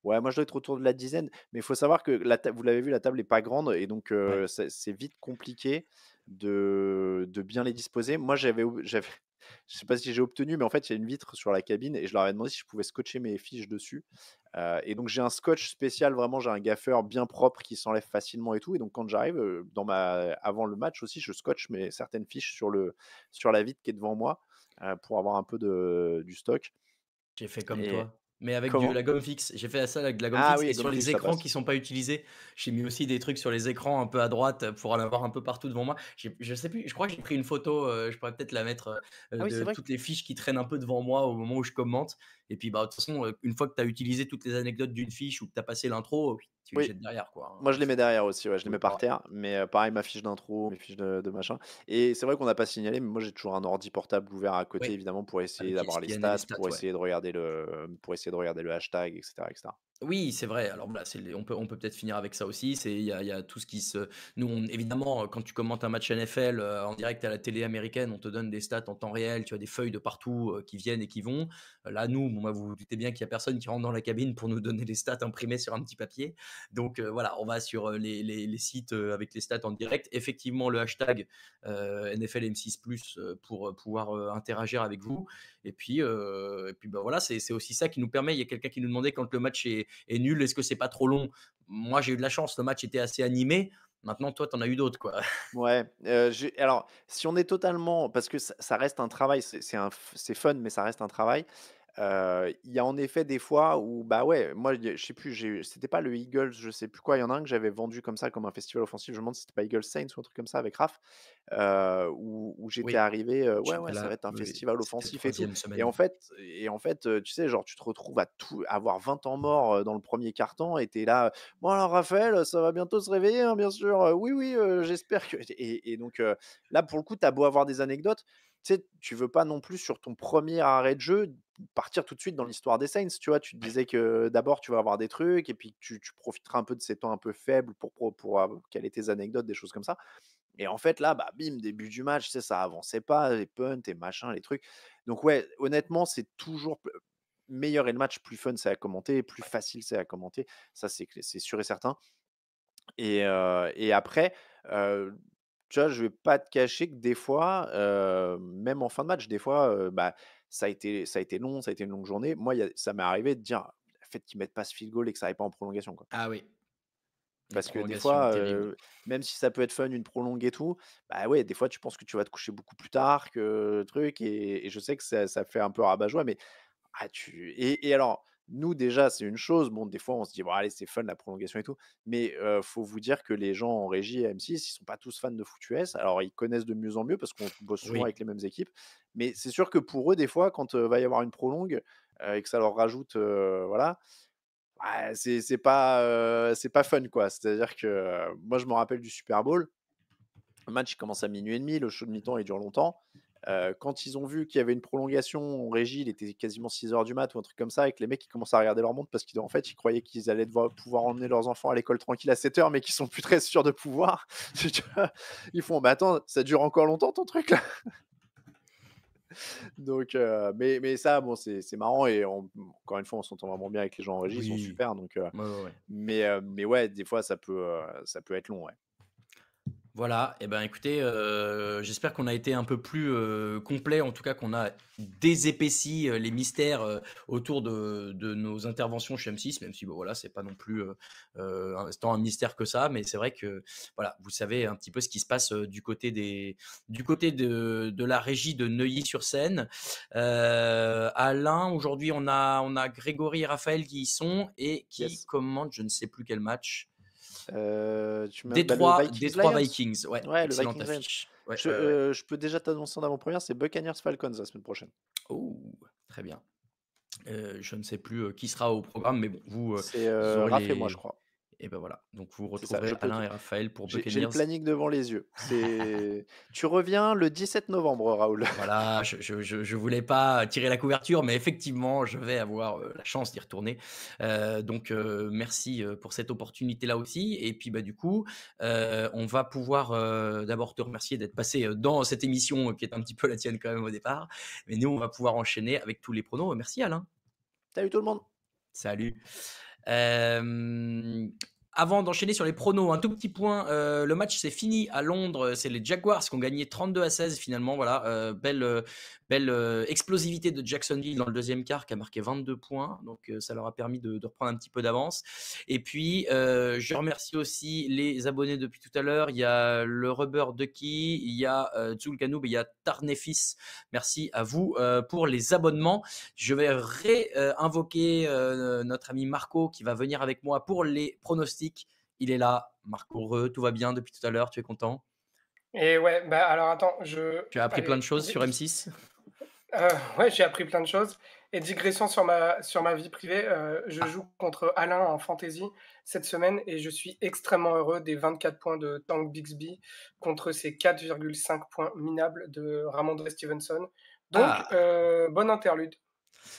Speaker 4: ouais, moi je dois être autour de la dizaine, mais il faut savoir que la vous l'avez vu, la table n'est pas grande et donc c'est vite compliqué de, de bien les disposer. Moi j'avais, j'avais, je sais pas si j'ai obtenu, mais en fait il y a une vitre sur la cabine et je leur ai demandé si je pouvais scotcher mes fiches dessus. et donc j'ai un scotch spécial, vraiment j'ai un gaffeur bien propre qui s'enlève facilement et tout. Et donc quand j'arrive, dans ma, avant le match aussi, je scotche mes certaines fiches sur, le, sur la vitre qui est devant moi pour avoir un peu de, du stock. J'ai fait comme toi
Speaker 2: mais avec de la gomme fixe. J'ai fait ça avec de la gomme ah fixe. et sur les écrans qui sont pas utilisés, j'ai mis aussi des trucs sur les écrans un peu à droite pour aller avoir un peu partout devant moi. Je sais plus, je crois que j'ai pris une photo, euh, je pourrais peut-être la mettre euh, ah de toutes les fiches qui traînent un peu devant moi au moment où je commente. Et puis, bah, de toute façon, euh, une fois que tu as utilisé toutes les anecdotes d'une fiche ou que tu as passé l'intro, derrière, quoi. Hein, moi, je
Speaker 4: les mets derrière aussi, je les mets par terre. Mais pareil, ma fiche d'intro, mes fiches de, machin. Et c'est vrai qu'on n'a pas signalé, mais moi, j'ai toujours un ordi portable ouvert à côté, évidemment, pour essayer d'avoir les, stats, pour essayer de regarder le, pour essayer de regarder le hashtag, etc., etc.
Speaker 2: Oui, c'est vrai. Alors là, c'est, on peut on peut être finir avec ça aussi. C'est il y a, tout ce qui se. Nous, évidemment, euh, quand tu commentes un match NFL euh, en direct à la télé américaine, on te donne des stats en temps réel. Tu as des feuilles de partout euh, qui viennent et qui vont. là, nous, bon, vous vous doutez bien qu'il y a personne qui rentre dans la cabine pour nous donner les stats imprimées sur un petit papier. Donc voilà, on va sur les, sites avec les stats en direct. Effectivement, le hashtag NFLM6+ pour pouvoir interagir avec vous. Et puis et puis bah, voilà, c'est aussi ça qui nous permet. Il y a quelqu'un qui nous demandait quand le match est est nul. Est-ce que c'est pas trop long Moi, j'ai eu de la chance. Le match était assez animé. Maintenant, toi, tu en as eu d'autres, quoi. Ouais.
Speaker 4: Euh, alors, si on est totalement, parce que ça, reste un travail, c'est fun, mais ça reste un travail. Euh, il y a en effet des fois où, bah ouais, moi, je sais plus, c'était pas le Eagles, je sais plus quoi. Il y en a un que j'avais vendu comme ça, comme un festival offensif. Je me demande si c'était pas Eagles Saints ou un truc comme ça avec Raph, euh, où, j'étais arrivé, euh, ouais, ouais, ça va être un festival offensif et tout. Et en fait, et en fait, tu sais, genre, tu te retrouves à avoir 20 ans mort dans le premier carton et t'es là, bon alors Raphaël, ça va bientôt se réveiller, hein, bien sûr. oui, oui, j'espère que. Et, donc là, pour le coup, t'as beau avoir des anecdotes tu sais, tu veux pas non plus sur ton premier arrêt de jeu partir tout de suite dans l'histoire des Saints. Tu vois, tu te disais que d'abord tu vas avoir des trucs et puis tu, tu, profiteras un peu de ces temps un peu faibles pour, pour, caler tes anecdotes, des choses comme ça. Et en fait, là, bah, bim, début du match, tu sais, ça avançait pas, les punts les machins, les trucs. Donc, ouais, honnêtement, c'est toujours meilleur et le match, plus fun c'est à commenter, plus facile c'est à commenter. Ça, c'est sûr et certain. Et, après, tu vois, je vais pas te cacher que des fois, euh, même en fin de match, des fois, euh, bah, ça, a été, ça a été long, ça a été une longue journée. Moi, ça m'est arrivé de dire, le fait qu'ils mettent pas ce field goal et que ça n'aille pas en prolongation. Quoi. Ah oui, Parce que des fois, euh, même si ça peut être fun, une prolongue et tout, bah ouais, des fois tu penses que tu vas te coucher beaucoup plus tard que le truc, et, je sais que ça, fait un peu rabat-joie, mais ah, tu. et alors, nous déjà c'est une chose bon des fois on se dit bon allez c'est fun la prolongation et tout mais faut vous dire que les gens en régie à M6 ils sont pas tous fans de Foot alors ils connaissent de mieux en mieux parce qu'on bosse souvent avec les mêmes équipes mais c'est sûr que pour eux des fois quand il va y avoir une prolongue et que ça leur rajoute voilà bah, c'est pas c'est pas fun quoi c'est à dire que moi je me rappelle du Super Bowl le match commence à minuit et demi le show de mi-temps il dure longtemps quand ils ont vu qu'il y avait une prolongation, en régie, il était quasiment 6 heures du mat ou un truc comme ça, avec les mecs qui commencent à regarder leur montre parce qu'en fait ils croyaient qu'ils allaient pouvoir emmener leurs enfants à l'école tranquille à 7 h mais qu'ils sont plus très sûrs de pouvoir. ils font, bah attends, ça dure encore longtemps ton truc là. donc, mais, ça, bon, c'est marrant et encore une fois, on s'entend vraiment bien avec les gens en régie, ils sont super. Mais, mais ouais, des fois, ça peut,
Speaker 2: être long. Voilà, et eh ben écoutez, euh, j'espère qu'on a été un peu plus euh, complet, en tout cas qu'on a désépaissi euh, les mystères autour de, nos interventions chez M6, même si bon voilà, c'est pas non plus tant un mystère que ça, mais c'est vrai que voilà, vous savez un petit peu ce qui se passe du côté des du côté de, la régie de Neuilly-sur-Seine. Alain, aujourd'hui on a on a Grégory et Raphaël qui y sont et qui yes. je ne sais plus quel match. Euh, bah, Détroit, Vikings, Vikings, ouais. le
Speaker 4: euh, je, peux déjà t'annoncer en avant-première, c'est Buccaneers Falcons la semaine prochaine.
Speaker 2: Oh, très bien. Euh, je ne sais plus qui sera au programme, mais bon, vous. c'est les... et moi, je crois. Et ben voilà. Donc vous retrouverez Alain et Raphaël pour Buccaneers. J'ai le planning
Speaker 4: devant les yeux. tu reviens le 17 novembre, Raoul.
Speaker 2: Voilà, je, je, je, voulais pas tirer la couverture, mais effectivement, je vais avoir euh, la chance d'y retourner. Euh, donc euh, merci pour cette opportunité là aussi. Et puis bah du coup, on va pouvoir d'abord te remercier d'être passé dans cette émission qui est un petit peu la tienne quand même au départ. Mais nous, on va pouvoir enchaîner avec tous les pronoms. Merci Alain. Salut tout le monde. Salut. Euh, avant d'enchaîner sur les pronos, un tout petit point. Euh, le match s'est fini à Londres. C'est les Jaguars qui ont gagné 32 à 16 finalement. Voilà, euh, belle, Belle euh, explosivité de Jacksonville dans le deuxième quart qui a marqué 22 points. Donc euh, ça leur a permis de, reprendre un petit peu d'avance. Et puis euh, je remercie aussi les abonnés depuis tout à l'heure. Il y a le Rubber Ducky, il y a Zulkanoub, il y a Tarnefis. Merci à vous pour les abonnements. Je vais réinvoquer notre ami Marco qui va venir avec moi pour les pronostics. Il est là, Marco tout va bien depuis tout à l'heure, tu es content
Speaker 1: et ouais, bah alors attends, je. Tu as appris plein de choses sur M6 euh, ouais, j'ai appris plein de choses. Et digression sur ma, sur ma vie privée, euh, je joue contre Alain en fantasy cette semaine et je suis extrêmement heureux des 24 points de Tank Bixby contre ces 4,5 points minables de Ramondre Stevenson. Donc, ah. euh, bonne interlude.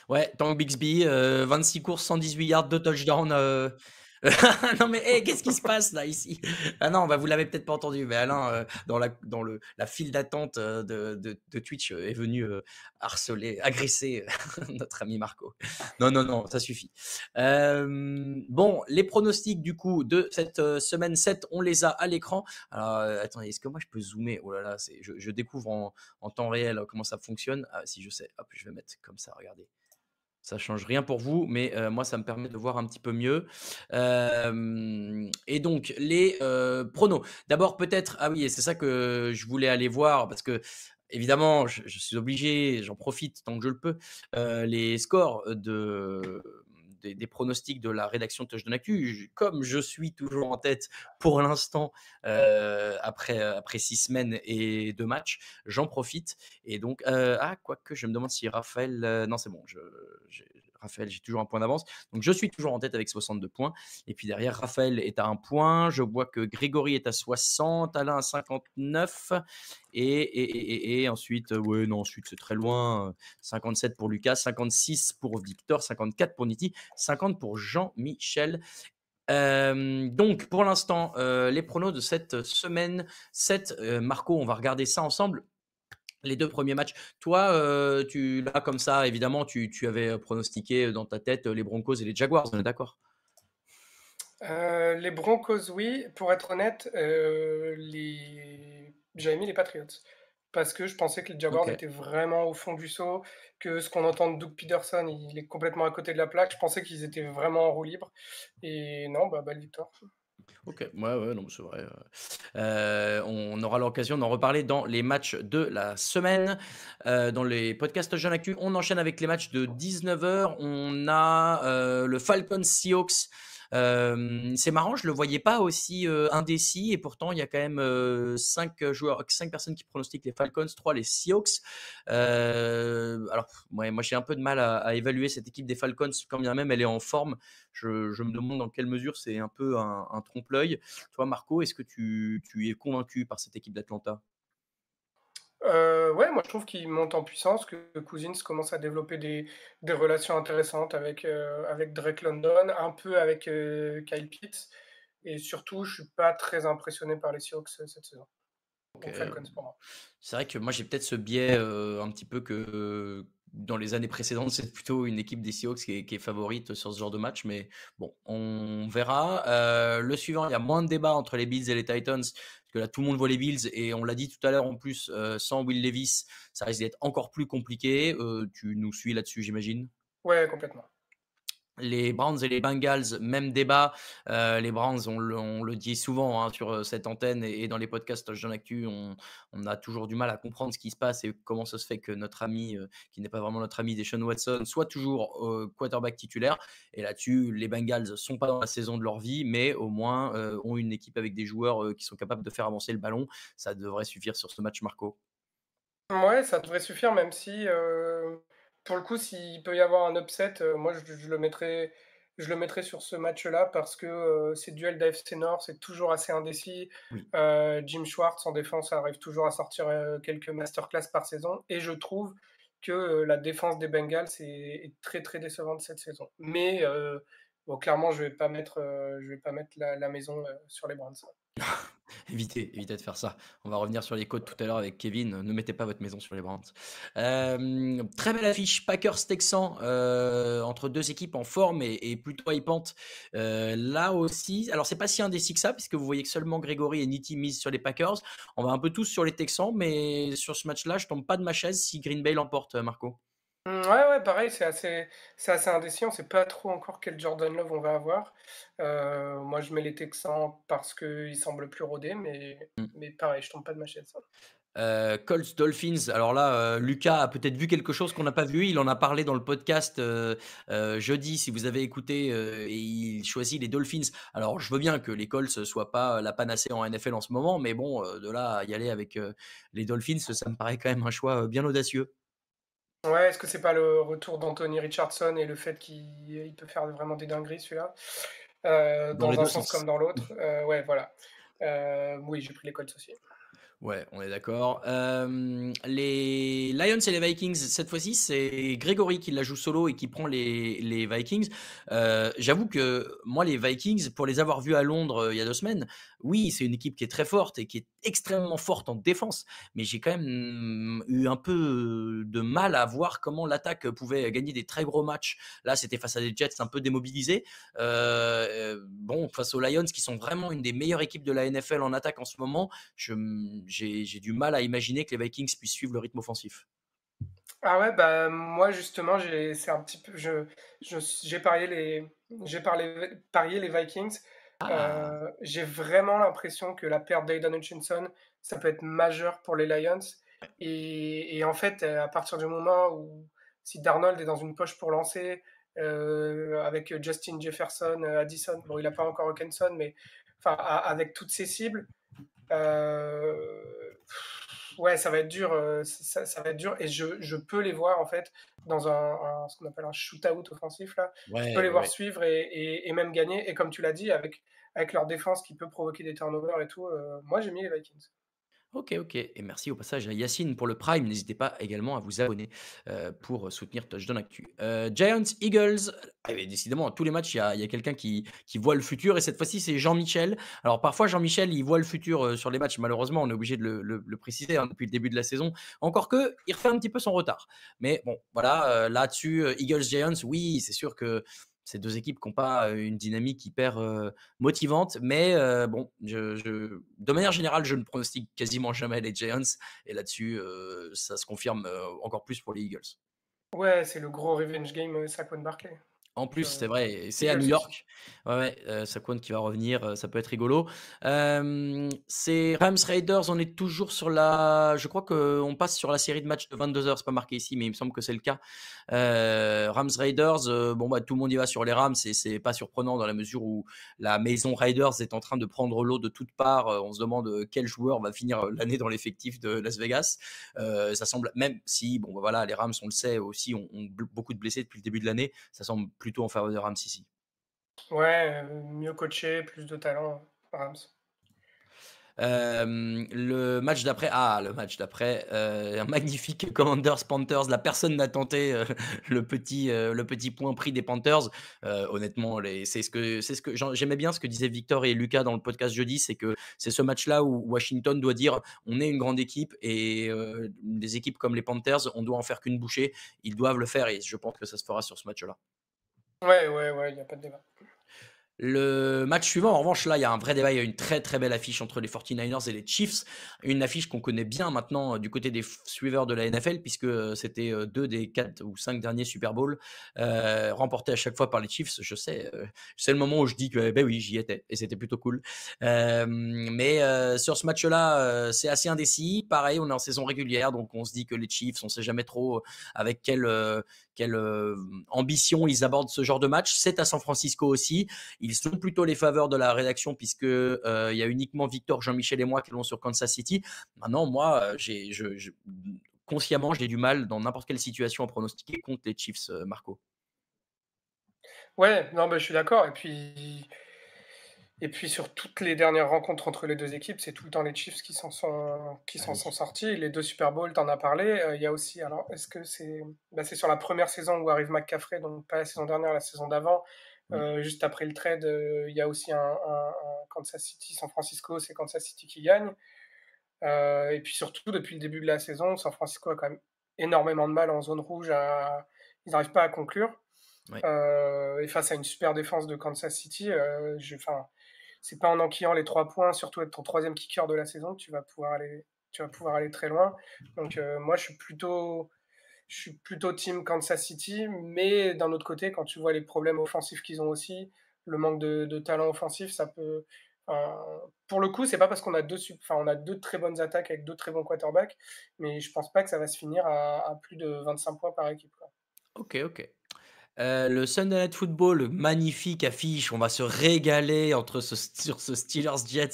Speaker 2: Ouais, Tank Bixby, 26 courses, 118 yards, 2 touchdowns
Speaker 1: non mais qu'est-ce qui se passe là ici
Speaker 2: Ah non, bah, vous l'avez peut-être pas entendu, mais Alain, euh, dans, la, dans le, la file d'attente euh, de, Twitch, euh, est venu harceler, agresser notre ami Marco. Non, non, non, ça suffit. bon, les pronostics du coup de cette semaine 7, on les a à l'écran. Alors, attendez, est-ce que moi je peux zoomer Oh là là, je, je, découvre en, temps réel comment ça fonctionne. Ah, si je sais, je vais mettre comme ça, regardez. Ça change rien pour vous, mais moi, ça me permet de voir un petit peu mieux. et donc, les pronos. D'abord, peut-être, ah oui, et c'est ça que je voulais aller voir, parce que, évidemment, je suis obligé, j'en profite tant que je le peux, les scores de, des, pronostics de la rédaction de Nacu Comme je suis toujours en tête pour l'instant, euh, après, euh, après six semaines et deux matchs, j'en profite. Et donc, euh, ah, quoi que je me demande si Raphaël. Euh, non, c'est bon, je, Raphaël, j'ai toujours un point d'avance. Donc je suis toujours en tête avec 62 points. Et puis derrière, Raphaël est à un point. Je vois que Grégory est à 60, Alain à 59. Et, ensuite, euh, ouais, non, ensuite c'est très loin. 57 pour Lucas, 56 pour Victor, 54 pour Niti, 50 pour Jean-Michel. Euh, donc pour l'instant, euh, les pronos de cette semaine 7, Marco, on va regarder ça ensemble les deux premiers matchs. Toi, euh, tu là comme ça, évidemment, tu, avais euh, pronostiqué euh, dans ta tête les Broncos et les Jaguars, on est d'accord
Speaker 1: Les Broncos, oui. Pour être honnête, les... j'avais mis les Patriots. Parce que je pensais que les Jaguars étaient vraiment au fond du saut, que ce qu'on entend de Doug Peterson, il est complètement à côté de la plaque. Je pensais qu'ils étaient vraiment en roue libre. Et non, bah, belle bah, victoire.
Speaker 2: OK, non, euh, on aura l'occasion d'en reparler dans les matchs de la semaine. Euh, dans les podcasts Jeune Actu, on enchaîne avec les matchs de 19h. On a euh, le Falcon Seahawks c'est marrant, je le voyais pas aussi indécis et pourtant il y a quand même 5 joueurs, cinq personnes qui pronostiquent les Falcons, 3 les Seahawks. alors moi j'ai un peu de mal à, évaluer cette équipe des Falcons quand bien même elle est en forme. Je, me demande dans quelle mesure c'est un peu un, trompe-l'œil. Toi Marco, est-ce que tu es convaincu par cette équipe d'Atlanta
Speaker 1: euh, ouais, moi je trouve qu'il monte en puissance, que Cousins commence à développer des, des relations intéressantes avec, euh, avec Drake London, un peu avec euh, Kyle Pitts, et surtout je suis pas très impressionné par les Seahawks cette saison.
Speaker 2: C'est vrai que moi j'ai peut-être ce biais un petit peu que, dans les années précédentes, c'est plutôt une équipe des Seahawks qui est, favorite sur ce genre de match, mais bon, on verra. Euh, le suivant, il y a moins de débats entre les Bills et les Titans, parce que là, tout le monde voit les Bills, et on l'a dit tout à l'heure en plus, euh, sans Will Levis, ça risque d'être encore plus compliqué. Euh, tu nous suis là-dessus, j'imagine
Speaker 1: Ouais, complètement.
Speaker 2: Les Browns et les Bengals, même débat. Euh, les Browns, on le, dit souvent hein, sur euh, cette antenne et, dans les podcasts Jean Actu, on, a toujours du mal à comprendre ce qui se passe et comment ça se fait que notre ami, euh, qui n'est pas vraiment notre ami, Deshaun Watson, soit toujours quarterback titulaire. Et là-dessus, les Bengals sont pas dans la saison de leur vie, mais au moins ont une équipe avec des joueurs qui sont capables de faire avancer le ballon. Ça devrait suffire sur ce match, Marco.
Speaker 1: Ouais, ça devrait suffire, même si pour le coup, s'il peut y avoir un upset, euh, moi je, le mettrais, je le sur ce match-là parce que euh, ces duels d'AFC Nord, c'est toujours assez indécis. Euh, Jim Schwartz en défense arrive toujours à sortir quelques masterclass par saison et je trouve que la défense des Bengals est, très très décevante cette saison. Mais bon, clairement, je ne vais pas mettre, je vais pas mettre la, la maison sur les Browns.
Speaker 2: évitez, évitez de faire ça. On va revenir sur les codes tout à l'heure avec Kevin. Ne mettez pas votre maison sur les Browns. Euh, très belle affiche, Packers Texans euh, entre deux équipes en forme et, plutôt hypantes. Euh, là aussi, alors c'est pas si indécis que ça, puisque vous voyez que seulement Grégory et Nitti misent sur les Packers. On va un peu tous sur les Texans, mais sur ce match-là, je tombe pas de ma chaise si Green Bay l'emporte, Marco.
Speaker 1: Mmh, ouais, ouais, pareil, c'est assez, c'est assez indécis. On sait pas trop encore quel Jordan Love on va avoir. Euh, moi, je mets les Texans parce qu'ils semblent plus rodés, mais, mmh. mais pareil, je tombe pas de ma chaise.
Speaker 2: Euh, Colts Dolphins. Alors là, euh, Lucas a peut-être vu quelque chose qu'on n'a pas vu. Il en a parlé dans le podcast euh, jeudi. Si vous avez écouté, et il choisit les Dolphins. Alors je veux bien que les Colts ne soient pas la panacée en NFL en ce moment, mais bon, de là à y aller avec les Dolphins, ça me paraît quand même un choix bien audacieux.
Speaker 1: Ouais, est-ce que c'est pas le retour d'Anthony Richardson et le fait qu'il peut faire vraiment des dingueries celui-là euh, dans, un sens, comme dans l'autre. Euh, ouais, voilà. Euh, oui, j'ai pris les Colts aussi.
Speaker 2: Ouais, on est d'accord. les Lions et les Vikings, cette fois-ci, c'est Grégory qui la joue solo et qui prend les, les Vikings. J'avoue que moi, les Vikings, pour les avoir vus à Londres il y a deux semaines, oui, c'est une équipe qui est très forte et qui est extrêmement forte en défense, mais j'ai quand même mmh, eu un peu de mal à voir comment l'attaque pouvait gagner des très gros matchs. Là, c'était face à des Jets un peu démobilisés. bon, face aux Lions, qui sont vraiment une des meilleures équipes de la NFL en attaque en ce moment, mmh, j'ai du mal à imaginer que les Vikings puissent suivre le rythme offensif.
Speaker 1: Ah ouais, bah, moi justement, j'ai c'est parlé, parié les Vikings ah. Euh, j'ai vraiment l'impression que la perte d'Aidan Hutchinson, ça peut être majeur pour les Lions. Et, en fait, à partir du moment où si Darnold est dans une poche pour lancer, euh, avec Justin Jefferson, Addison, bon, il n'a pas encore Hawkinson, mais enfin, avec toutes ses cibles, euh, ouais, ça va être dur. Ça, va être dur. Et je, peux les voir, en fait, dans un, ce qu'on appelle un shootout offensif. Là. je peux les voir suivre et, même gagner. Et comme tu l'as dit, avec avec leur défense qui peut provoquer des turnovers et tout. Euh, moi, j'ai mis les Vikings.
Speaker 2: Ok, ok. Et merci au passage à Yacine pour le Prime. N'hésitez pas également à vous abonner euh, pour soutenir Touchdown Actu. Euh, Giants, Eagles. décidément, ah, décidément, tous les matchs, il y a, quelqu'un qui, voit le futur. Et cette fois-ci, c'est Jean-Michel. Alors parfois, Jean-Michel, il voit le futur sur les matchs. Malheureusement, on est obligé de le, préciser hein, depuis le début de la saison. Encore que, il refait un petit peu son retard. Mais bon, voilà, là-dessus, Eagles, Giants, oui, c'est sûr que ces deux équipes qui n'ont pas une dynamique hyper motivante. Mais bon, je, de manière générale, je ne pronostique quasiment jamais les Giants. Et là-dessus, ça se confirme encore plus pour les Eagles.
Speaker 1: Ouais, c'est le gros revenge game Saquon Barkley.
Speaker 2: En plus, c'est vrai, c'est à New York. Ouais, Saquon qui va revenir, ça peut être rigolo. c'est Rams Raiders, on est toujours sur la. Je crois qu'on passe sur la série de matchs de 22h, c'est pas marqué ici, mais il me semble que c'est le cas. Euh, Rams Raiders, euh, bon, bah, tout le monde y va sur les Rams et c'est pas surprenant dans la mesure où la maison Raiders est en train de prendre l'eau de toutes parts. Euh, on se demande quel joueur va finir l'année dans l'effectif de Las Vegas. ça semble, même si, bon, bah, voilà, les Rams, on le sait aussi, ont, beaucoup de blessés depuis le début de l'année. Ça semble plutôt en faveur des Rams ici.
Speaker 1: Ouais, mieux coaché, plus de talent, Rams.
Speaker 2: Euh, le match d'après, ah, le match d'après, euh, un magnifique Commanders Panthers. La personne n'a tenté euh, le petit, le petit point pris des Panthers. honnêtement, c'est ce que, c'est ce que j'aimais bien ce que disaient Victor et Lucas dans le podcast jeudi, c'est que c'est ce match-là où Washington doit dire, on est une grande équipe et des équipes comme les Panthers, on doit en faire qu'une bouchée. Ils doivent le faire et je pense que ça se fera sur ce match-là.
Speaker 1: Ouais, ouais, ouais, il n'y a pas de débat.
Speaker 2: Le match suivant, en revanche, là, il y a un vrai débat. Il y a une très très belle affiche entre les 49ers et les Chiefs. Une affiche qu'on connaît bien maintenant euh, du côté des suiveurs de la NFL, puisque euh, c'était euh, deux des quatre ou cinq derniers Super Bowl remportés à chaque fois par les Chiefs. Je sais, c'est le moment où je dis que, eh ben oui, j'y étais et c'était plutôt cool. mais sur ce match-là, c'est assez indécis. Pareil, on est en saison régulière, donc on se dit que les Chiefs, on sait jamais trop avec quel quelle euh, ambition ils abordent ce genre de match. C'est à San Francisco aussi. Ils sont plutôt les faveurs de la rédaction puisque euh, il y a uniquement Victor, Jean-Michel et moi qui l'ont sur Kansas City. Maintenant, moi, euh, consciemment, j'ai du mal dans n'importe quelle situation à pronostiquer contre les Chiefs, Marco.
Speaker 1: Ouais, non, mais je suis d'accord. Et puis, et puis sur toutes les dernières rencontres entre les deux équipes, c'est tout le temps les Chiefs qui s'en sont, qui ah s'en sont sortis. Les deux Super Bowls, t'en as parlé. Euh, il y a aussi, alors, est-ce que c'est, bah, c'est sur la première saison où arrive McCaffrey, donc pas la saison dernière, la saison d'avant. Euh, juste après le trade, euh, il y a aussi un, Kansas City, San Francisco, c'est Kansas City qui gagne. et puis surtout, depuis le début de la saison, San Francisco a quand même énormément de mal en zone rouge. Ils n'arrivent pas à conclure. et face à une super défense de Kansas City, euh, je, c'est pas en enquillant les trois points, surtout être ton troisième kicker de la saison, que tu vas pouvoir aller, tu vas pouvoir aller très loin. Donc euh, moi, je suis plutôt, je suis plutôt team Kansas City, mais d'un autre côté, quand tu vois les problèmes offensifs qu'ils ont aussi, le manque de, talent offensif, ça peut pour le coup, c'est pas parce qu'on a deux, enfin, on a deux très bonnes attaques avec deux très bons quarterbacks, mais je pense pas que ça va se finir à, plus de 25 points par équipe. Ok,
Speaker 2: ok. Euh, le Sunday Night Football, magnifique affiche. On va se régaler entre ce, sur ce Steelers Jets.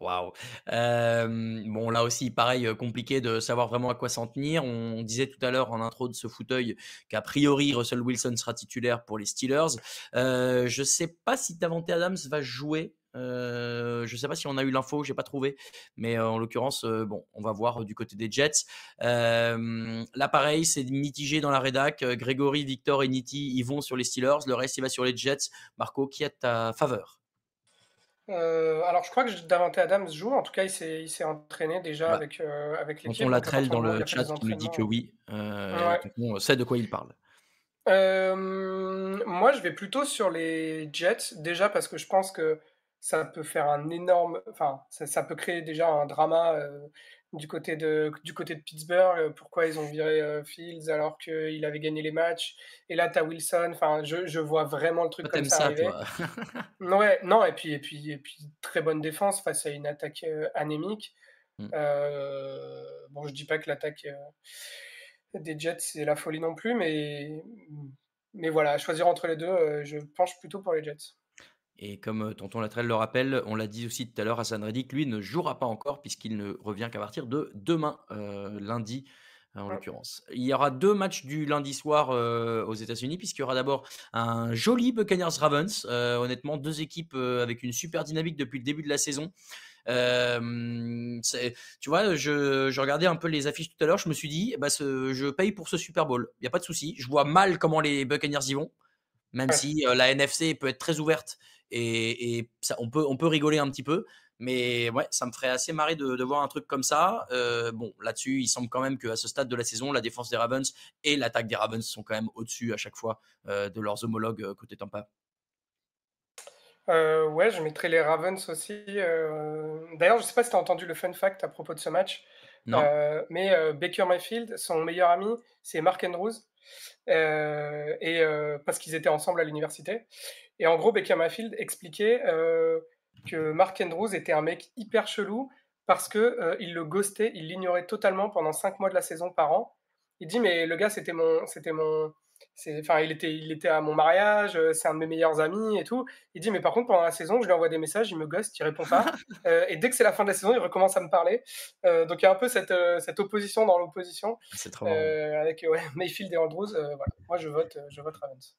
Speaker 2: Waouh. Euh, bon, là aussi, pareil, euh, compliqué de savoir vraiment à quoi s'en tenir. On, disait tout à l'heure en intro de ce fauteuil qu'a priori Russell Wilson sera titulaire pour les Steelers. je je sais pas si Davante Adams va jouer. Euh, je ne sais pas si on a eu l'info, j'ai pas trouvé, mais euh, en l'occurrence, euh, bon, on va voir du côté des Jets. L'appareil, c'est mitigé dans la rédac. Grégory, Victor et Nitti, ils vont sur les Steelers. Le reste, il va sur les Jets. Marco, qui est ta faveur
Speaker 1: alors, je crois que Davante Adams joue. En tout cas, il s'est entraîné déjà bah, avec avec, avec donc On la dans le chat, qui nous dit
Speaker 2: que oui. On sait de quoi il parle.
Speaker 1: moi, je vais plutôt sur les Jets, déjà parce que je pense que ça peut faire un énorme, enfin, ça, peut créer déjà un drama euh, du côté de du côté de Pittsburgh. Euh, pourquoi ils ont viré euh, Fields alors qu'il avait gagné les matchs Et là, t'as Wilson. Enfin, je, je, vois vraiment le truc comme ça, arriver. ouais, non. Et puis et puis et puis très bonne défense face à une attaque anémique. Mmh. bon, je dis pas que l'attaque des Jets c'est la folie non plus, mais mais voilà, choisir entre les deux, je penche plutôt pour les Jets.
Speaker 2: Et comme euh, Tonton Latrelle le rappelle, on l'a dit aussi tout à l'heure, Hassan Reddick, lui, ne jouera pas encore puisqu'il ne revient qu'à partir de demain, euh, lundi euh, en l'occurrence. Il y aura deux matchs du lundi soir aux États-Unis, puisqu'il y aura d'abord un joli Buccaneers Ravens. honnêtement, deux équipes avec une super dynamique depuis le début de la saison. tu vois, je, regardais un peu les affiches tout à l'heure, je me suis dit, eh ben, je paye pour ce Super Bowl. Il n'y a pas de souci. Je vois mal comment les Buccaneers y vont, même si la NFC peut être très ouverte. Et, on, peut, on peut rigoler un petit peu. Mais ouais, ça me ferait assez marrer de, voir un truc comme ça. Euh, bon, là-dessus, il semble quand même qu'à ce stade de la saison, la défense des Ravens et l'attaque des Ravens sont quand même au-dessus à chaque fois euh, de leurs homologues euh, côté Tampa.
Speaker 1: ouais, je mettrais les Ravens aussi. D'ailleurs, je ne sais pas si tu as entendu le fun fact à propos de ce match. Euh, mais euh, Baker Mayfield, son meilleur ami, c'est Mark Andrews. Euh, et parce qu'ils étaient ensemble à l'université. Et en gros, Baker Mayfield expliquait que Mark Andrews était un mec hyper chelou parce que il le ghostait, il l'ignorait totalement pendant 5 mois de la saison par an. Il dit mais le gars c'était mon c'était mon enfin, il était, il était à mon mariage, euh, c'est un de mes meilleurs amis et tout. Il dit, mais par contre, pendant la saison, je lui envoie des messages, il me gosse, il répond pas. Euh, et dès que c'est la fin de la saison, il recommence à me parler. Euh, donc il y a un peu cette, cette opposition dans l'opposition. C'est trop bon Avec Mayfield et Andrews, voilà. moi je vote, je vote Ravens.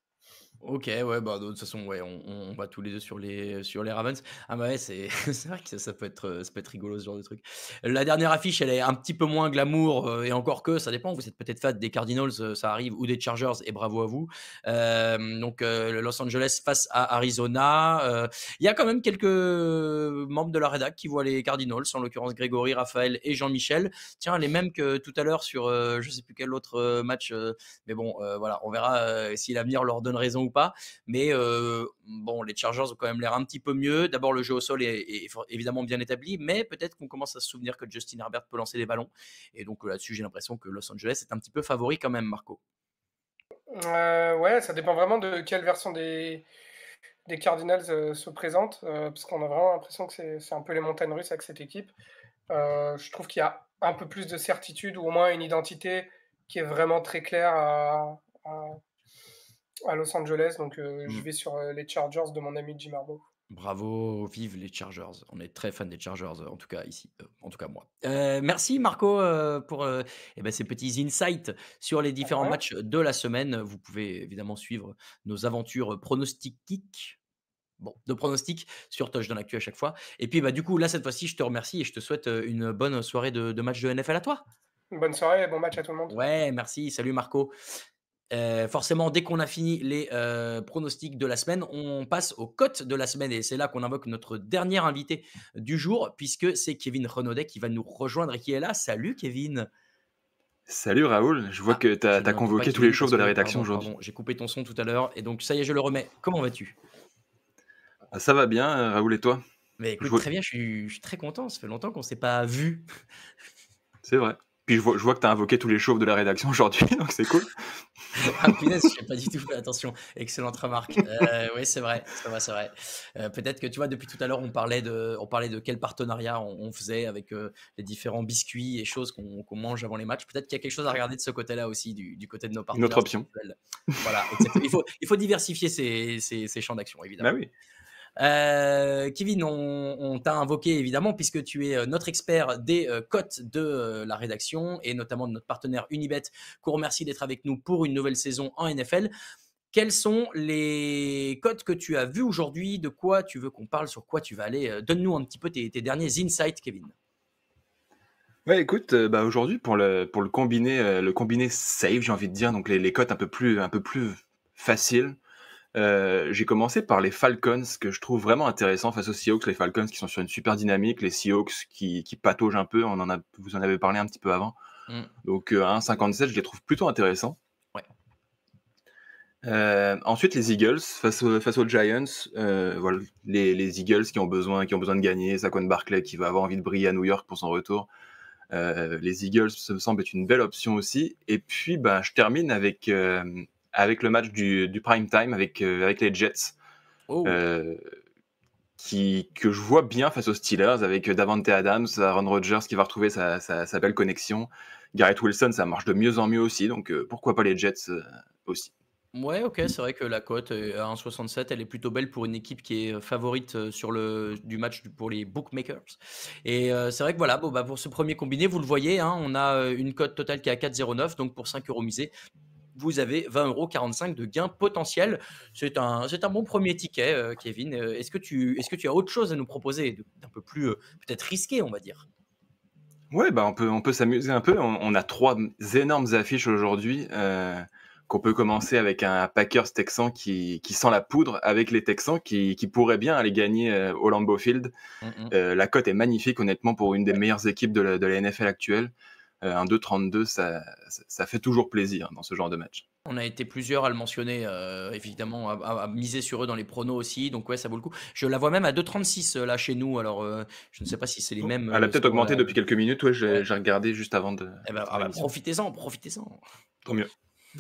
Speaker 2: OK, ouais, bah, de toute façon, ouais, on, va tous les deux sur les sur les Ravens. Ah bah, ouais, c'est vrai que ça, ça peut être, euh, être rigolo, ce genre de truc. La dernière affiche, elle est un petit peu moins glamour, euh, et encore que, ça dépend, vous êtes peut-être fan des Cardinals, euh, ça arrive, ou des Chargers et bravo à vous. donc Los Angeles face à Arizona, il y a quand même quelques membres de la rédac qui voient les Cardinals, en l'occurrence Grégory, Raphaël et Jean-Michel. Tiens, les mêmes que tout à l'heure sur, je je sais plus quel autre, match, mais bon, voilà, on verra, si l'avenir leur donne raison ou pas. Mais bon, les Chargers ont quand même l'air un petit peu mieux. D'abord, le jeu au sol est, évidemment bien établi, mais peut-être qu'on commence à se souvenir que Justin Herbert peut lancer des ballons. Et donc là-dessus, j'ai l'impression que Los Angeles est un petit peu favori quand même, Marco.
Speaker 1: Euh, ouais, ça dépend vraiment de quelle version des, des Cardinals se présente, parce qu'on a vraiment l'impression que c'est un peu les montagnes russes avec cette équipe. je trouve qu'il y a un peu plus de certitude, ou au moins une identité qui est vraiment très claire à, à Los Angeles. Donc, euh, je mmh. vais sur euh, les Chargers de mon ami Jim Harbaugh.
Speaker 2: Bravo, vive les Chargers. On est très fan des Chargers, en tout cas ici, euh, en tout cas moi. merci Marco pour eh ben, ces petits insights sur les ah différents matchs de la semaine. Vous pouvez évidemment suivre nos aventures pronostiques. Bon, de pronostics sur dans l'actu à chaque fois. Et puis, bah, du coup, là, cette fois-ci, je te remercie et je te souhaite une bonne soirée de, de match de NFL à toi.
Speaker 1: Bonne soirée bon match à tout le monde. Ouais,
Speaker 2: merci. Salut Marco. Euh, forcément, dès qu'on a fini les euh, pronostics de la semaine, on passe aux cotes de la semaine et c'est là qu'on invoque notre dernier invité du jour puisque c'est Kevin Renaudet qui va nous rejoindre et qui est là. Salut Kevin
Speaker 5: Salut Raoul, je vois ah, que tu as, convoqué tous les chauves de la rédaction aujourd'hui. J'ai
Speaker 2: coupé ton son tout à l'heure et donc ça y est, je le remets. Comment vas-tu
Speaker 5: Ça va bien Raoul et toi
Speaker 2: Mais très bien, je suis, je suis très content, ça fait longtemps qu'on ne s'est pas vu.
Speaker 5: C'est vrai. Puis je vois, je vois que tu as invoqué tous les chauves de la rédaction aujourd'hui, donc c'est cool.
Speaker 2: ah, punaise, je n'ai pas du tout fait attention. Excellente remarque. Euh, oui, c'est vrai, c'est vrai, c'est vrai. Euh, peut-être que tu vois, depuis tout à l'heure, on, parlait de, on parlait de quel partenariat on, faisait avec euh, les différents biscuits et choses qu'on mange avant les matchs. Peut-être qu'il y a quelque chose à regarder de ce côté-là aussi, du, côté de nos partenaires. Notre option. Voilà, il, faut, il faut diversifier ces champs d'action, évidemment. Bah oui. Euh, Kevin, on, t'a invoqué évidemment puisque tu es euh, notre expert des euh, cotes de la rédaction et notamment de notre partenaire Unibet, qu'on remercie d'être avec nous pour une nouvelle saison en NFL. Quelles sont les cotes que tu as vues aujourd'hui De quoi tu veux qu'on parle Sur quoi tu vas aller Donne-nous un petit peu tes, derniers insights, Kevin.
Speaker 5: Ouais, écoute, bah, aujourd'hui pour le combiné le combiné safe, j'ai envie de dire donc les, cotes un peu plus un peu plus faciles. Euh, j'ai commencé par les Falcons, que je trouve vraiment intéressant face aux Seahawks. Les Falcons qui sont sur une super dynamique, les Seahawks qui, qui pataugent un peu. On en a, vous en avez parlé un petit peu avant. Mm. Donc, 1,57, euh, je les trouve plutôt intéressants. Euh, ensuite, les Eagles face, aux Giants. voilà, les, Eagles qui ont, besoin, qui ont besoin de gagner. Saquon Barclay qui va avoir envie de briller à New York pour son retour. les Eagles, ça me semble être une belle option aussi. Et puis, bah, je termine avec avec le match du, prime time avec, euh, avec les Jets. Oh. Euh, qui, que je vois bien face aux Steelers avec Davante Adams, Aaron Rodgers qui va retrouver sa, sa, belle connexion. Garrett Wilson, ça marche de mieux en mieux aussi, donc euh, pourquoi pas les Jets aussi.
Speaker 2: Ouais, ok, c'est vrai que la cote à 1,67, elle est plutôt belle pour une équipe qui est favorite sur le du match pour les bookmakers. Et c'est vrai que voilà, bon, bah, pour ce premier combiné, vous le voyez, hein, on a une cote totale qui est à 4,09, donc pour 5 euros misés, vous avez 20,45 euros de gains potentiel C'est un, c'est un bon premier ticket, euh, Kevin. Euh, est-ce que, tu, est que tu as autre chose à nous proposer d'un peu plus euh, peut-être risqué, on va dire
Speaker 5: Oui, bah on peut, s'amuser un peu. On, a trois énormes affiches aujourd'hui. qu'on peut commencer avec un Packers Texan qui, sent la poudre avec les Texans qui, qui pourraient bien aller gagner au Lambeau Field. Mm, mm. la cote est magnifique, honnêtement, pour une des meilleures équipes de de la NFL actuelle. Euh, un 2-32, ça, ça, fait toujours plaisir dans ce genre de match.
Speaker 2: On a été plusieurs à le mentionner, euh, évidemment, à, miser sur eux dans les pronos aussi. Donc, ouais, ça vaut le coup. Je la vois même à 2,36 euh, là chez nous. Alors, je ne sais pas si c'est les mêmes. Elle a peut-être augmenté depuis
Speaker 5: quelques minutes. Ouais, j'ai regardé juste avant de. Eh ben, ah
Speaker 2: bah, profitez-en, profitez-en.
Speaker 5: Tant mieux.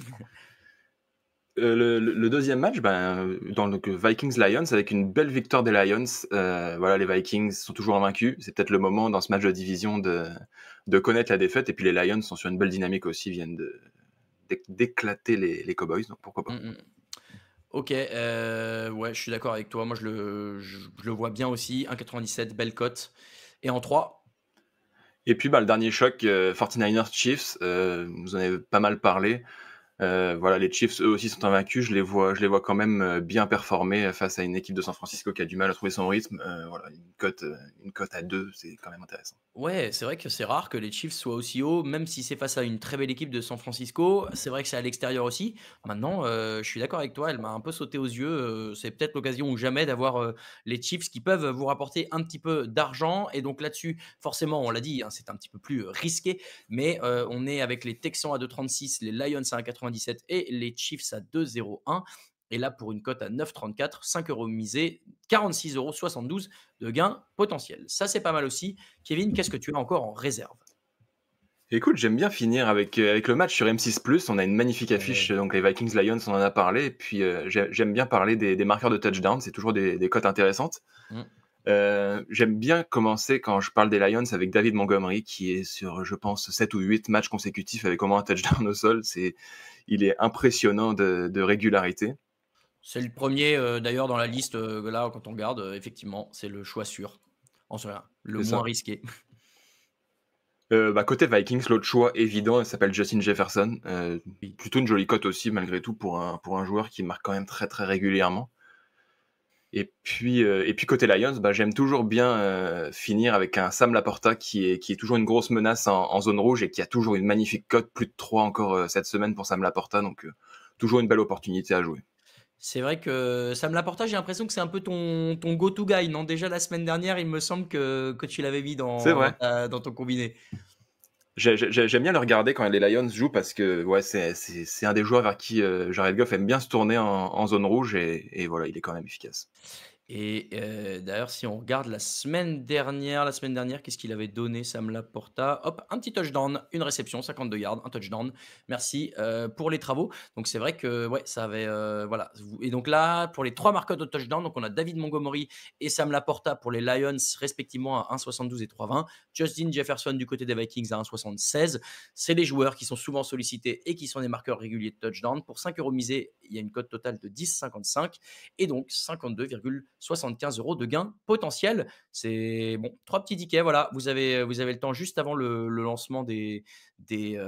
Speaker 5: Euh, le, deuxième match, ben, dans le Vikings-Lions, avec une belle victoire des Lions. Euh, voilà, les Vikings sont toujours vaincus C'est peut-être le moment dans ce match de division de, de, connaître la défaite. Et puis les Lions sont sur une belle dynamique aussi, viennent d'éclater les, Cowboys. Donc pourquoi pas. Mm, mm.
Speaker 2: Ok, euh, ouais, je suis d'accord avec toi. Moi, je le, je, le vois bien aussi. 1,97, belle cote. Et en 3
Speaker 5: Et puis, bah, le dernier choc, 49ers Chiefs. vous en avez pas mal parlé. Euh, voilà, les Chiefs, eux aussi, sont invaincus. Je les vois, je les vois quand même euh, bien performer euh, face à une équipe de San Francisco qui a du mal à trouver son rythme. voilà, une cote, une cote à deux, c'est quand même intéressant.
Speaker 2: Ouais, c'est vrai que c'est rare que les Chiefs soient aussi hauts, même si c'est face à une très belle équipe de San Francisco. C'est vrai que c'est à l'extérieur aussi. Maintenant, euh, je suis d'accord avec toi, elle m'a un peu sauté aux yeux. Euh, c'est peut-être l'occasion ou jamais d'avoir euh, les Chiefs qui peuvent vous rapporter un petit peu d'argent. Et donc là-dessus, forcément, on l'a dit, hein, c'est un petit peu plus risqué. Mais on est avec les Texans à 2,36, les Lions à 1,97 et les Chiefs à 2,01. Et là, pour une cote à 9,34, 5 euros misés, 46,72 euros de gain potentiel. Ça, c'est pas mal aussi. Kevin, qu'est-ce que tu as encore en réserve
Speaker 5: Écoute, j'aime bien finir avec, euh, avec le match sur M6. On a une magnifique affiche, donc les Vikings Lions, on en a parlé. Et puis euh, j'aime bien parler des, marqueurs de touchdown, c'est toujours des, cotes intéressantes. Mm. Euh, j'aime bien commencer quand je parle des Lions avec David Montgomery, qui est sur, je pense, 7 ou 8 matchs consécutifs avec au moins un touchdown au sol. C'est, il est impressionnant de régularité.
Speaker 2: C'est le premier, euh, d'ailleurs, dans la liste, euh, là, quand on regarde, euh, effectivement, c'est le choix sûr. En soi, le moins risqué.
Speaker 5: Bah, côté Vikings, l'autre choix évident, il s'appelle Justin Jefferson. Plutôt une jolie cote aussi, malgré tout, pour un, pour un joueur qui marque quand même très, très régulièrement. Et puis, et puis côté Lions, bah, j'aime toujours bien finir avec un Sam Laporta qui est, qui est toujours une grosse menace en, en zone rouge et qui a toujours une magnifique cote, plus de 3 encore cette semaine pour Sam Laporta. Donc, toujours une belle opportunité à jouer.
Speaker 2: C'est vrai que ça me l'apporte, j'ai l'impression que c'est un peu ton, ton go-to guy. Non, déjà la semaine dernière, il me semble que, tu l'avais vu dans, Dans, ton combiné.
Speaker 5: J'aime bien le regarder quand les Lions jouent parce que ouais, c'est un des joueurs vers qui euh, Jared Goff aime bien se tourner en, zone rouge et, et, voilà, il est quand même efficace. Et euh, d'ailleurs, si on regarde la semaine dernière, la semaine dernière, qu'est-ce
Speaker 2: qu'il avait donné Sam Laporta Hop, un petit touchdown, une réception, 52 yards, un touchdown. Merci euh, pour les travaux. Donc c'est vrai que ouais, ça avait euh, voilà. Et donc là, pour les trois marqueurs de touchdown, donc on a David Montgomery et Sam Laporta pour les Lions respectivement à 1,72 et 3,20. Justin Jefferson du côté des Vikings à 1,76. C'est les joueurs qui sont souvent sollicités et qui sont des marqueurs réguliers de touchdown. Pour 5 euros misés, il y a une cote totale de 10,55 et donc 52,5 75 euros de gains potentiel. C'est bon, trois petits tickets. Voilà, vous avez, vous avez le temps juste avant le lancement des, des,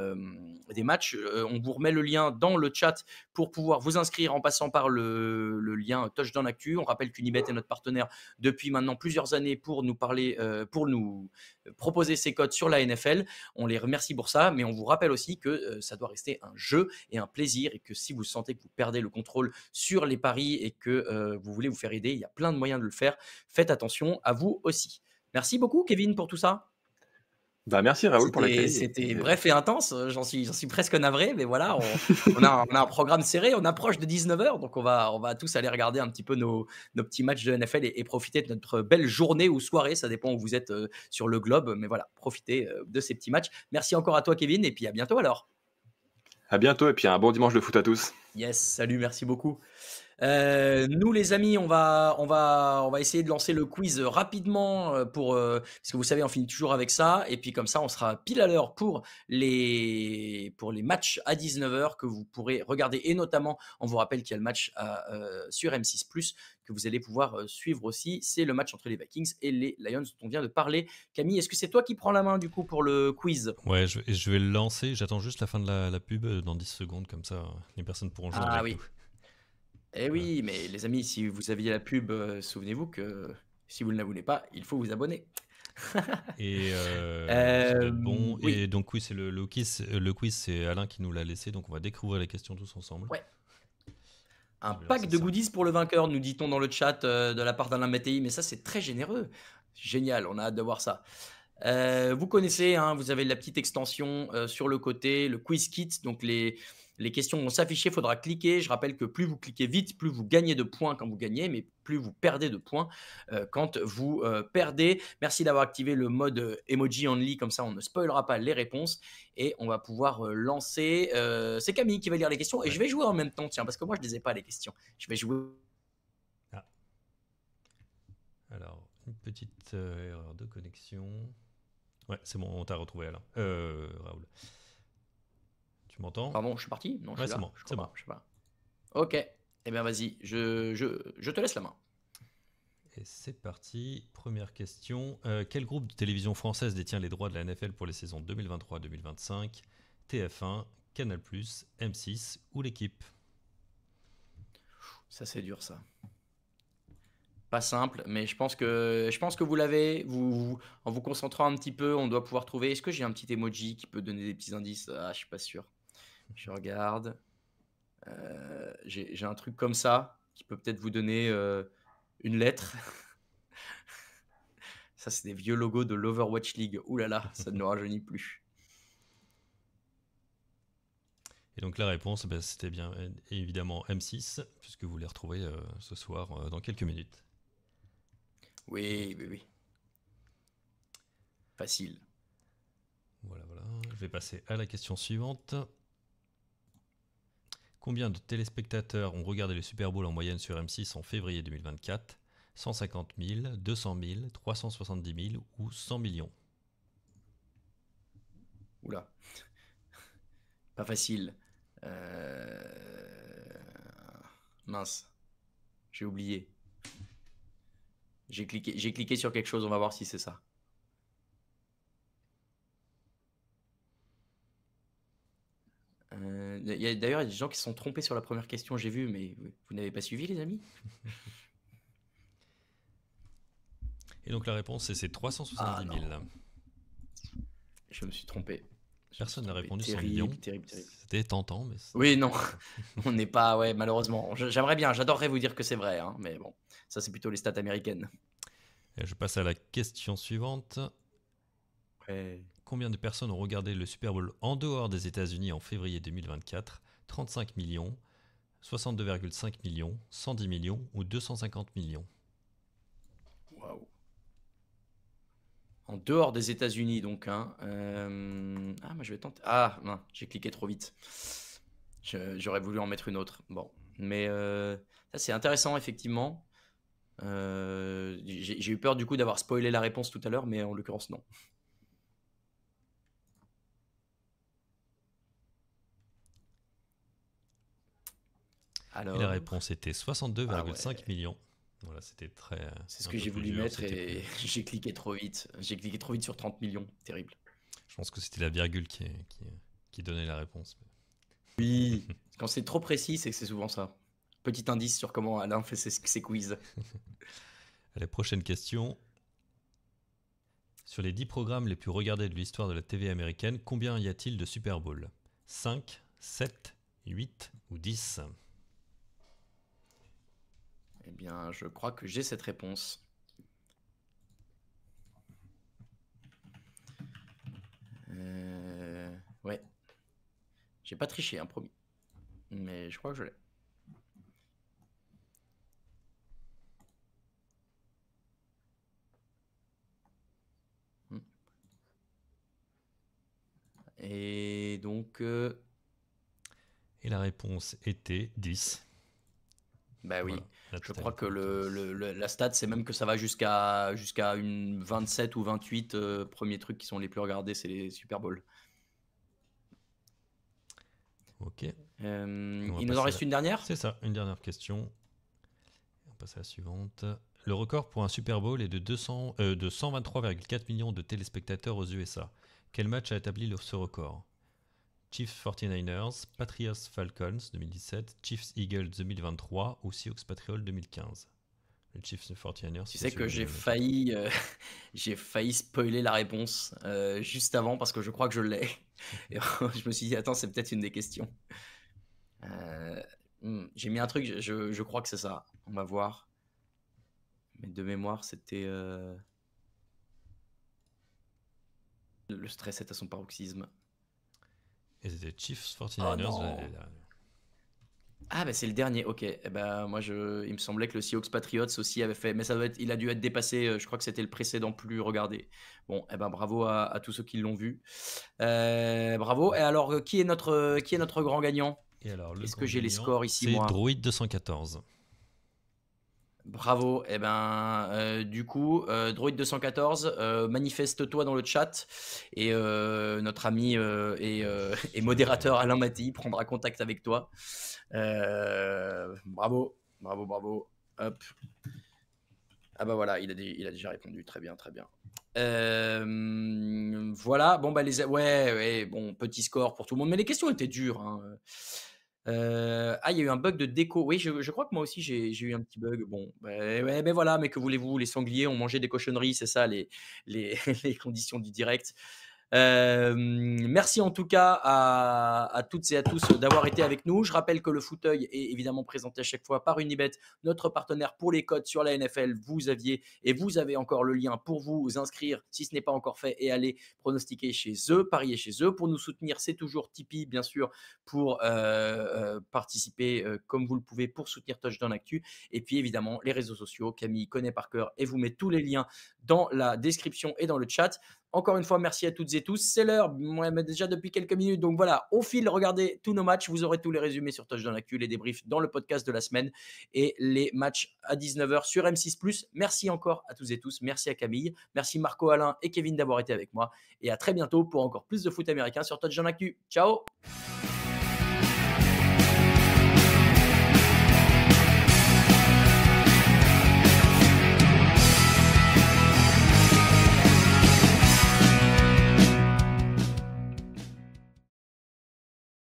Speaker 2: des matchs. on vous remet le lien dans le chat pour pouvoir vous inscrire en passant par le, le lien Touchdown Actu. On rappelle qu'Unibet est notre partenaire depuis maintenant plusieurs années pour nous parler, pour nous proposer ses codes sur la NFL. On les remercie pour ça, mais on vous rappelle aussi que ça doit rester un jeu et un plaisir et que si vous sentez que vous perdez le contrôle sur les paris et que vous voulez vous faire aider, il y a plein de moyens de le faire. Faites attention à vous aussi. Merci beaucoup, Kevin, pour tout ça.
Speaker 5: Bah, merci Raoul pour l'accueil. C'était bref
Speaker 2: et intense, euh, j'en suis, presque navré, mais voilà, on, a, un programme serré, on approche de 19h, donc on va, tous aller regarder un petit peu nos, petits matchs de NFL et, profiter de notre belle journée ou soirée, ça dépend où vous êtes euh, sur le globe, mais voilà, profitez euh, de ces petits matchs. Merci encore à toi Kevin, et puis à bientôt alors.
Speaker 5: À bientôt, et puis un bon dimanche de foot à tous.
Speaker 2: Yes, salut, merci beaucoup. Euh, nous, les amis, on va, on, va, on va essayer de lancer le quiz rapidement euh, pour, euh, parce que vous savez, on finit toujours avec ça. Et puis, comme ça, on sera pile à l'heure pour les, pour les matchs à 19h que vous pourrez regarder. Et notamment, on vous rappelle qu'il y a le match sur M6 Plus que vous allez pouvoir suivre aussi. C'est le match entre les Vikings et les Lions dont on vient de parler. Camille, est-ce que c'est toi qui prends la main du coup pour le quiz
Speaker 3: Ouais, je, vais le lancer. J'attends juste la fin de la, pub dans 10 secondes, comme ça les personnes pourront jouer. Ah oui.
Speaker 2: Eh oui, euh, mais les amis, si vous aviez la pub, euh, souvenez-vous que si vous ne la voulez pas, il faut vous abonner. et euh, bon, et
Speaker 3: donc oui, c'est le, quiz, le quiz, c'est Alain qui nous l'a laissé, donc on va découvrir les questions tous ensemble.
Speaker 2: Ouais. Un pack de goodies pour le vainqueur, nous dit-on dans le chat de la part d'Alain Mattei, mais ça c'est très généreux. Génial, on a hâte de voir ça. vous connaissez, hein, vous avez la petite extension sur le côté, le quiz kit, donc les, les questions vont s'afficher, il faudra cliquer. Je rappelle que plus vous cliquez vite, plus vous gagnez de points quand vous gagnez, mais plus vous perdez de points euh, quand vous euh, perdez. Merci d'avoir activé le mode euh, emoji only, comme ça on ne spoilera pas les réponses et on va pouvoir lancer. C'est Camille qui va lire les questions et je vais jouer en même temps, tiens, parce que moi je ne les ai pas les questions. Je vais jouer. Ah.
Speaker 3: Alors, une petite erreur de connexion. Ouais, c'est bon, on t'a retrouvé là, Raoul. Tu m'entends Pardon, je suis parti Non, je suis
Speaker 2: sais pas. Ok. Eh bien, vas-y, je, te laisse la main.
Speaker 3: Et c'est parti. Première question. Euh, quel groupe de télévision française détient les droits de la NFL pour les saisons 2023-2025 TF1, Canal, M6 ou l'équipe
Speaker 2: Ça, c'est dur, ça pas simple, mais je pense que, je pense que vous l'avez. vous, en vous concentrant un petit peu, on doit pouvoir trouver. Est-ce que j'ai un petit emoji qui peut donner des petits indices ah, Je suis pas sûr. Je regarde. Euh, j'ai un truc comme ça qui peut peut-être vous donner euh, une lettre. ça, c'est des vieux logos de l'Overwatch League. Ouh là là, ça ne nous rajeunit plus.
Speaker 3: Et donc la réponse, bah, c'était bien euh, évidemment M6, puisque vous les retrouvez ce soir dans quelques minutes.
Speaker 2: Oui, oui, oui.
Speaker 3: Facile. Voilà, voilà. Je vais passer à la question suivante. Combien de téléspectateurs ont regardé le Super Bowl en moyenne sur M6 en février 2024 150 000, 200 000, 370 000 ou 100 millions
Speaker 2: Oula, pas facile. Euh, mince, j'ai oublié. J'ai cliqué, j'ai cliqué sur quelque chose, on va voir si c'est ça. Euh, D'ailleurs, il y a des gens qui se sont trompés sur la première question, j'ai vu, mais vous n'avez pas suivi, les amis
Speaker 3: Et donc la réponse, c'est ces 370 000. je me suis trompé.
Speaker 2: Personne n'a répondu sur
Speaker 3: C'était tentant,
Speaker 2: mais... Oui, non, on n'est pas, ouais, malheureusement. J'aimerais bien, j'adorerais vous dire que c'est vrai, hein, mais bon, ça c'est plutôt les stats américaines.
Speaker 3: je passe à la question suivante. Ouais. Combien de personnes ont regardé le Super Bowl en dehors des États-Unis en février 2024 35 millions, 62,5 millions, 110 millions ou 250
Speaker 2: millions Waouh en dehors des États-Unis, donc. Hein, euh, ah, moi je vais tenter. Ah, non, j'ai cliqué trop vite. J'aurais voulu en mettre une autre. Bon, mais euh, ça c'est intéressant effectivement. Euh, j'ai eu peur du coup d'avoir spoilé la réponse tout à l'heure, mais en l'occurrence non.
Speaker 3: la réponse était 62,5 ah millions.
Speaker 2: Voilà, c'était très. Euh, c'est ce que j'ai voulu mettre et j'ai cliqué trop vite. J'ai cliqué trop vite sur 30 millions. Terrible. Je pense que c'était la virgule qui, donnait la réponse. Oui, quand c'est trop précis, c'est que c'est souvent ça. Petit indice sur comment Alain fait ses, ses quiz. la prochaine question. Sur les 10 programmes
Speaker 3: les plus regardés de l'histoire de la TV américaine, combien y a-t-il de Super Bowl 5, 7, 8 ou 10 eh bien,
Speaker 2: je crois que j'ai cette réponse. Euh, ouais. J'ai pas triché, un hein, promis. Mais je crois que je l'ai. Hmm. Et donc. Euh,
Speaker 3: Et la réponse était 10.
Speaker 2: Ben oui, je crois que la stat, c'est même que ça va jusqu'à jusqu'à une 27 ou 28 euh, premiers trucs qui sont les plus regardés, c'est les Super Bowls. Ok. Euh, il nous en reste une
Speaker 3: dernière C'est ça, une dernière question. On passe à la suivante. Le record pour un Super Bowl est de, euh, de 123,4 millions de téléspectateurs aux USA. Quel match a établi ce record Chiefs 49ers, Patriots Falcons 2017, Chiefs Eagles 2023 ou Seahawks Patriots 2015.
Speaker 2: Le Chiefs 49ers. Tu sais que j'ai failli, euh, j'ai failli spoiler la réponse euh, juste avant parce que je crois que je l'ai. je me suis dit, attends, c'est peut-être une des questions. Euh, hmm, j'ai mis un truc, je, je crois que c'est ça. On va voir. Mais de mémoire, c'était. Le stress est à son paroxysme. Chiefs oh, ah, bah c'est le dernier, ok. Eh ben, moi, je... il me semblait que le Seahawks Patriots aussi avait fait, mais ça doit être... il a dû être dépassé. Euh, je crois que c'était le précédent plus regardé. Bon, et eh ben, bravo à, tous ceux qui l'ont vu. Euh, bravo. Et alors, euh, qui est notre, qui est notre grand gagnant Est-ce que j'ai les scores ici C'est
Speaker 3: Droid 214.
Speaker 2: Bravo. et eh ben, euh, du coup, euh, Droid214, euh, manifeste-toi dans le chat et notre ami et, modérateur Alain Mattei prendra contact avec toi. bravo, bravo, bravo. Ah bah voilà, il a, déjà répondu. Très bien, très bien. voilà, bon bah les ouais, bon petit score pour tout le monde, mais les questions étaient dures. Hein. Euh, ah, il y a eu un bug de déco. Oui, je, crois que moi aussi j'ai eu un petit bug. Bon, ben, mais ben voilà, mais que voulez-vous Les sangliers ont mangé des cochonneries, c'est ça les, les conditions du direct. Euh, merci en tout cas à, toutes et à tous d'avoir été avec nous. Je rappelle que le fauteuil est évidemment présenté à chaque fois par Unibet, notre partenaire pour les codes sur la NFL. Vous aviez et vous avez encore le lien pour vous inscrire si ce n'est pas encore fait et aller pronostiquer chez eux, parier chez eux. Pour nous soutenir, c'est toujours Tipeee, bien sûr, pour euh, euh, participer comme vous le pouvez pour soutenir Touchdown Actu. Et puis évidemment, les réseaux sociaux. Camille connaît par cœur et vous met tous les liens dans la description et dans le chat. Encore une fois, merci à toutes et tous. C'est l'heure, moi déjà depuis quelques minutes. Donc voilà, au fil, regardez tous nos matchs. Vous aurez tous les résumés sur Touchdown Q, les débriefs dans le podcast de la semaine et les matchs à 19h sur M6. Merci encore à tous et tous. Merci à Camille. Merci Marco, Alain et Kevin d'avoir été avec moi. Et à très bientôt pour encore plus de foot américain sur la Q. Ciao!